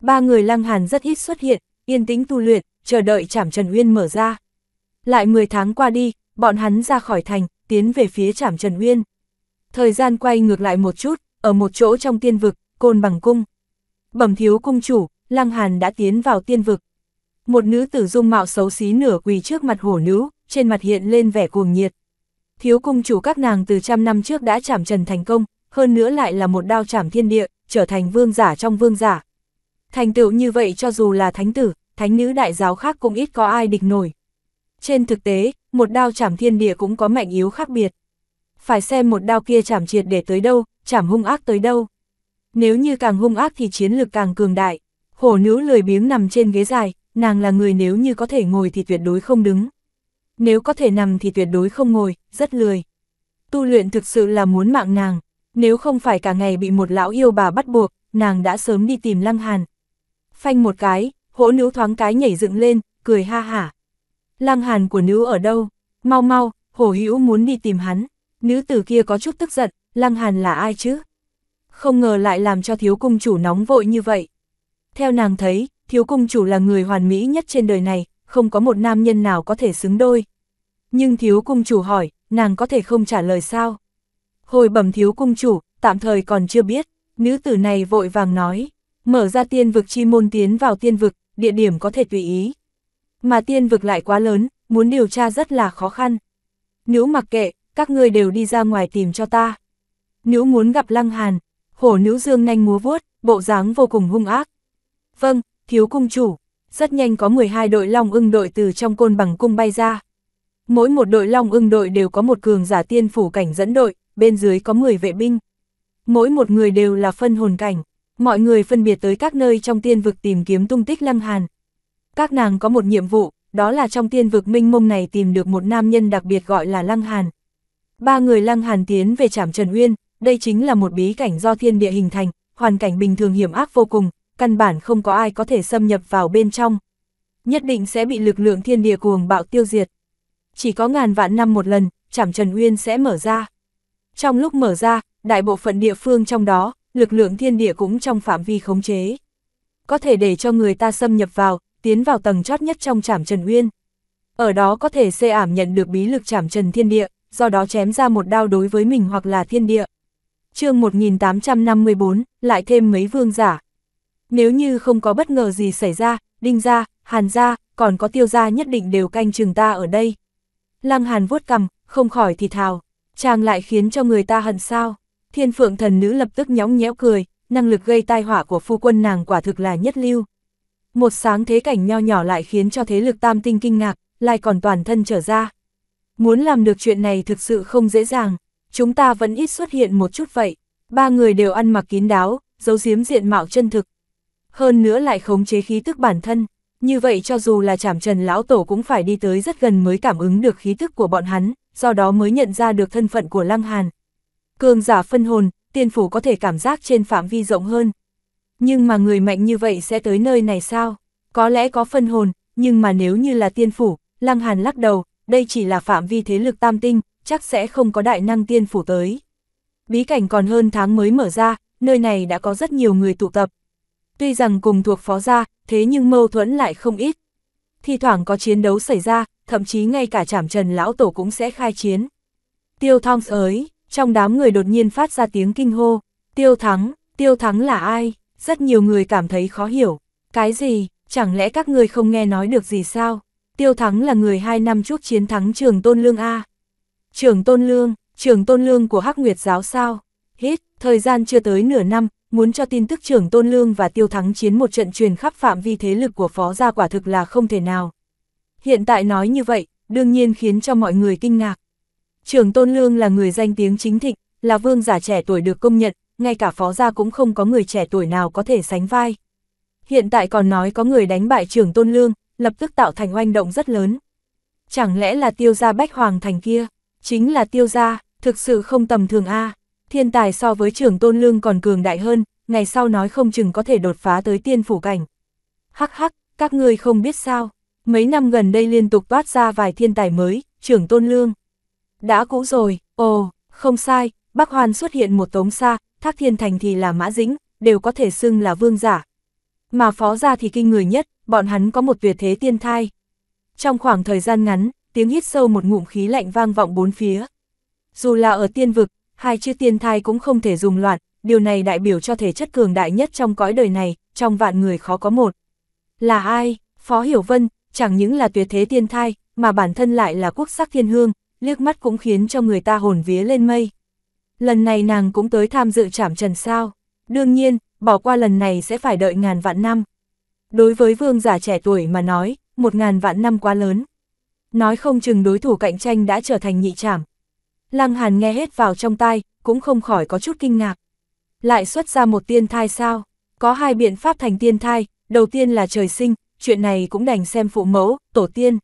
Ba người lăng hàn rất ít xuất hiện, yên tĩnh tu luyện, chờ đợi chảm Trần Uyên mở ra. Lại 10 tháng qua đi, bọn hắn ra khỏi thành, tiến về phía trảm Trần Uyên. Thời gian quay ngược lại một chút, ở một chỗ trong tiên vực, côn bằng cung. Bẩm thiếu cung chủ, Lăng Hàn đã tiến vào tiên vực. Một nữ tử dung mạo xấu xí nửa quỳ trước mặt hổ nữ, trên mặt hiện lên vẻ cuồng nhiệt. Thiếu cung chủ các nàng từ trăm năm trước đã chảm trần thành công, hơn nữa lại là một đao chảm thiên địa, trở thành vương giả trong vương giả. Thành tựu như vậy cho dù là thánh tử, thánh nữ đại giáo khác cũng ít có ai địch nổi. Trên thực tế, một đao chảm thiên địa cũng có mạnh yếu khác biệt. Phải xem một đao kia chảm triệt để tới đâu, chảm hung ác tới đâu. Nếu như càng hung ác thì chiến lực càng cường đại. Hổ nữ lười biếng nằm trên ghế dài, nàng là người nếu như có thể ngồi thì tuyệt đối không đứng. Nếu có thể nằm thì tuyệt đối không ngồi, rất lười. Tu luyện thực sự là muốn mạng nàng, nếu không phải cả ngày bị một lão yêu bà bắt buộc, nàng đã sớm đi tìm Lăng Hàn. Phanh một cái, hổ nữ thoáng cái nhảy dựng lên, cười ha hả lang hàn của nữ ở đâu, mau mau, hổ hữu muốn đi tìm hắn, nữ tử kia có chút tức giận, lang hàn là ai chứ? Không ngờ lại làm cho thiếu cung chủ nóng vội như vậy. Theo nàng thấy, thiếu cung chủ là người hoàn mỹ nhất trên đời này, không có một nam nhân nào có thể xứng đôi. Nhưng thiếu cung chủ hỏi, nàng có thể không trả lời sao? Hồi bẩm thiếu cung chủ, tạm thời còn chưa biết, nữ tử này vội vàng nói, mở ra tiên vực chi môn tiến vào tiên vực, địa điểm có thể tùy ý mà tiên vực lại quá lớn, muốn điều tra rất là khó khăn. Nếu mặc kệ, các ngươi đều đi ra ngoài tìm cho ta. Nếu muốn gặp Lăng Hàn, hổ nữ dương nhanh múa vuốt, bộ dáng vô cùng hung ác. Vâng, thiếu cung chủ, rất nhanh có 12 đội long ưng đội từ trong côn bằng cung bay ra. Mỗi một đội long ưng đội đều có một cường giả tiên phủ cảnh dẫn đội, bên dưới có 10 vệ binh. Mỗi một người đều là phân hồn cảnh, mọi người phân biệt tới các nơi trong tiên vực tìm kiếm tung tích Lăng Hàn, các nàng có một nhiệm vụ, đó là trong tiên vực minh mông này tìm được một nam nhân đặc biệt gọi là Lăng Hàn. Ba người Lăng Hàn tiến về trảm Trần Uyên, đây chính là một bí cảnh do thiên địa hình thành, hoàn cảnh bình thường hiểm ác vô cùng, căn bản không có ai có thể xâm nhập vào bên trong. Nhất định sẽ bị lực lượng thiên địa cuồng bạo tiêu diệt. Chỉ có ngàn vạn năm một lần, trảm Trần Uyên sẽ mở ra. Trong lúc mở ra, đại bộ phận địa phương trong đó, lực lượng thiên địa cũng trong phạm vi khống chế. Có thể để cho người ta xâm nhập vào, tiến vào tầng chót nhất trong trảm trần uyên. Ở đó có thể xê ảm nhận được bí lực trảm trần thiên địa, do đó chém ra một đao đối với mình hoặc là thiên địa. chương 1854, lại thêm mấy vương giả. Nếu như không có bất ngờ gì xảy ra, đinh ra, hàn ra, còn có tiêu gia nhất định đều canh chừng ta ở đây. Lăng hàn vuốt cầm, không khỏi thì thào, chàng lại khiến cho người ta hận sao. Thiên phượng thần nữ lập tức nhõng nhẽo cười, năng lực gây tai họa của phu quân nàng quả thực là nhất lưu. Một sáng thế cảnh nho nhỏ lại khiến cho thế lực tam tinh kinh ngạc, lại còn toàn thân trở ra. Muốn làm được chuyện này thực sự không dễ dàng, chúng ta vẫn ít xuất hiện một chút vậy. Ba người đều ăn mặc kín đáo, giấu giếm diện mạo chân thực. Hơn nữa lại khống chế khí tức bản thân, như vậy cho dù là chảm trần lão tổ cũng phải đi tới rất gần mới cảm ứng được khí tức của bọn hắn, do đó mới nhận ra được thân phận của Lăng Hàn. Cường giả phân hồn, tiên phủ có thể cảm giác trên phạm vi rộng hơn, nhưng mà người mạnh như vậy sẽ tới nơi này sao? Có lẽ có phân hồn, nhưng mà nếu như là tiên phủ, Lăng Hàn lắc đầu, đây chỉ là phạm vi thế lực tam tinh, chắc sẽ không có đại năng tiên phủ tới. Bí cảnh còn hơn tháng mới mở ra, nơi này đã có rất nhiều người tụ tập. Tuy rằng cùng thuộc phó gia, thế nhưng mâu thuẫn lại không ít. Thì thoảng có chiến đấu xảy ra, thậm chí ngay cả trảm trần lão tổ cũng sẽ khai chiến. Tiêu Thong ới, trong đám người đột nhiên phát ra tiếng kinh hô, tiêu thắng, tiêu thắng là ai? rất nhiều người cảm thấy khó hiểu. Cái gì, chẳng lẽ các người không nghe nói được gì sao? Tiêu Thắng là người hai năm trước chiến thắng trường Tôn Lương A. Trường Tôn Lương, trường Tôn Lương của Hắc Nguyệt giáo sao? hít thời gian chưa tới nửa năm, muốn cho tin tức trường Tôn Lương và Tiêu Thắng chiến một trận truyền khắp phạm vi thế lực của Phó Gia quả thực là không thể nào. Hiện tại nói như vậy, đương nhiên khiến cho mọi người kinh ngạc. trường Tôn Lương là người danh tiếng chính thịnh, là vương giả trẻ tuổi được công nhận, ngay cả phó gia cũng không có người trẻ tuổi nào có thể sánh vai. Hiện tại còn nói có người đánh bại trưởng Tôn Lương, lập tức tạo thành oanh động rất lớn. Chẳng lẽ là tiêu gia Bách Hoàng Thành kia, chính là tiêu gia, thực sự không tầm thường a thiên tài so với trưởng Tôn Lương còn cường đại hơn, ngày sau nói không chừng có thể đột phá tới tiên phủ cảnh. Hắc hắc, các ngươi không biết sao, mấy năm gần đây liên tục toát ra vài thiên tài mới, trưởng Tôn Lương. Đã cũ rồi, ồ, không sai, Bắc Hoan xuất hiện một tống xa, Thác Thiên Thành thì là Mã Dĩnh, đều có thể xưng là vương giả. Mà phó gia thì kinh người nhất, bọn hắn có một tuyệt thế tiên thai. Trong khoảng thời gian ngắn, tiếng hít sâu một ngụm khí lạnh vang vọng bốn phía. Dù là ở tiên vực, hai chữ tiên thai cũng không thể dùng loạn, điều này đại biểu cho thể chất cường đại nhất trong cõi đời này, trong vạn người khó có một. Là ai? Phó Hiểu Vân, chẳng những là tuyệt thế tiên thai, mà bản thân lại là quốc sắc thiên hương, liếc mắt cũng khiến cho người ta hồn vía lên mây lần này nàng cũng tới tham dự trảm trần sao. Đương nhiên, bỏ qua lần này sẽ phải đợi ngàn vạn năm. Đối với vương giả trẻ tuổi mà nói, một ngàn vạn năm quá lớn. Nói không chừng đối thủ cạnh tranh đã trở thành nhị trảm. Lăng Hàn nghe hết vào trong tai, cũng không khỏi có chút kinh ngạc. Lại xuất ra một tiên thai sao? Có hai biện pháp thành tiên thai, đầu tiên là trời sinh, chuyện này cũng đành xem phụ mẫu, tổ tiên.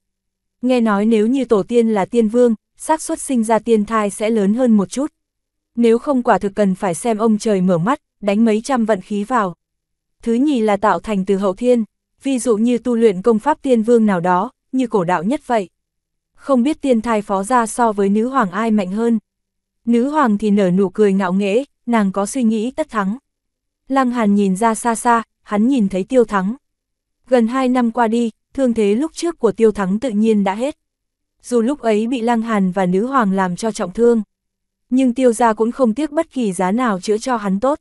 Nghe nói nếu như tổ tiên là tiên vương, xác suất sinh ra tiên thai sẽ lớn hơn một chút nếu không quả thực cần phải xem ông trời mở mắt, đánh mấy trăm vận khí vào. Thứ nhì là tạo thành từ hậu thiên, ví dụ như tu luyện công pháp tiên vương nào đó, như cổ đạo nhất vậy. Không biết tiên thai phó ra so với nữ hoàng ai mạnh hơn. Nữ hoàng thì nở nụ cười ngạo nghễ, nàng có suy nghĩ tất thắng. Lăng Hàn nhìn ra xa xa, hắn nhìn thấy tiêu thắng. Gần 2 năm qua đi, thương thế lúc trước của tiêu thắng tự nhiên đã hết. Dù lúc ấy bị Lăng Hàn và nữ hoàng làm cho trọng thương nhưng tiêu gia cũng không tiếc bất kỳ giá nào chữa cho hắn tốt.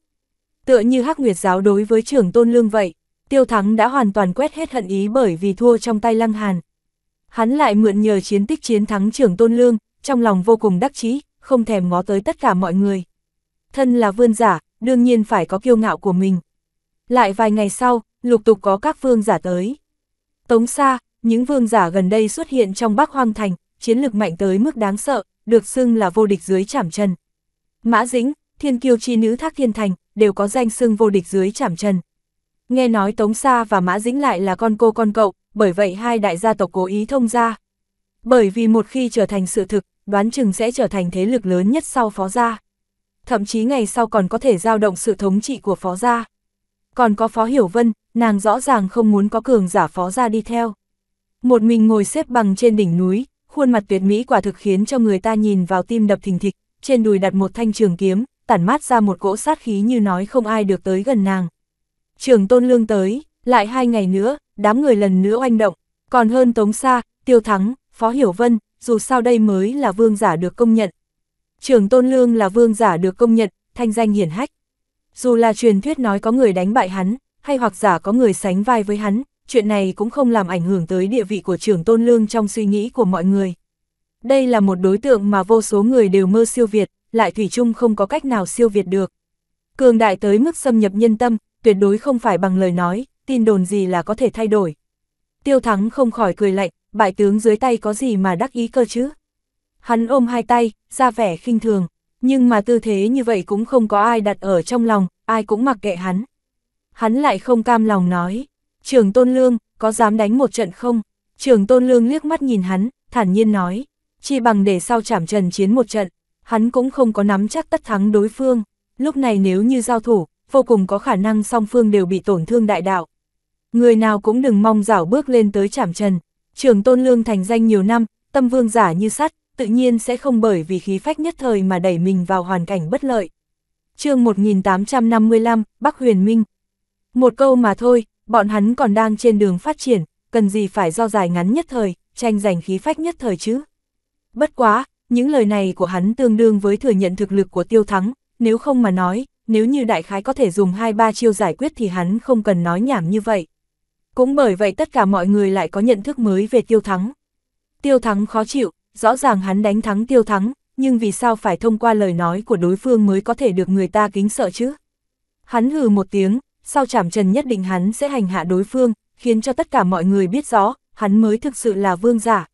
Tựa như Hắc Nguyệt giáo đối với trưởng tôn lương vậy, tiêu thắng đã hoàn toàn quét hết hận ý bởi vì thua trong tay lăng hàn. Hắn lại mượn nhờ chiến tích chiến thắng trưởng tôn lương, trong lòng vô cùng đắc chí, không thèm ngó tới tất cả mọi người. Thân là vương giả, đương nhiên phải có kiêu ngạo của mình. Lại vài ngày sau, lục tục có các vương giả tới. Tống xa, những vương giả gần đây xuất hiện trong Bắc Hoang Thành, chiến lực mạnh tới mức đáng sợ, được xưng là vô địch dưới chảm trần. Mã Dĩnh, Thiên Kiêu chi nữ Thác Thiên Thành, đều có danh xưng vô địch dưới chảm trần. Nghe nói Tống Sa và Mã Dĩnh lại là con cô con cậu, bởi vậy hai đại gia tộc cố ý thông gia. Bởi vì một khi trở thành sự thực, đoán chừng sẽ trở thành thế lực lớn nhất sau phó gia. Thậm chí ngày sau còn có thể giao động sự thống trị của phó gia. Còn có phó Hiểu Vân, nàng rõ ràng không muốn có cường giả phó gia đi theo. Một mình ngồi xếp bằng trên đỉnh núi, khuôn mặt tuyệt mỹ quả thực khiến cho người ta nhìn vào tim đập thình thịch, trên đùi đặt một thanh trường kiếm, tản mát ra một cỗ sát khí như nói không ai được tới gần nàng. Trường tôn lương tới, lại hai ngày nữa, đám người lần nữa oanh động, còn hơn Tống xa Tiêu Thắng, Phó Hiểu Vân, dù sao đây mới là vương giả được công nhận. Trường tôn lương là vương giả được công nhận, thanh danh hiển hách. Dù là truyền thuyết nói có người đánh bại hắn, hay hoặc giả có người sánh vai với hắn, chuyện này cũng không làm ảnh hưởng tới địa vị của trưởng tôn lương trong suy nghĩ của mọi người. Đây là một đối tượng mà vô số người đều mơ siêu việt, lại Thủy chung không có cách nào siêu việt được. Cường đại tới mức xâm nhập nhân tâm, tuyệt đối không phải bằng lời nói, tin đồn gì là có thể thay đổi. Tiêu thắng không khỏi cười lạnh, bại tướng dưới tay có gì mà đắc ý cơ chứ? Hắn ôm hai tay, ra vẻ khinh thường, nhưng mà tư thế như vậy cũng không có ai đặt ở trong lòng, ai cũng mặc kệ hắn. Hắn lại không cam lòng nói, Trường Tôn Lương, có dám đánh một trận không? Trường Tôn Lương liếc mắt nhìn hắn, thản nhiên nói, Chỉ bằng để sau chảm trần chiến một trận, hắn cũng không có nắm chắc tất thắng đối phương, lúc này nếu như giao thủ, vô cùng có khả năng song phương đều bị tổn thương đại đạo. Người nào cũng đừng mong rảo bước lên tới chảm trần, Trường Tôn Lương thành danh nhiều năm, tâm vương giả như sắt, tự nhiên sẽ không bởi vì khí phách nhất thời mà đẩy mình vào hoàn cảnh bất lợi. chương 1855, Bắc Huyền Minh. Một câu mà thôi, bọn hắn còn đang trên đường phát triển, cần gì phải do dài ngắn nhất thời, tranh giành khí phách nhất thời chứ. Bất quá, những lời này của hắn tương đương với thừa nhận thực lực của tiêu thắng, nếu không mà nói, nếu như đại khái có thể dùng hai ba chiêu giải quyết thì hắn không cần nói nhảm như vậy. Cũng bởi vậy tất cả mọi người lại có nhận thức mới về tiêu thắng. Tiêu thắng khó chịu, rõ ràng hắn đánh thắng tiêu thắng, nhưng vì sao phải thông qua lời nói của đối phương mới có thể được người ta kính sợ chứ? Hắn hừ một tiếng, sau chảm trần nhất định hắn sẽ hành hạ đối phương, khiến cho tất cả mọi người biết rõ, hắn mới thực sự là vương giả.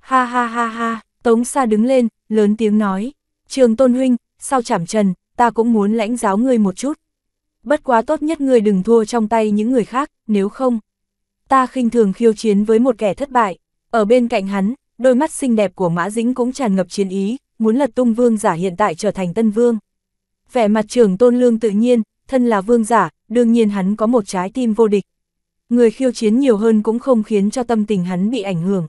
Ha ha ha ha, Tống Sa đứng lên, lớn tiếng nói, trường tôn huynh, sau chảm trần, ta cũng muốn lãnh giáo ngươi một chút. Bất quá tốt nhất ngươi đừng thua trong tay những người khác, nếu không. Ta khinh thường khiêu chiến với một kẻ thất bại, ở bên cạnh hắn, đôi mắt xinh đẹp của Mã Dĩnh cũng tràn ngập chiến ý, muốn lật tung vương giả hiện tại trở thành tân vương. Vẻ mặt trường tôn lương tự nhiên, thân là vương giả, đương nhiên hắn có một trái tim vô địch. Người khiêu chiến nhiều hơn cũng không khiến cho tâm tình hắn bị ảnh hưởng.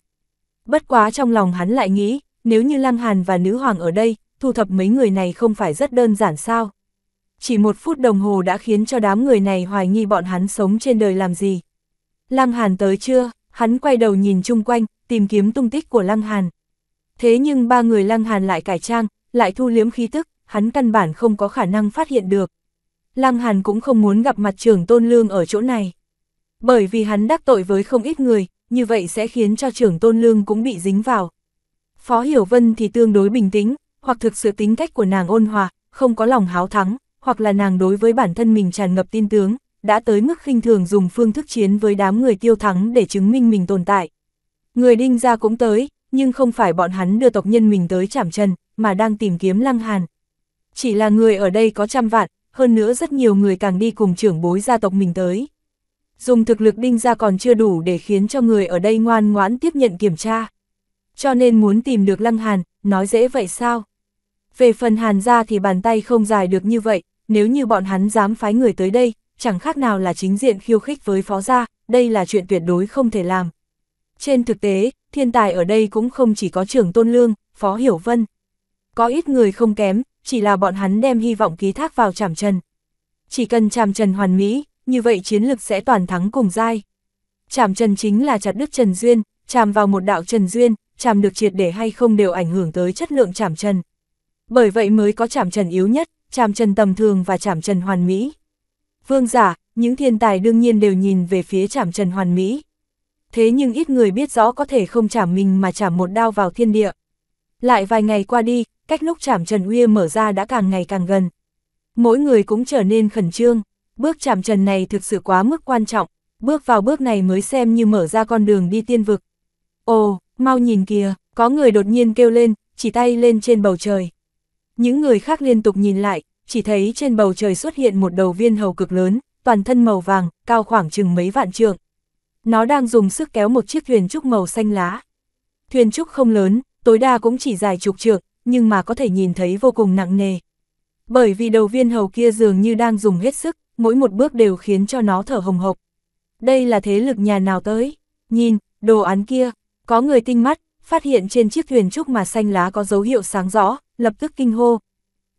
Bất quá trong lòng hắn lại nghĩ, nếu như Lăng Hàn và Nữ Hoàng ở đây, thu thập mấy người này không phải rất đơn giản sao. Chỉ một phút đồng hồ đã khiến cho đám người này hoài nghi bọn hắn sống trên đời làm gì. Lăng Hàn tới chưa, hắn quay đầu nhìn chung quanh, tìm kiếm tung tích của Lăng Hàn. Thế nhưng ba người Lăng Hàn lại cải trang, lại thu liếm khí tức, hắn căn bản không có khả năng phát hiện được. Lăng Hàn cũng không muốn gặp mặt trưởng tôn lương ở chỗ này. Bởi vì hắn đắc tội với không ít người, như vậy sẽ khiến cho trưởng tôn lương cũng bị dính vào. Phó Hiểu Vân thì tương đối bình tĩnh, hoặc thực sự tính cách của nàng ôn hòa, không có lòng háo thắng, hoặc là nàng đối với bản thân mình tràn ngập tin tướng, đã tới mức khinh thường dùng phương thức chiến với đám người tiêu thắng để chứng minh mình tồn tại. Người đinh gia cũng tới, nhưng không phải bọn hắn đưa tộc nhân mình tới chảm chân, mà đang tìm kiếm lăng hàn. Chỉ là người ở đây có trăm vạn, hơn nữa rất nhiều người càng đi cùng trưởng bối gia tộc mình tới. Dùng thực lực đinh ra còn chưa đủ để khiến cho người ở đây ngoan ngoãn tiếp nhận kiểm tra. Cho nên muốn tìm được Lăng Hàn, nói dễ vậy sao? Về phần Hàn ra thì bàn tay không dài được như vậy, nếu như bọn hắn dám phái người tới đây, chẳng khác nào là chính diện khiêu khích với phó gia, đây là chuyện tuyệt đối không thể làm. Trên thực tế, thiên tài ở đây cũng không chỉ có trưởng Tôn Lương, Phó Hiểu Vân. Có ít người không kém, chỉ là bọn hắn đem hy vọng ký thác vào chảm trần. Chỉ cần chảm trần hoàn mỹ, như vậy chiến lực sẽ toàn thắng cùng dai. Chảm trần chính là chặt đứt trần duyên, chạm vào một đạo trần duyên, chạm được triệt để hay không đều ảnh hưởng tới chất lượng chảm trần. Bởi vậy mới có chảm trần yếu nhất, chảm trần tầm thường và chảm trần hoàn mỹ. Vương giả, những thiên tài đương nhiên đều nhìn về phía chảm trần hoàn mỹ. Thế nhưng ít người biết rõ có thể không chảm mình mà chảm một đao vào thiên địa. Lại vài ngày qua đi, cách lúc chạm trần uya mở ra đã càng ngày càng gần. Mỗi người cũng trở nên khẩn trương, bước chạm trần này thực sự quá mức quan trọng, bước vào bước này mới xem như mở ra con đường đi tiên vực. Ồ, mau nhìn kìa, có người đột nhiên kêu lên, chỉ tay lên trên bầu trời. Những người khác liên tục nhìn lại, chỉ thấy trên bầu trời xuất hiện một đầu viên hầu cực lớn, toàn thân màu vàng, cao khoảng chừng mấy vạn trượng. Nó đang dùng sức kéo một chiếc thuyền trúc màu xanh lá. Thuyền trúc không lớn, tối đa cũng chỉ dài chục trượng, nhưng mà có thể nhìn thấy vô cùng nặng nề. Bởi vì đầu viên hầu kia dường như đang dùng hết sức, mỗi một bước đều khiến cho nó thở hồng hộc. Đây là thế lực nhà nào tới? Nhìn, đồ án kia, có người tinh mắt, phát hiện trên chiếc thuyền trúc mà xanh lá có dấu hiệu sáng rõ, lập tức kinh hô.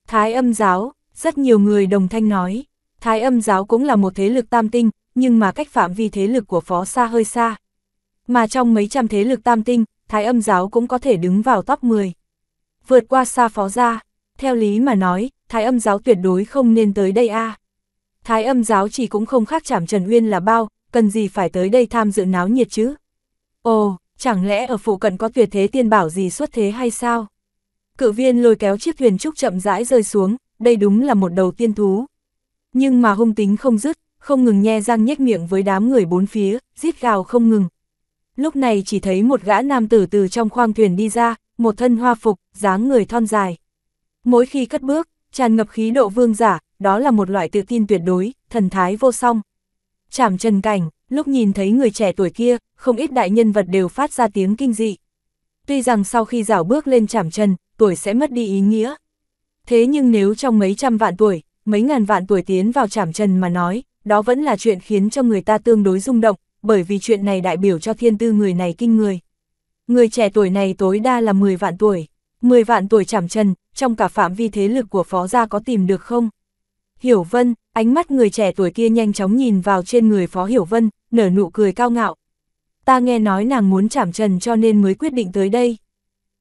Thái âm giáo, rất nhiều người đồng thanh nói, Thái âm giáo cũng là một thế lực tam tinh, nhưng mà cách phạm vi thế lực của phó xa hơi xa. Mà trong mấy trăm thế lực tam tinh, thái âm giáo cũng có thể đứng vào top 10. Vượt qua xa phó ra, theo lý mà nói, thái âm giáo tuyệt đối không nên tới đây a. Thái âm giáo chỉ cũng không khác chảm Trần Uyên là bao, cần gì phải tới đây tham dự náo nhiệt chứ. Ồ, chẳng lẽ ở phụ cận có tuyệt thế tiên bảo gì xuất thế hay sao? Cự viên lôi kéo chiếc thuyền trúc chậm rãi rơi xuống, đây đúng là một đầu tiên thú. Nhưng mà hung tính không dứt, không ngừng nhe răng nhếch miệng với đám người bốn phía, giết gào không ngừng, lúc này chỉ thấy một gã nam tử từ trong khoang thuyền đi ra, một thân hoa phục, dáng người thon dài. Mỗi khi cất bước, tràn ngập khí độ vương giả, đó là một loại tự tin tuyệt đối, thần thái vô song. Chảm trần cảnh, lúc nhìn thấy người trẻ tuổi kia, không ít đại nhân vật đều phát ra tiếng kinh dị. Tuy rằng sau khi dảo bước lên chảm trần, tuổi sẽ mất đi ý nghĩa. Thế nhưng nếu trong mấy trăm vạn tuổi, mấy ngàn vạn tuổi tiến vào chảm trần mà nói, đó vẫn là chuyện khiến cho người ta tương đối rung động, bởi vì chuyện này đại biểu cho thiên tư người này kinh người. Người trẻ tuổi này tối đa là 10 vạn tuổi, 10 vạn tuổi chảm trần, trong cả phạm vi thế lực của phó gia có tìm được không? Hiểu Vân, ánh mắt người trẻ tuổi kia nhanh chóng nhìn vào trên người phó Hiểu Vân, nở nụ cười cao ngạo. Ta nghe nói nàng muốn chảm trần cho nên mới quyết định tới đây.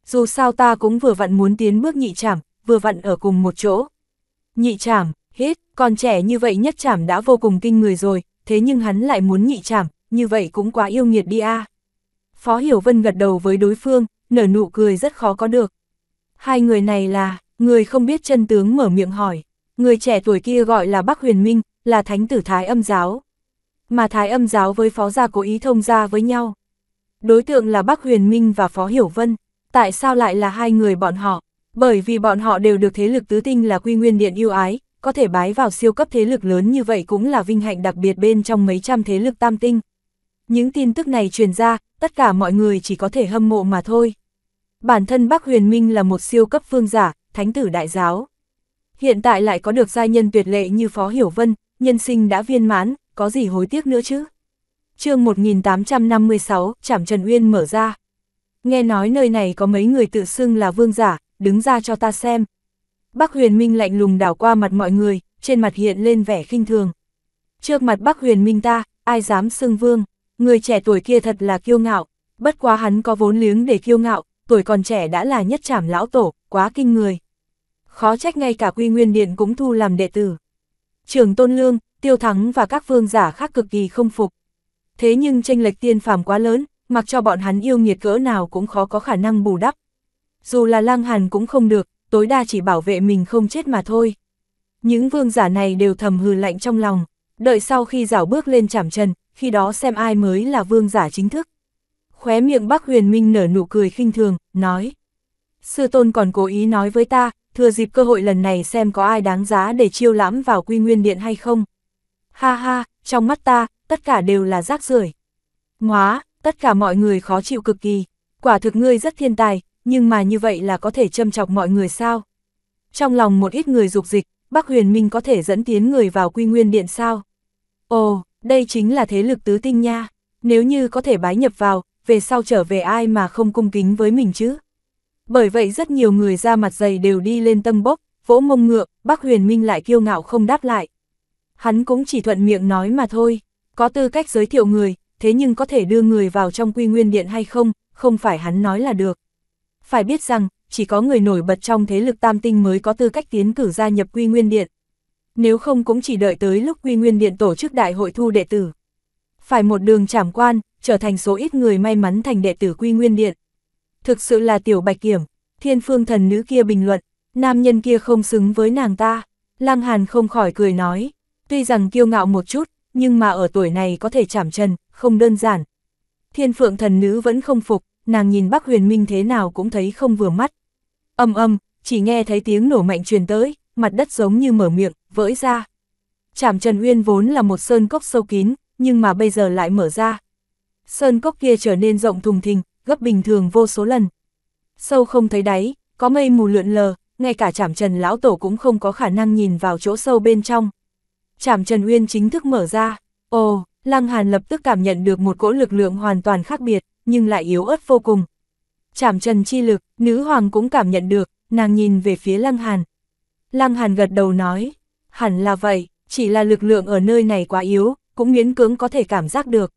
Dù sao ta cũng vừa vặn muốn tiến bước nhị chảm, vừa vặn ở cùng một chỗ. Nhị chảm, hết, còn trẻ như vậy nhất chảm đã vô cùng kinh người rồi, thế nhưng hắn lại muốn nhị chảm, như vậy cũng quá yêu nghiệt đi a. À. Phó Hiểu Vân gật đầu với đối phương, nở nụ cười rất khó có được. Hai người này là, người không biết chân tướng mở miệng hỏi, người trẻ tuổi kia gọi là Bắc Huyền Minh, là thánh tử Thái Âm Giáo. Mà Thái Âm Giáo với Phó Gia cố ý thông gia với nhau. Đối tượng là Bắc Huyền Minh và Phó Hiểu Vân, tại sao lại là hai người bọn họ? Bởi vì bọn họ đều được thế lực tứ tinh là quy nguyên điện yêu ái, có thể bái vào siêu cấp thế lực lớn như vậy cũng là vinh hạnh đặc biệt bên trong mấy trăm thế lực tam tinh. Những tin tức này truyền ra, tất cả mọi người chỉ có thể hâm mộ mà thôi. Bản thân Bác Huyền Minh là một siêu cấp phương giả, thánh tử đại giáo. Hiện tại lại có được gia nhân tuyệt lệ như Phó Hiểu Vân, nhân sinh đã viên mãn, có gì hối tiếc nữa chứ? chương 1856, Trảm Trần Uyên mở ra. Nghe nói nơi này có mấy người tự xưng là vương giả, đứng ra cho ta xem. Bác Huyền Minh lạnh lùng đảo qua mặt mọi người, trên mặt hiện lên vẻ khinh thường. Trước mặt Bác Huyền Minh ta, ai dám xưng vương? Người trẻ tuổi kia thật là kiêu ngạo, bất quá hắn có vốn liếng để kiêu ngạo, tuổi còn trẻ đã là nhất trảm lão tổ, quá kinh người. Khó trách ngay cả quy nguyên điện cũng thu làm đệ tử. Trường Tôn Lương, Tiêu Thắng và các vương giả khác cực kỳ không phục. Thế nhưng tranh lệch tiên phàm quá lớn, mặc cho bọn hắn yêu nghiệt cỡ nào cũng khó có khả năng bù đắp. Dù là lang hàn cũng không được, tối đa chỉ bảo vệ mình không chết mà thôi. Những vương giả này đều thầm hừ lạnh trong lòng, đợi sau khi rảo bước lên chảm trần, khi đó xem ai mới là vương giả chính thức. Khóe miệng Bắc Huyền Minh nở nụ cười khinh thường, nói. Sư tôn còn cố ý nói với ta, thừa dịp cơ hội lần này xem có ai đáng giá để chiêu lãm vào quy nguyên điện hay không. Ha ha, trong mắt ta, tất cả đều là rác rưởi. Móa, tất cả mọi người khó chịu cực kỳ. Quả thực ngươi rất thiên tài, nhưng mà như vậy là có thể châm chọc mọi người sao? Trong lòng một ít người dục dịch, Bắc Huyền Minh có thể dẫn tiến người vào quy nguyên điện sao? Ồ, đây chính là thế lực tứ tinh nha, nếu như có thể bái nhập vào, về sau trở về ai mà không cung kính với mình chứ. Bởi vậy rất nhiều người ra mặt dày đều đi lên tâm bốc, vỗ mông ngựa, bác huyền minh lại kiêu ngạo không đáp lại. Hắn cũng chỉ thuận miệng nói mà thôi, có tư cách giới thiệu người, thế nhưng có thể đưa người vào trong quy nguyên điện hay không, không phải hắn nói là được. Phải biết rằng, chỉ có người nổi bật trong thế lực tam tinh mới có tư cách tiến cử gia nhập quy nguyên điện nếu không cũng chỉ đợi tới lúc Quy Nguyên Điện tổ chức đại hội thu đệ tử. Phải một đường trảm quan, trở thành số ít người may mắn thành đệ tử Quy Nguyên Điện. Thực sự là tiểu bạch kiểm, thiên phương thần nữ kia bình luận, nam nhân kia không xứng với nàng ta. Lăng Hàn không khỏi cười nói, tuy rằng kiêu ngạo một chút, nhưng mà ở tuổi này có thể chảm chân, không đơn giản. Thiên phượng thần nữ vẫn không phục, nàng nhìn bác huyền minh thế nào cũng thấy không vừa mắt. Âm âm, chỉ nghe thấy tiếng nổ mạnh truyền tới, mặt đất giống như mở miệng, vỡ ra. Trảm Trần Uyên vốn là một sơn cốc sâu kín, nhưng mà bây giờ lại mở ra. Sơn cốc kia trở nên rộng thùng thình, gấp bình thường vô số lần. Sâu không thấy đáy, có mây mù lượn lờ, ngay cả Trảm Trần lão tổ cũng không có khả năng nhìn vào chỗ sâu bên trong. Trảm Trần Uyên chính thức mở ra. Ồ, Lăng Hàn lập tức cảm nhận được một cỗ lực lượng hoàn toàn khác biệt, nhưng lại yếu ớt vô cùng. Trảm Trần chi lực, nữ hoàng cũng cảm nhận được, nàng nhìn về phía Lăng Hàn, Lăng Hàn gật đầu nói, hẳn là vậy, chỉ là lực lượng ở nơi này quá yếu, cũng miễn cưỡng có thể cảm giác được.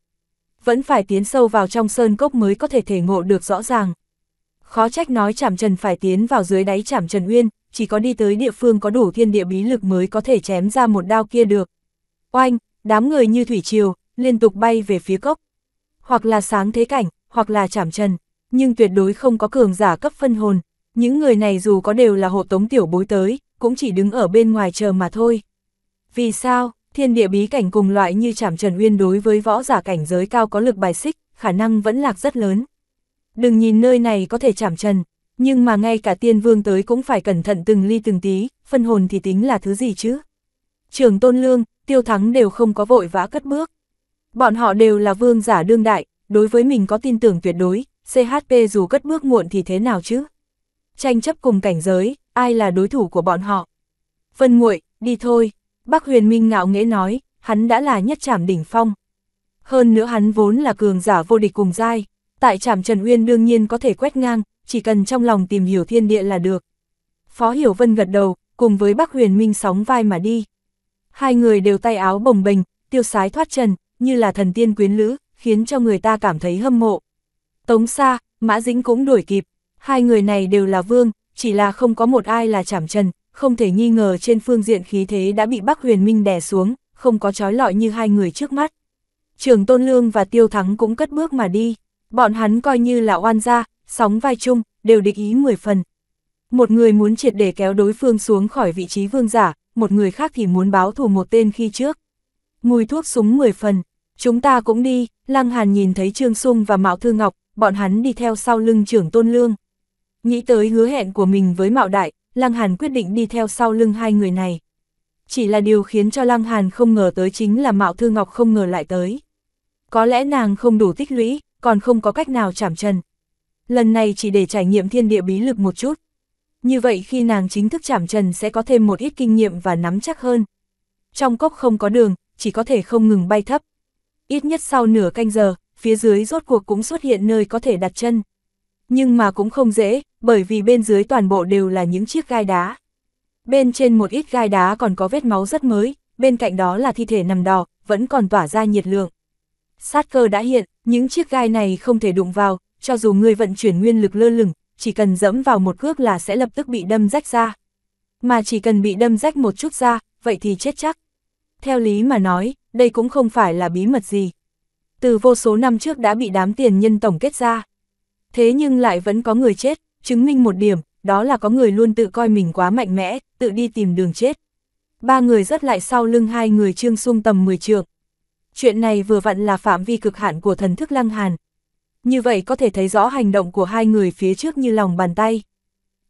Vẫn phải tiến sâu vào trong sơn cốc mới có thể thể ngộ được rõ ràng. Khó trách nói chảm trần phải tiến vào dưới đáy chảm trần uyên, chỉ có đi tới địa phương có đủ thiên địa bí lực mới có thể chém ra một đao kia được. Oanh, đám người như thủy triều, liên tục bay về phía cốc. Hoặc là sáng thế cảnh, hoặc là chảm trần, nhưng tuyệt đối không có cường giả cấp phân hồn. Những người này dù có đều là hộ tống tiểu bối tới, cũng chỉ đứng ở bên ngoài chờ mà thôi. Vì sao, thiên địa bí cảnh cùng loại như chảm trần uyên đối với võ giả cảnh giới cao có lực bài xích, khả năng vẫn lạc rất lớn. Đừng nhìn nơi này có thể chảm trần, nhưng mà ngay cả tiên vương tới cũng phải cẩn thận từng ly từng tí, phân hồn thì tính là thứ gì chứ? Trường Tôn Lương, Tiêu Thắng đều không có vội vã cất bước. Bọn họ đều là vương giả đương đại, đối với mình có tin tưởng tuyệt đối, CHP dù cất bước muộn thì thế nào chứ? Tranh chấp cùng cảnh giới, ai là đối thủ của bọn họ. Vân Nguội, đi thôi, Bác Huyền Minh ngạo nghễ nói, hắn đã là nhất trảm đỉnh phong. Hơn nữa hắn vốn là cường giả vô địch cùng giai, tại trảm Trần Uyên đương nhiên có thể quét ngang, chỉ cần trong lòng tìm hiểu thiên địa là được. Phó Hiểu Vân gật đầu, cùng với Bác Huyền Minh sóng vai mà đi. Hai người đều tay áo bồng bềnh, tiêu sái thoát trần, như là thần tiên quyến lữ, khiến cho người ta cảm thấy hâm mộ. Tống Sa, Mã Dĩnh cũng đuổi kịp, hai người này đều là vương, chỉ là không có một ai là chảm trần, không thể nghi ngờ trên phương diện khí thế đã bị Bắc Huyền Minh đè xuống, không có trói lọi như hai người trước mắt. Trường Tôn Lương và Tiêu Thắng cũng cất bước mà đi, bọn hắn coi như là oan gia, sóng vai chung, đều địch ý 10 phần. Một người muốn triệt để kéo đối phương xuống khỏi vị trí vương giả, một người khác thì muốn báo thù một tên khi trước. Mùi thuốc súng 10 phần, chúng ta cũng đi, Lăng Hàn nhìn thấy Trương Sung và Mạo Thư Ngọc, bọn hắn đi theo sau lưng trưởng Tôn Lương. Nghĩ tới hứa hẹn của mình với Mạo Đại, Lăng Hàn quyết định đi theo sau lưng hai người này. Chỉ là điều khiến cho Lăng Hàn không ngờ tới chính là Mạo Thư Ngọc không ngờ lại tới. Có lẽ nàng không đủ tích lũy, còn không có cách nào chạm chân. Lần này chỉ để trải nghiệm thiên địa bí lực một chút. Như vậy khi nàng chính thức chạm trần sẽ có thêm một ít kinh nghiệm và nắm chắc hơn. Trong cốc không có đường, chỉ có thể không ngừng bay thấp. Ít nhất sau nửa canh giờ, phía dưới rốt cuộc cũng xuất hiện nơi có thể đặt chân. Nhưng mà cũng không dễ, bởi vì bên dưới toàn bộ đều là những chiếc gai đá. Bên trên một ít gai đá còn có vết máu rất mới, bên cạnh đó là thi thể nằm đỏ, vẫn còn tỏa ra nhiệt lượng. Sát cơ đã hiện, những chiếc gai này không thể đụng vào, cho dù người vận chuyển nguyên lực lơ lửng, chỉ cần dẫm vào một cước là sẽ lập tức bị đâm rách ra. Mà chỉ cần bị đâm rách một chút ra, vậy thì chết chắc. Theo lý mà nói, đây cũng không phải là bí mật gì. Từ vô số năm trước đã bị đám tiền nhân tổng kết ra. Thế nhưng lại vẫn có người chết, chứng minh một điểm, đó là có người luôn tự coi mình quá mạnh mẽ, tự đi tìm đường chết. Ba người rất lại sau lưng hai người trương xung tầm 10 trượng. Chuyện này vừa vặn là phạm vi cực hạn của thần thức lăng hàn. Như vậy có thể thấy rõ hành động của hai người phía trước như lòng bàn tay.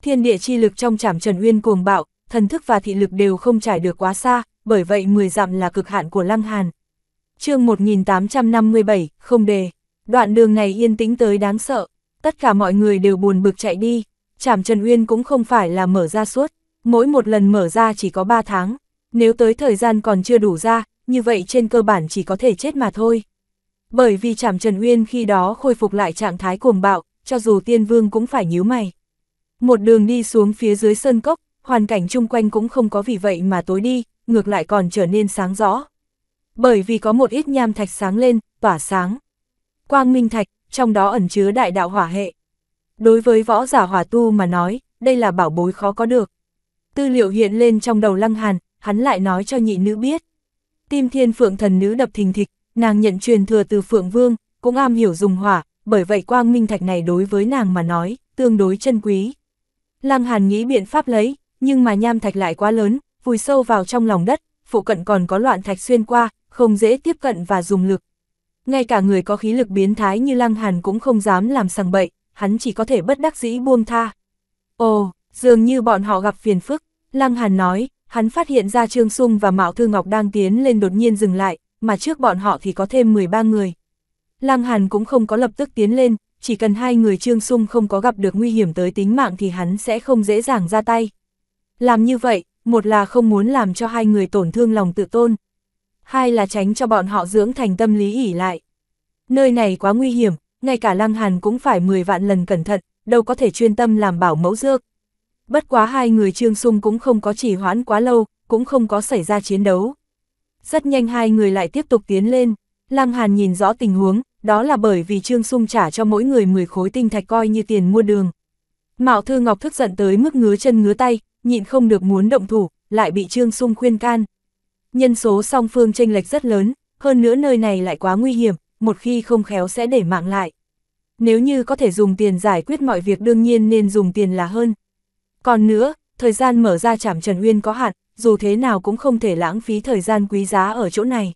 Thiên địa chi lực trong chảm trần uyên cuồng bạo, thần thức và thị lực đều không trải được quá xa, bởi vậy 10 dặm là cực hạn của lăng hàn. chương 1857, không đề. Đoạn đường này yên tĩnh tới đáng sợ tất cả mọi người đều buồn bực chạy đi, chảm Trần Uyên cũng không phải là mở ra suốt, mỗi một lần mở ra chỉ có 3 tháng, nếu tới thời gian còn chưa đủ ra, như vậy trên cơ bản chỉ có thể chết mà thôi. Bởi vì chảm Trần Uyên khi đó khôi phục lại trạng thái cuồng bạo, cho dù tiên vương cũng phải nhíu mày. Một đường đi xuống phía dưới sơn cốc, hoàn cảnh chung quanh cũng không có vì vậy mà tối đi, ngược lại còn trở nên sáng rõ. Bởi vì có một ít nham thạch sáng lên, tỏa sáng. Quang minh thạch, trong đó ẩn chứa đại đạo hỏa hệ. Đối với võ giả hỏa tu mà nói, đây là bảo bối khó có được. Tư liệu hiện lên trong đầu Lăng Hàn, hắn lại nói cho nhị nữ biết. Tim thiên phượng thần nữ đập thình thịch, nàng nhận truyền thừa từ phượng vương, cũng am hiểu dùng hỏa, bởi vậy quang minh thạch này đối với nàng mà nói, tương đối chân quý. Lăng Hàn nghĩ biện pháp lấy, nhưng mà nham thạch lại quá lớn, vùi sâu vào trong lòng đất, phụ cận còn có loạn thạch xuyên qua, không dễ tiếp cận và dùng lực, ngay cả người có khí lực biến thái như Lăng Hàn cũng không dám làm sằng bậy, hắn chỉ có thể bất đắc dĩ buông tha. Ồ, dường như bọn họ gặp phiền phức, Lăng Hàn nói, hắn phát hiện ra Trương Sung và Mạo Thư Ngọc đang tiến lên đột nhiên dừng lại, mà trước bọn họ thì có thêm 13 người. Lăng Hàn cũng không có lập tức tiến lên, chỉ cần hai người Trương Sung không có gặp được nguy hiểm tới tính mạng thì hắn sẽ không dễ dàng ra tay. Làm như vậy, một là không muốn làm cho hai người tổn thương lòng tự tôn, hai là tránh cho bọn họ dưỡng thành tâm lý ỉ lại. Nơi này quá nguy hiểm, ngay cả Lăng Hàn cũng phải 10 vạn lần cẩn thận, đâu có thể chuyên tâm làm bảo mẫu dược. Bất quá hai người Trương Sung cũng không có trì hoãn quá lâu, cũng không có xảy ra chiến đấu. Rất nhanh hai người lại tiếp tục tiến lên, Lăng Hàn nhìn rõ tình huống, đó là bởi vì Trương Sung trả cho mỗi người 10 khối tinh thạch coi như tiền mua đường. Mạo Thư Ngọc thức giận tới mức ngứa chân ngứa tay, nhịn không được muốn động thủ, lại bị Trương Sung khuyên can nhân số song phương chênh lệch rất lớn, hơn nữa nơi này lại quá nguy hiểm, một khi không khéo sẽ để mạng lại. Nếu như có thể dùng tiền giải quyết mọi việc đương nhiên nên dùng tiền là hơn. Còn nữa, thời gian mở ra trảm Trần Uyên có hạn, dù thế nào cũng không thể lãng phí thời gian quý giá ở chỗ này.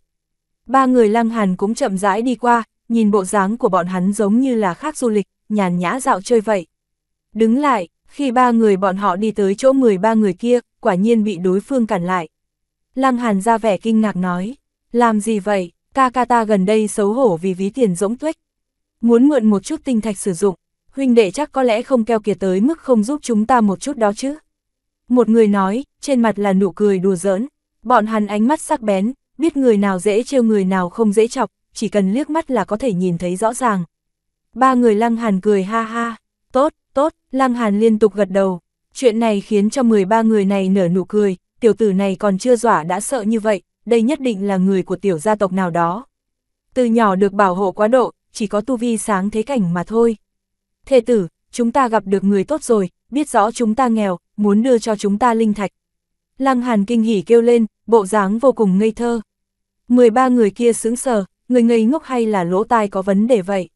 Ba người lăng hàn cũng chậm rãi đi qua, nhìn bộ dáng của bọn hắn giống như là khác du lịch, nhàn nhã dạo chơi vậy. Đứng lại, khi ba người bọn họ đi tới chỗ 13 người kia, quả nhiên bị đối phương cản lại. Lăng Hàn ra vẻ kinh ngạc nói, làm gì vậy, ca ca ta gần đây xấu hổ vì ví tiền rỗng tuếch. Muốn mượn một chút tinh thạch sử dụng, huynh đệ chắc có lẽ không keo kiệt tới mức không giúp chúng ta một chút đó chứ. Một người nói, trên mặt là nụ cười đùa giỡn, bọn hắn ánh mắt sắc bén, biết người nào dễ trêu người nào không dễ chọc, chỉ cần liếc mắt là có thể nhìn thấy rõ ràng. Ba người Lăng Hàn cười ha ha, tốt, tốt, Lăng Hàn liên tục gật đầu, chuyện này khiến cho 13 người này nở nụ cười, tiểu tử này còn chưa dọa đã sợ như vậy, đây nhất định là người của tiểu gia tộc nào đó. Từ nhỏ được bảo hộ quá độ, chỉ có tu vi sáng thế cảnh mà thôi. Thê tử, chúng ta gặp được người tốt rồi, biết rõ chúng ta nghèo, muốn đưa cho chúng ta linh thạch. Lăng Hàn kinh hỉ kêu lên, bộ dáng vô cùng ngây thơ. 13 người kia sững sờ, người ngây ngốc hay là lỗ tai có vấn đề vậy?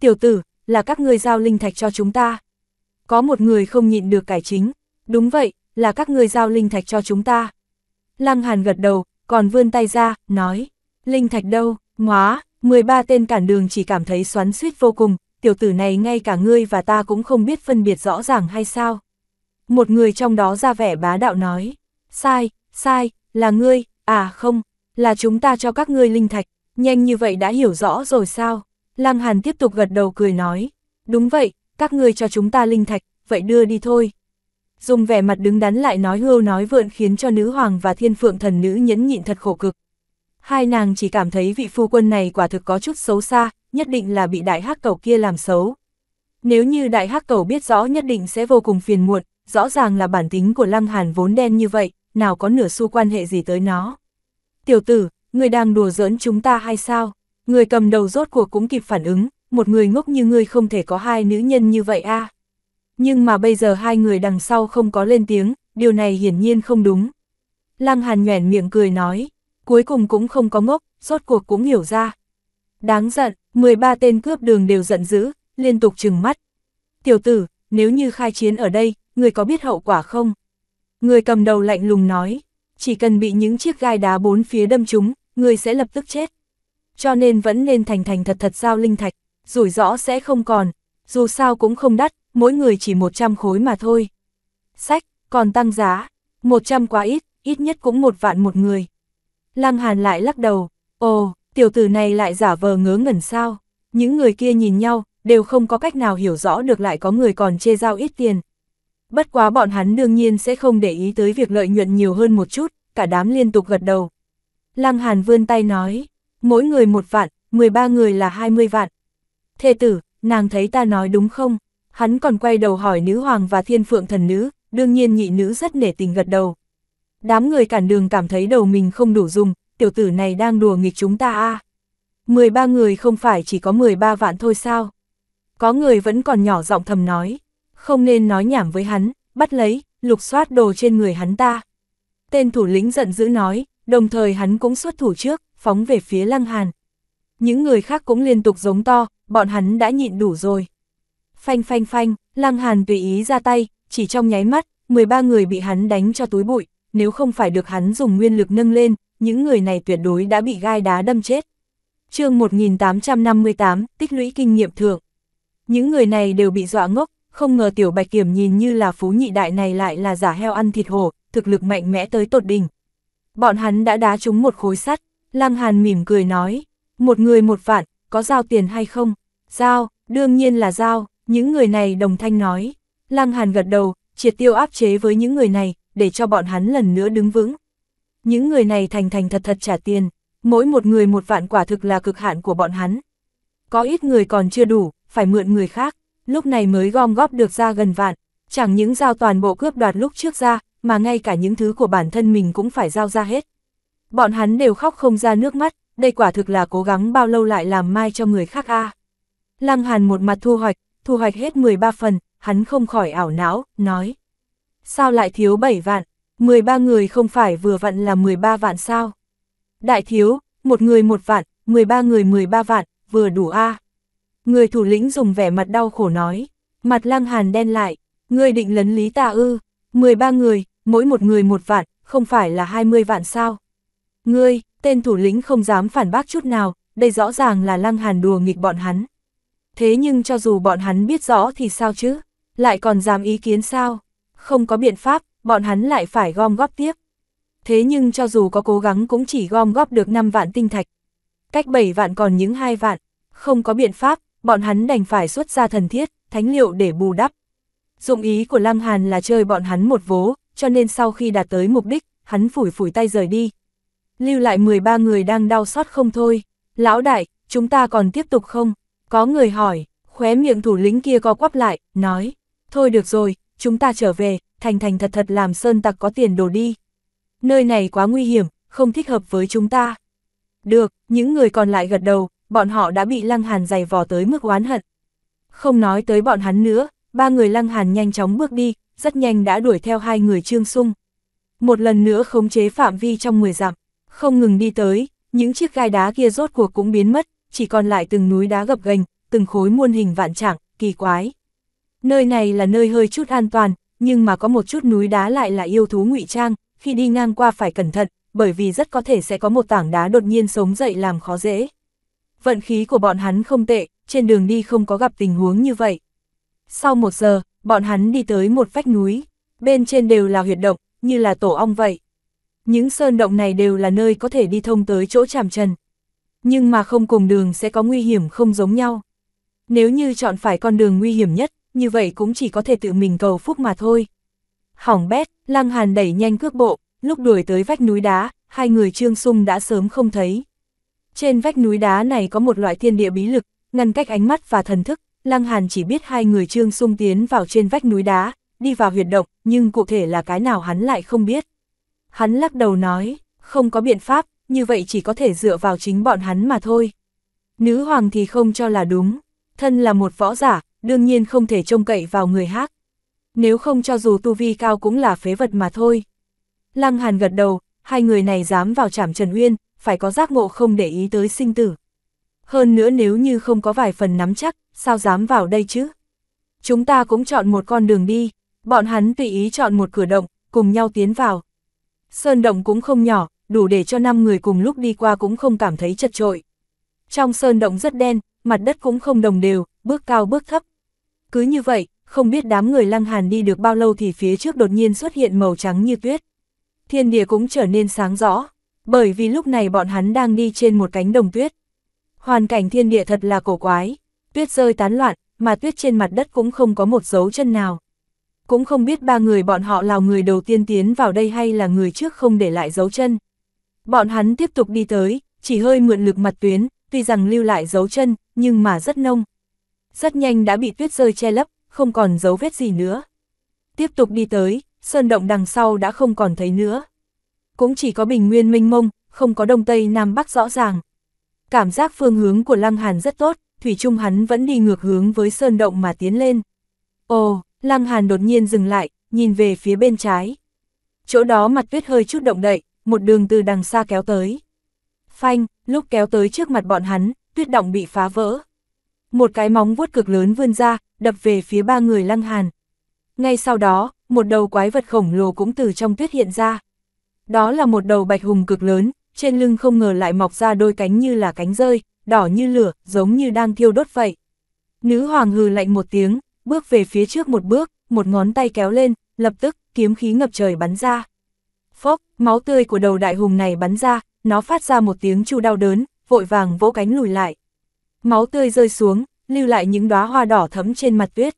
Tiểu tử, là các ngươi giao linh thạch cho chúng ta. Có một người không nhịn được cải chính. Đúng vậy, là các ngươi giao linh thạch cho chúng ta. Lăng Hàn gật đầu, còn vươn tay ra, nói, linh thạch đâu, ngóa, 13 tên cản đường chỉ cảm thấy xoắn suýt vô cùng, tiểu tử này ngay cả ngươi và ta cũng không biết phân biệt rõ ràng hay sao. Một người trong đó ra vẻ bá đạo nói, sai, sai, là ngươi, à không, là chúng ta cho các ngươi linh thạch, nhanh như vậy đã hiểu rõ rồi sao? Lăng Hàn tiếp tục gật đầu cười nói, đúng vậy, các ngươi cho chúng ta linh thạch, vậy đưa đi thôi dùng vẻ mặt đứng đắn lại nói hưu nói vượn khiến cho nữ hoàng và thiên phượng thần nữ nhẫn nhịn thật khổ cực. Hai nàng chỉ cảm thấy vị phu quân này quả thực có chút xấu xa, nhất định là bị đại hắc cầu kia làm xấu. Nếu như đại hắc cầu biết rõ nhất định sẽ vô cùng phiền muộn, rõ ràng là bản tính của lăng hàn vốn đen như vậy, nào có nửa xu quan hệ gì tới nó. Tiểu tử, người đang đùa giỡn chúng ta hay sao? Người cầm đầu rốt cuộc cũng kịp phản ứng, một người ngốc như ngươi không thể có hai nữ nhân như vậy a. À? Nhưng mà bây giờ hai người đằng sau không có lên tiếng, điều này hiển nhiên không đúng. Lăng Hàn nhoẻn miệng cười nói, cuối cùng cũng không có ngốc, rốt cuộc cũng hiểu ra. Đáng giận, 13 tên cướp đường đều giận dữ, liên tục trừng mắt. Tiểu tử, nếu như khai chiến ở đây, người có biết hậu quả không? Người cầm đầu lạnh lùng nói, chỉ cần bị những chiếc gai đá bốn phía đâm trúng, người sẽ lập tức chết. Cho nên vẫn nên thành thành thật thật giao linh thạch, rủi rõ sẽ không còn, dù sao cũng không đắt, mỗi người chỉ 100 khối mà thôi. Sách, còn tăng giá, 100 quá ít, ít nhất cũng một vạn một người. Lăng Hàn lại lắc đầu, ồ, tiểu tử này lại giả vờ ngớ ngẩn sao, những người kia nhìn nhau, đều không có cách nào hiểu rõ được lại có người còn chê giao ít tiền. Bất quá bọn hắn đương nhiên sẽ không để ý tới việc lợi nhuận nhiều hơn một chút, cả đám liên tục gật đầu. Lăng Hàn vươn tay nói, mỗi người một vạn, 13 người là 20 vạn. Thê tử, nàng thấy ta nói đúng không? hắn còn quay đầu hỏi nữ hoàng và thiên phượng thần nữ, đương nhiên nhị nữ rất nể tình gật đầu. Đám người cản đường cảm thấy đầu mình không đủ dùng, tiểu tử này đang đùa nghịch chúng ta a mười ba người không phải chỉ có mười ba vạn thôi sao? Có người vẫn còn nhỏ giọng thầm nói, không nên nói nhảm với hắn, bắt lấy, lục soát đồ trên người hắn ta. Tên thủ lĩnh giận dữ nói, đồng thời hắn cũng xuất thủ trước, phóng về phía Lăng Hàn. Những người khác cũng liên tục giống to, bọn hắn đã nhịn đủ rồi. Phanh phanh phanh, Lăng Hàn tùy ý ra tay, chỉ trong nháy mắt, 13 người bị hắn đánh cho túi bụi, nếu không phải được hắn dùng nguyên lực nâng lên, những người này tuyệt đối đã bị gai đá đâm chết. chương 1858, tích lũy kinh nghiệm thượng. Những người này đều bị dọa ngốc, không ngờ tiểu bạch kiểm nhìn như là phú nhị đại này lại là giả heo ăn thịt hổ, thực lực mạnh mẽ tới tột đỉnh. Bọn hắn đã đá trúng một khối sắt, Lăng Hàn mỉm cười nói, một người một vạn, có giao tiền hay không? Giao, đương nhiên là giao, những người này đồng thanh nói, Lăng Hàn gật đầu, triệt tiêu áp chế với những người này, để cho bọn hắn lần nữa đứng vững. Những người này thành thành thật thật trả tiền, mỗi một người một vạn quả thực là cực hạn của bọn hắn. Có ít người còn chưa đủ, phải mượn người khác, lúc này mới gom góp được ra gần vạn, chẳng những giao toàn bộ cướp đoạt lúc trước ra, mà ngay cả những thứ của bản thân mình cũng phải giao ra hết. Bọn hắn đều khóc không ra nước mắt, đây quả thực là cố gắng bao lâu lại làm mai cho người khác a. À. Lăng Hàn một mặt thu hoạch, thu hoạch hết 13 phần, hắn không khỏi ảo não, nói. Sao lại thiếu 7 vạn, 13 người không phải vừa vặn là 13 vạn sao? Đại thiếu, một người một vạn, 13 người 13 vạn, vừa đủ a à. Người thủ lĩnh dùng vẻ mặt đau khổ nói, mặt lăng hàn đen lại, người định lấn lý ta ư, 13 người, mỗi một người một vạn, không phải là 20 vạn sao? Ngươi, tên thủ lĩnh không dám phản bác chút nào, đây rõ ràng là lăng hàn đùa nghịch bọn hắn thế nhưng cho dù bọn hắn biết rõ thì sao chứ, lại còn dám ý kiến sao, không có biện pháp, bọn hắn lại phải gom góp tiếp. Thế nhưng cho dù có cố gắng cũng chỉ gom góp được 5 vạn tinh thạch. Cách 7 vạn còn những hai vạn, không có biện pháp, bọn hắn đành phải xuất ra thần thiết, thánh liệu để bù đắp. Dụng ý của Lam Hàn là chơi bọn hắn một vố, cho nên sau khi đạt tới mục đích, hắn phủi phủi tay rời đi. Lưu lại 13 người đang đau xót không thôi. Lão đại, chúng ta còn tiếp tục không? Có người hỏi, khóe miệng thủ lĩnh kia co quắp lại, nói, thôi được rồi, chúng ta trở về, thành thành thật thật làm sơn tặc có tiền đồ đi. Nơi này quá nguy hiểm, không thích hợp với chúng ta. Được, những người còn lại gật đầu, bọn họ đã bị Lăng Hàn giày vò tới mức oán hận. Không nói tới bọn hắn nữa, ba người Lăng Hàn nhanh chóng bước đi, rất nhanh đã đuổi theo hai người Trương Sung. Một lần nữa khống chế phạm vi trong 10 dặm, không ngừng đi tới, những chiếc gai đá kia rốt cuộc cũng biến mất, chỉ còn lại từng núi đá gập ghềnh, từng khối muôn hình vạn trạng, kỳ quái. Nơi này là nơi hơi chút an toàn, nhưng mà có một chút núi đá lại là yêu thú ngụy trang, khi đi ngang qua phải cẩn thận, bởi vì rất có thể sẽ có một tảng đá đột nhiên sống dậy làm khó dễ. Vận khí của bọn hắn không tệ, trên đường đi không có gặp tình huống như vậy. Sau một giờ, bọn hắn đi tới một vách núi, bên trên đều là huyệt động, như là tổ ong vậy. Những sơn động này đều là nơi có thể đi thông tới chỗ chàm trần. Nhưng mà không cùng đường sẽ có nguy hiểm không giống nhau. Nếu như chọn phải con đường nguy hiểm nhất, như vậy cũng chỉ có thể tự mình cầu phúc mà thôi. Hỏng bét, Lăng Hàn đẩy nhanh cước bộ, lúc đuổi tới vách núi đá, hai người Trương Sung đã sớm không thấy. Trên vách núi đá này có một loại thiên địa bí lực, ngăn cách ánh mắt và thần thức, Lăng Hàn chỉ biết hai người Trương Sung tiến vào trên vách núi đá, đi vào huyệt động, nhưng cụ thể là cái nào hắn lại không biết. Hắn lắc đầu nói, không có biện pháp, như vậy chỉ có thể dựa vào chính bọn hắn mà thôi. Nữ hoàng thì không cho là đúng, thân là một võ giả, đương nhiên không thể trông cậy vào người khác. Nếu không cho dù tu vi cao cũng là phế vật mà thôi. Lăng Hàn gật đầu, hai người này dám vào trảm Trần Uyên, phải có giác ngộ không để ý tới sinh tử. Hơn nữa nếu như không có vài phần nắm chắc, sao dám vào đây chứ? Chúng ta cũng chọn một con đường đi, bọn hắn tùy ý chọn một cửa động, cùng nhau tiến vào. Sơn động cũng không nhỏ, đủ để cho 5 người cùng lúc đi qua cũng không cảm thấy chật trội. Trong sơn động rất đen, mặt đất cũng không đồng đều, bước cao bước thấp. Cứ như vậy, không biết đám người lăng hàn đi được bao lâu thì phía trước đột nhiên xuất hiện màu trắng như tuyết. Thiên địa cũng trở nên sáng rõ, bởi vì lúc này bọn hắn đang đi trên một cánh đồng tuyết. Hoàn cảnh thiên địa thật là cổ quái, tuyết rơi tán loạn, mà tuyết trên mặt đất cũng không có một dấu chân nào. Cũng không biết ba người bọn họ là người đầu tiên tiến vào đây hay là người trước không để lại dấu chân. Bọn hắn tiếp tục đi tới, chỉ hơi mượn lực mặt tuyến, tuy rằng lưu lại dấu chân, nhưng mà rất nông. Rất nhanh đã bị tuyết rơi che lấp, không còn dấu vết gì nữa. Tiếp tục đi tới, sơn động đằng sau đã không còn thấy nữa. Cũng chỉ có bình nguyên minh mông, không có đông tây nam bắc rõ ràng. Cảm giác phương hướng của Lăng Hàn rất tốt, Thủy Trung hắn vẫn đi ngược hướng với sơn động mà tiến lên. Ồ, Lăng Hàn đột nhiên dừng lại, nhìn về phía bên trái. Chỗ đó mặt tuyết hơi chút động đậy, một đường từ đằng xa kéo tới. Phanh, lúc kéo tới trước mặt bọn hắn, tuyết động bị phá vỡ. Một cái móng vuốt cực lớn vươn ra, đập về phía ba người lăng hàn. Ngay sau đó, một đầu quái vật khổng lồ cũng từ trong tuyết hiện ra. Đó là một đầu bạch hùng cực lớn, trên lưng không ngờ lại mọc ra đôi cánh như là cánh rơi, đỏ như lửa, giống như đang thiêu đốt vậy. Nữ hoàng hừ lạnh một tiếng, bước về phía trước một bước, một ngón tay kéo lên, lập tức, kiếm khí ngập trời bắn ra. Phốc, máu tươi của đầu đại hùng này bắn ra, nó phát ra một tiếng chu đau đớn, vội vàng vỗ cánh lùi lại. Máu tươi rơi xuống, lưu lại những đóa hoa đỏ thẫm trên mặt tuyết.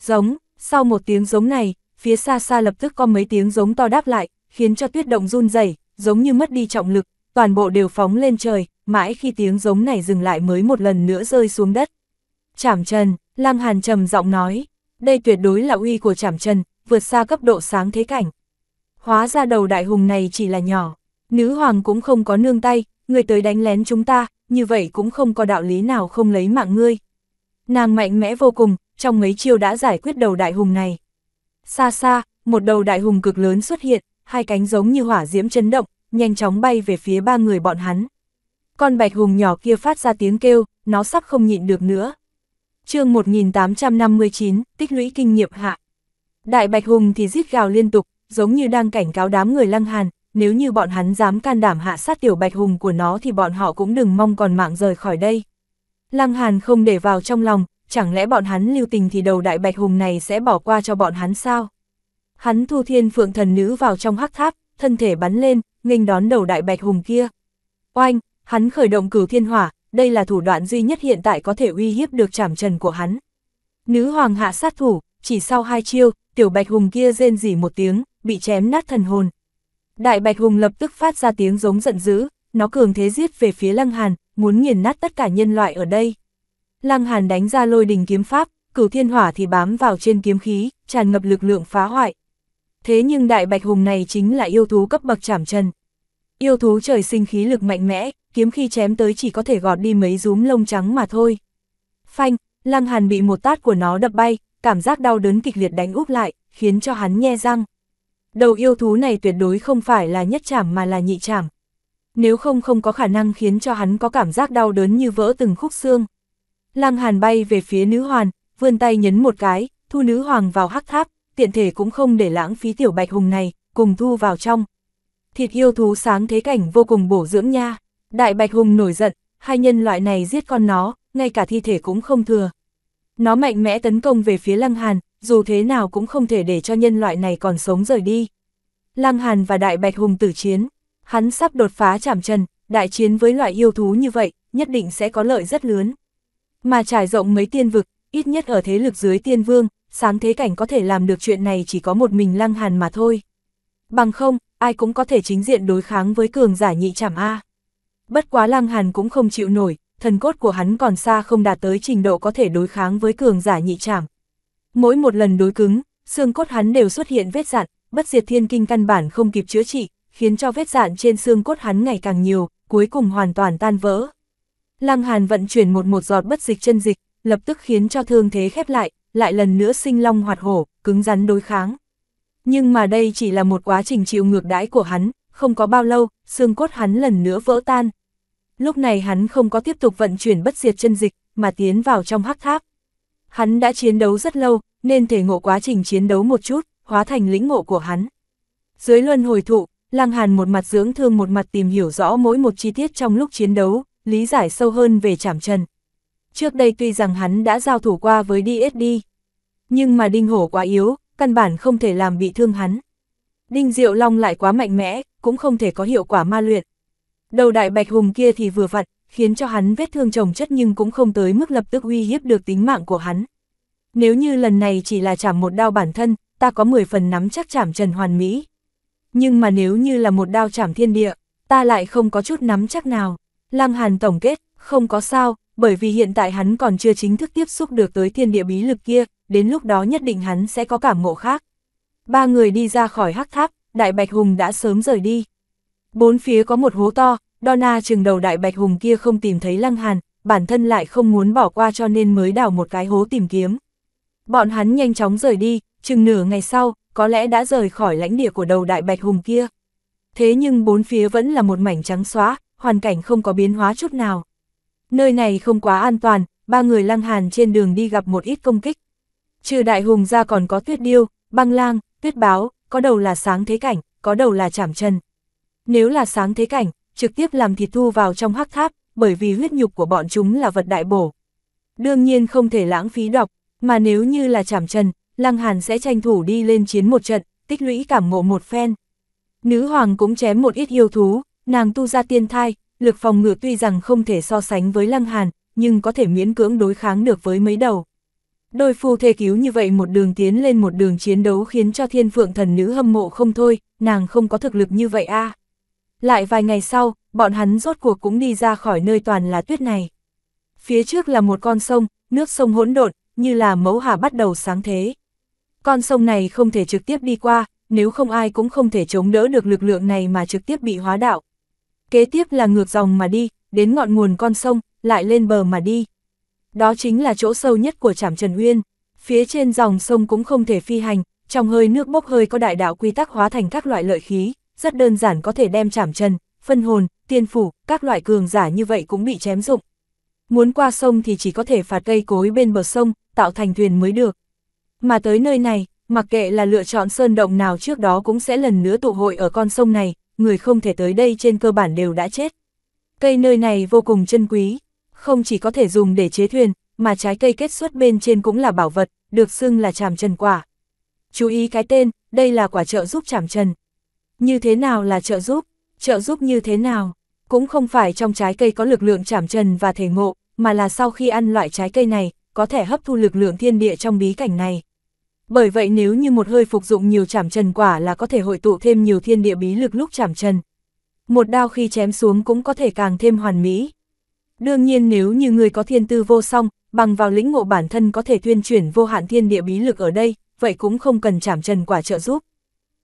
Giống, sau một tiếng giống này, phía xa xa lập tức có mấy tiếng giống to đáp lại, khiến cho tuyết động run rẩy, giống như mất đi trọng lực, toàn bộ đều phóng lên trời, mãi khi tiếng giống này dừng lại mới một lần nữa rơi xuống đất. Chảm Trần, Lăng Hàn trầm giọng nói, đây tuyệt đối là uy của Chảm Trần, vượt xa cấp độ sáng thế cảnh hóa ra đầu đại hùng này chỉ là nhỏ. Nữ hoàng cũng không có nương tay, người tới đánh lén chúng ta, như vậy cũng không có đạo lý nào không lấy mạng ngươi. Nàng mạnh mẽ vô cùng, trong mấy chiêu đã giải quyết đầu đại hùng này. Xa xa, một đầu đại hùng cực lớn xuất hiện, hai cánh giống như hỏa diễm chấn động, nhanh chóng bay về phía ba người bọn hắn. Con bạch hùng nhỏ kia phát ra tiếng kêu, nó sắp không nhịn được nữa. chương 1859, tích lũy kinh nghiệm hạ. Đại bạch hùng thì rít gào liên tục, giống như đang cảnh cáo đám người lăng hàn, nếu như bọn hắn dám can đảm hạ sát tiểu bạch hùng của nó thì bọn họ cũng đừng mong còn mạng rời khỏi đây. Lăng hàn không để vào trong lòng, chẳng lẽ bọn hắn lưu tình thì đầu đại bạch hùng này sẽ bỏ qua cho bọn hắn sao? Hắn thu thiên phượng thần nữ vào trong hắc tháp, thân thể bắn lên, nghênh đón đầu đại bạch hùng kia. Oanh, hắn khởi động cửu thiên hỏa, đây là thủ đoạn duy nhất hiện tại có thể uy hiếp được trảm trần của hắn. Nữ hoàng hạ sát thủ, chỉ sau hai chiêu, tiểu bạch hùng kia rên rỉ một tiếng, bị chém nát thần hồn. Đại Bạch Hùng lập tức phát ra tiếng giống giận dữ, nó cường thế giết về phía Lăng Hàn, muốn nghiền nát tất cả nhân loại ở đây. Lăng Hàn đánh ra lôi đình kiếm pháp, cửu thiên hỏa thì bám vào trên kiếm khí, tràn ngập lực lượng phá hoại. Thế nhưng Đại Bạch Hùng này chính là yêu thú cấp bậc chảm trần. Yêu thú trời sinh khí lực mạnh mẽ, kiếm khi chém tới chỉ có thể gọt đi mấy rúm lông trắng mà thôi. Phanh, Lăng Hàn bị một tát của nó đập bay, cảm giác đau đớn kịch liệt đánh úp lại, khiến cho hắn nhe răng. Đầu yêu thú này tuyệt đối không phải là nhất chảm mà là nhị chảm. Nếu không không có khả năng khiến cho hắn có cảm giác đau đớn như vỡ từng khúc xương. Lăng Hàn bay về phía nữ hoàn, vươn tay nhấn một cái, thu nữ hoàng vào hắc tháp, tiện thể cũng không để lãng phí tiểu bạch hùng này, cùng thu vào trong. Thịt yêu thú sáng thế cảnh vô cùng bổ dưỡng nha. Đại bạch hùng nổi giận, hai nhân loại này giết con nó, ngay cả thi thể cũng không thừa. Nó mạnh mẽ tấn công về phía Lăng Hàn, dù thế nào cũng không thể để cho nhân loại này còn sống rời đi. Lăng Hàn và Đại Bạch Hùng tử chiến, hắn sắp đột phá chạm trần, đại chiến với loại yêu thú như vậy, nhất định sẽ có lợi rất lớn. Mà trải rộng mấy tiên vực, ít nhất ở thế lực dưới tiên vương, sáng thế cảnh có thể làm được chuyện này chỉ có một mình Lăng Hàn mà thôi. Bằng không, ai cũng có thể chính diện đối kháng với cường giả nhị chảm A. Bất quá Lăng Hàn cũng không chịu nổi, thần cốt của hắn còn xa không đạt tới trình độ có thể đối kháng với cường giả nhị chảm. Mỗi một lần đối cứng, xương cốt hắn đều xuất hiện vết dạn, bất diệt thiên kinh căn bản không kịp chữa trị, khiến cho vết dạn trên xương cốt hắn ngày càng nhiều, cuối cùng hoàn toàn tan vỡ. Lăng Hàn vận chuyển một một giọt bất dịch chân dịch, lập tức khiến cho thương thế khép lại, lại lần nữa sinh long hoạt hổ, cứng rắn đối kháng. Nhưng mà đây chỉ là một quá trình chịu ngược đãi của hắn, không có bao lâu, xương cốt hắn lần nữa vỡ tan. Lúc này hắn không có tiếp tục vận chuyển bất diệt chân dịch, mà tiến vào trong hắc tháp. Hắn đã chiến đấu rất lâu, nên thể ngộ quá trình chiến đấu một chút, hóa thành lĩnh ngộ của hắn. Dưới luân hồi thụ, Lăng Hàn một mặt dưỡng thương một mặt tìm hiểu rõ mỗi một chi tiết trong lúc chiến đấu, lý giải sâu hơn về chảm trần. Trước đây tuy rằng hắn đã giao thủ qua với DSD, nhưng mà đinh hổ quá yếu, căn bản không thể làm bị thương hắn. Đinh Diệu Long lại quá mạnh mẽ, cũng không thể có hiệu quả ma luyện. Đầu đại bạch hùng kia thì vừa vặn, khiến cho hắn vết thương trồng chất nhưng cũng không tới mức lập tức uy hiếp được tính mạng của hắn. Nếu như lần này chỉ là chảm một đao bản thân, ta có 10 phần nắm chắc chảm Trần Hoàn Mỹ. Nhưng mà nếu như là một đao chảm thiên địa, ta lại không có chút nắm chắc nào. Lăng Hàn tổng kết, không có sao, bởi vì hiện tại hắn còn chưa chính thức tiếp xúc được tới thiên địa bí lực kia, đến lúc đó nhất định hắn sẽ có cảm ngộ khác. Ba người đi ra khỏi hắc tháp, Đại Bạch Hùng đã sớm rời đi. Bốn phía có một hố to, Donna chừng đầu đại bạch hùng kia không tìm thấy Lăng Hàn, bản thân lại không muốn bỏ qua cho nên mới đào một cái hố tìm kiếm. Bọn hắn nhanh chóng rời đi, chừng nửa ngày sau, có lẽ đã rời khỏi lãnh địa của đầu đại bạch hùng kia. Thế nhưng bốn phía vẫn là một mảnh trắng xóa, hoàn cảnh không có biến hóa chút nào. Nơi này không quá an toàn, ba người Lăng Hàn trên đường đi gặp một ít công kích. Trừ đại hùng ra còn có tuyết điêu, băng lang, tuyết báo, có đầu là sáng thế cảnh, có đầu là chảm chân. Nếu là sáng thế cảnh, trực tiếp làm thịt thu vào trong hắc tháp, bởi vì huyết nhục của bọn chúng là vật đại bổ. Đương nhiên không thể lãng phí độc, mà nếu như là chảm trần, Lăng Hàn sẽ tranh thủ đi lên chiến một trận, tích lũy cảm ngộ một phen. Nữ hoàng cũng chém một ít yêu thú, nàng tu ra tiên thai, lực phòng ngự tuy rằng không thể so sánh với Lăng Hàn, nhưng có thể miễn cưỡng đối kháng được với mấy đầu. Đôi phu thề cứu như vậy một đường tiến lên một đường chiến đấu khiến cho thiên phượng thần nữ hâm mộ không thôi, nàng không có thực lực như vậy a à. Lại vài ngày sau, bọn hắn rốt cuộc cũng đi ra khỏi nơi toàn là tuyết này. Phía trước là một con sông, nước sông hỗn độn, như là mẫu hà bắt đầu sáng thế. Con sông này không thể trực tiếp đi qua, nếu không ai cũng không thể chống đỡ được lực lượng này mà trực tiếp bị hóa đạo. Kế tiếp là ngược dòng mà đi, đến ngọn nguồn con sông, lại lên bờ mà đi. Đó chính là chỗ sâu nhất của trảm Trần Uyên. Phía trên dòng sông cũng không thể phi hành, trong hơi nước bốc hơi có đại đạo quy tắc hóa thành các loại lợi khí, rất đơn giản có thể đem chảm chân, phân hồn, tiên phủ, các loại cường giả như vậy cũng bị chém dụng. Muốn qua sông thì chỉ có thể phạt cây cối bên bờ sông, tạo thành thuyền mới được. Mà tới nơi này, mặc kệ là lựa chọn sơn động nào trước đó cũng sẽ lần nữa tụ hội ở con sông này, người không thể tới đây trên cơ bản đều đã chết. Cây nơi này vô cùng chân quý, không chỉ có thể dùng để chế thuyền, mà trái cây kết xuất bên trên cũng là bảo vật, được xưng là chàm chân quả. Chú ý cái tên, đây là quả trợ giúp chàm chân. Như thế nào là trợ giúp? Trợ giúp như thế nào? Cũng không phải trong trái cây có lực lượng chảm trần và thể ngộ, mà là sau khi ăn loại trái cây này, có thể hấp thu lực lượng thiên địa trong bí cảnh này. Bởi vậy nếu như một hơi phục dụng nhiều chảm trần quả là có thể hội tụ thêm nhiều thiên địa bí lực lúc chảm trần. Một đao khi chém xuống cũng có thể càng thêm hoàn mỹ. Đương nhiên nếu như người có thiên tư vô song, bằng vào lĩnh ngộ bản thân có thể tuyên chuyển vô hạn thiên địa bí lực ở đây, vậy cũng không cần chảm trần quả trợ giúp,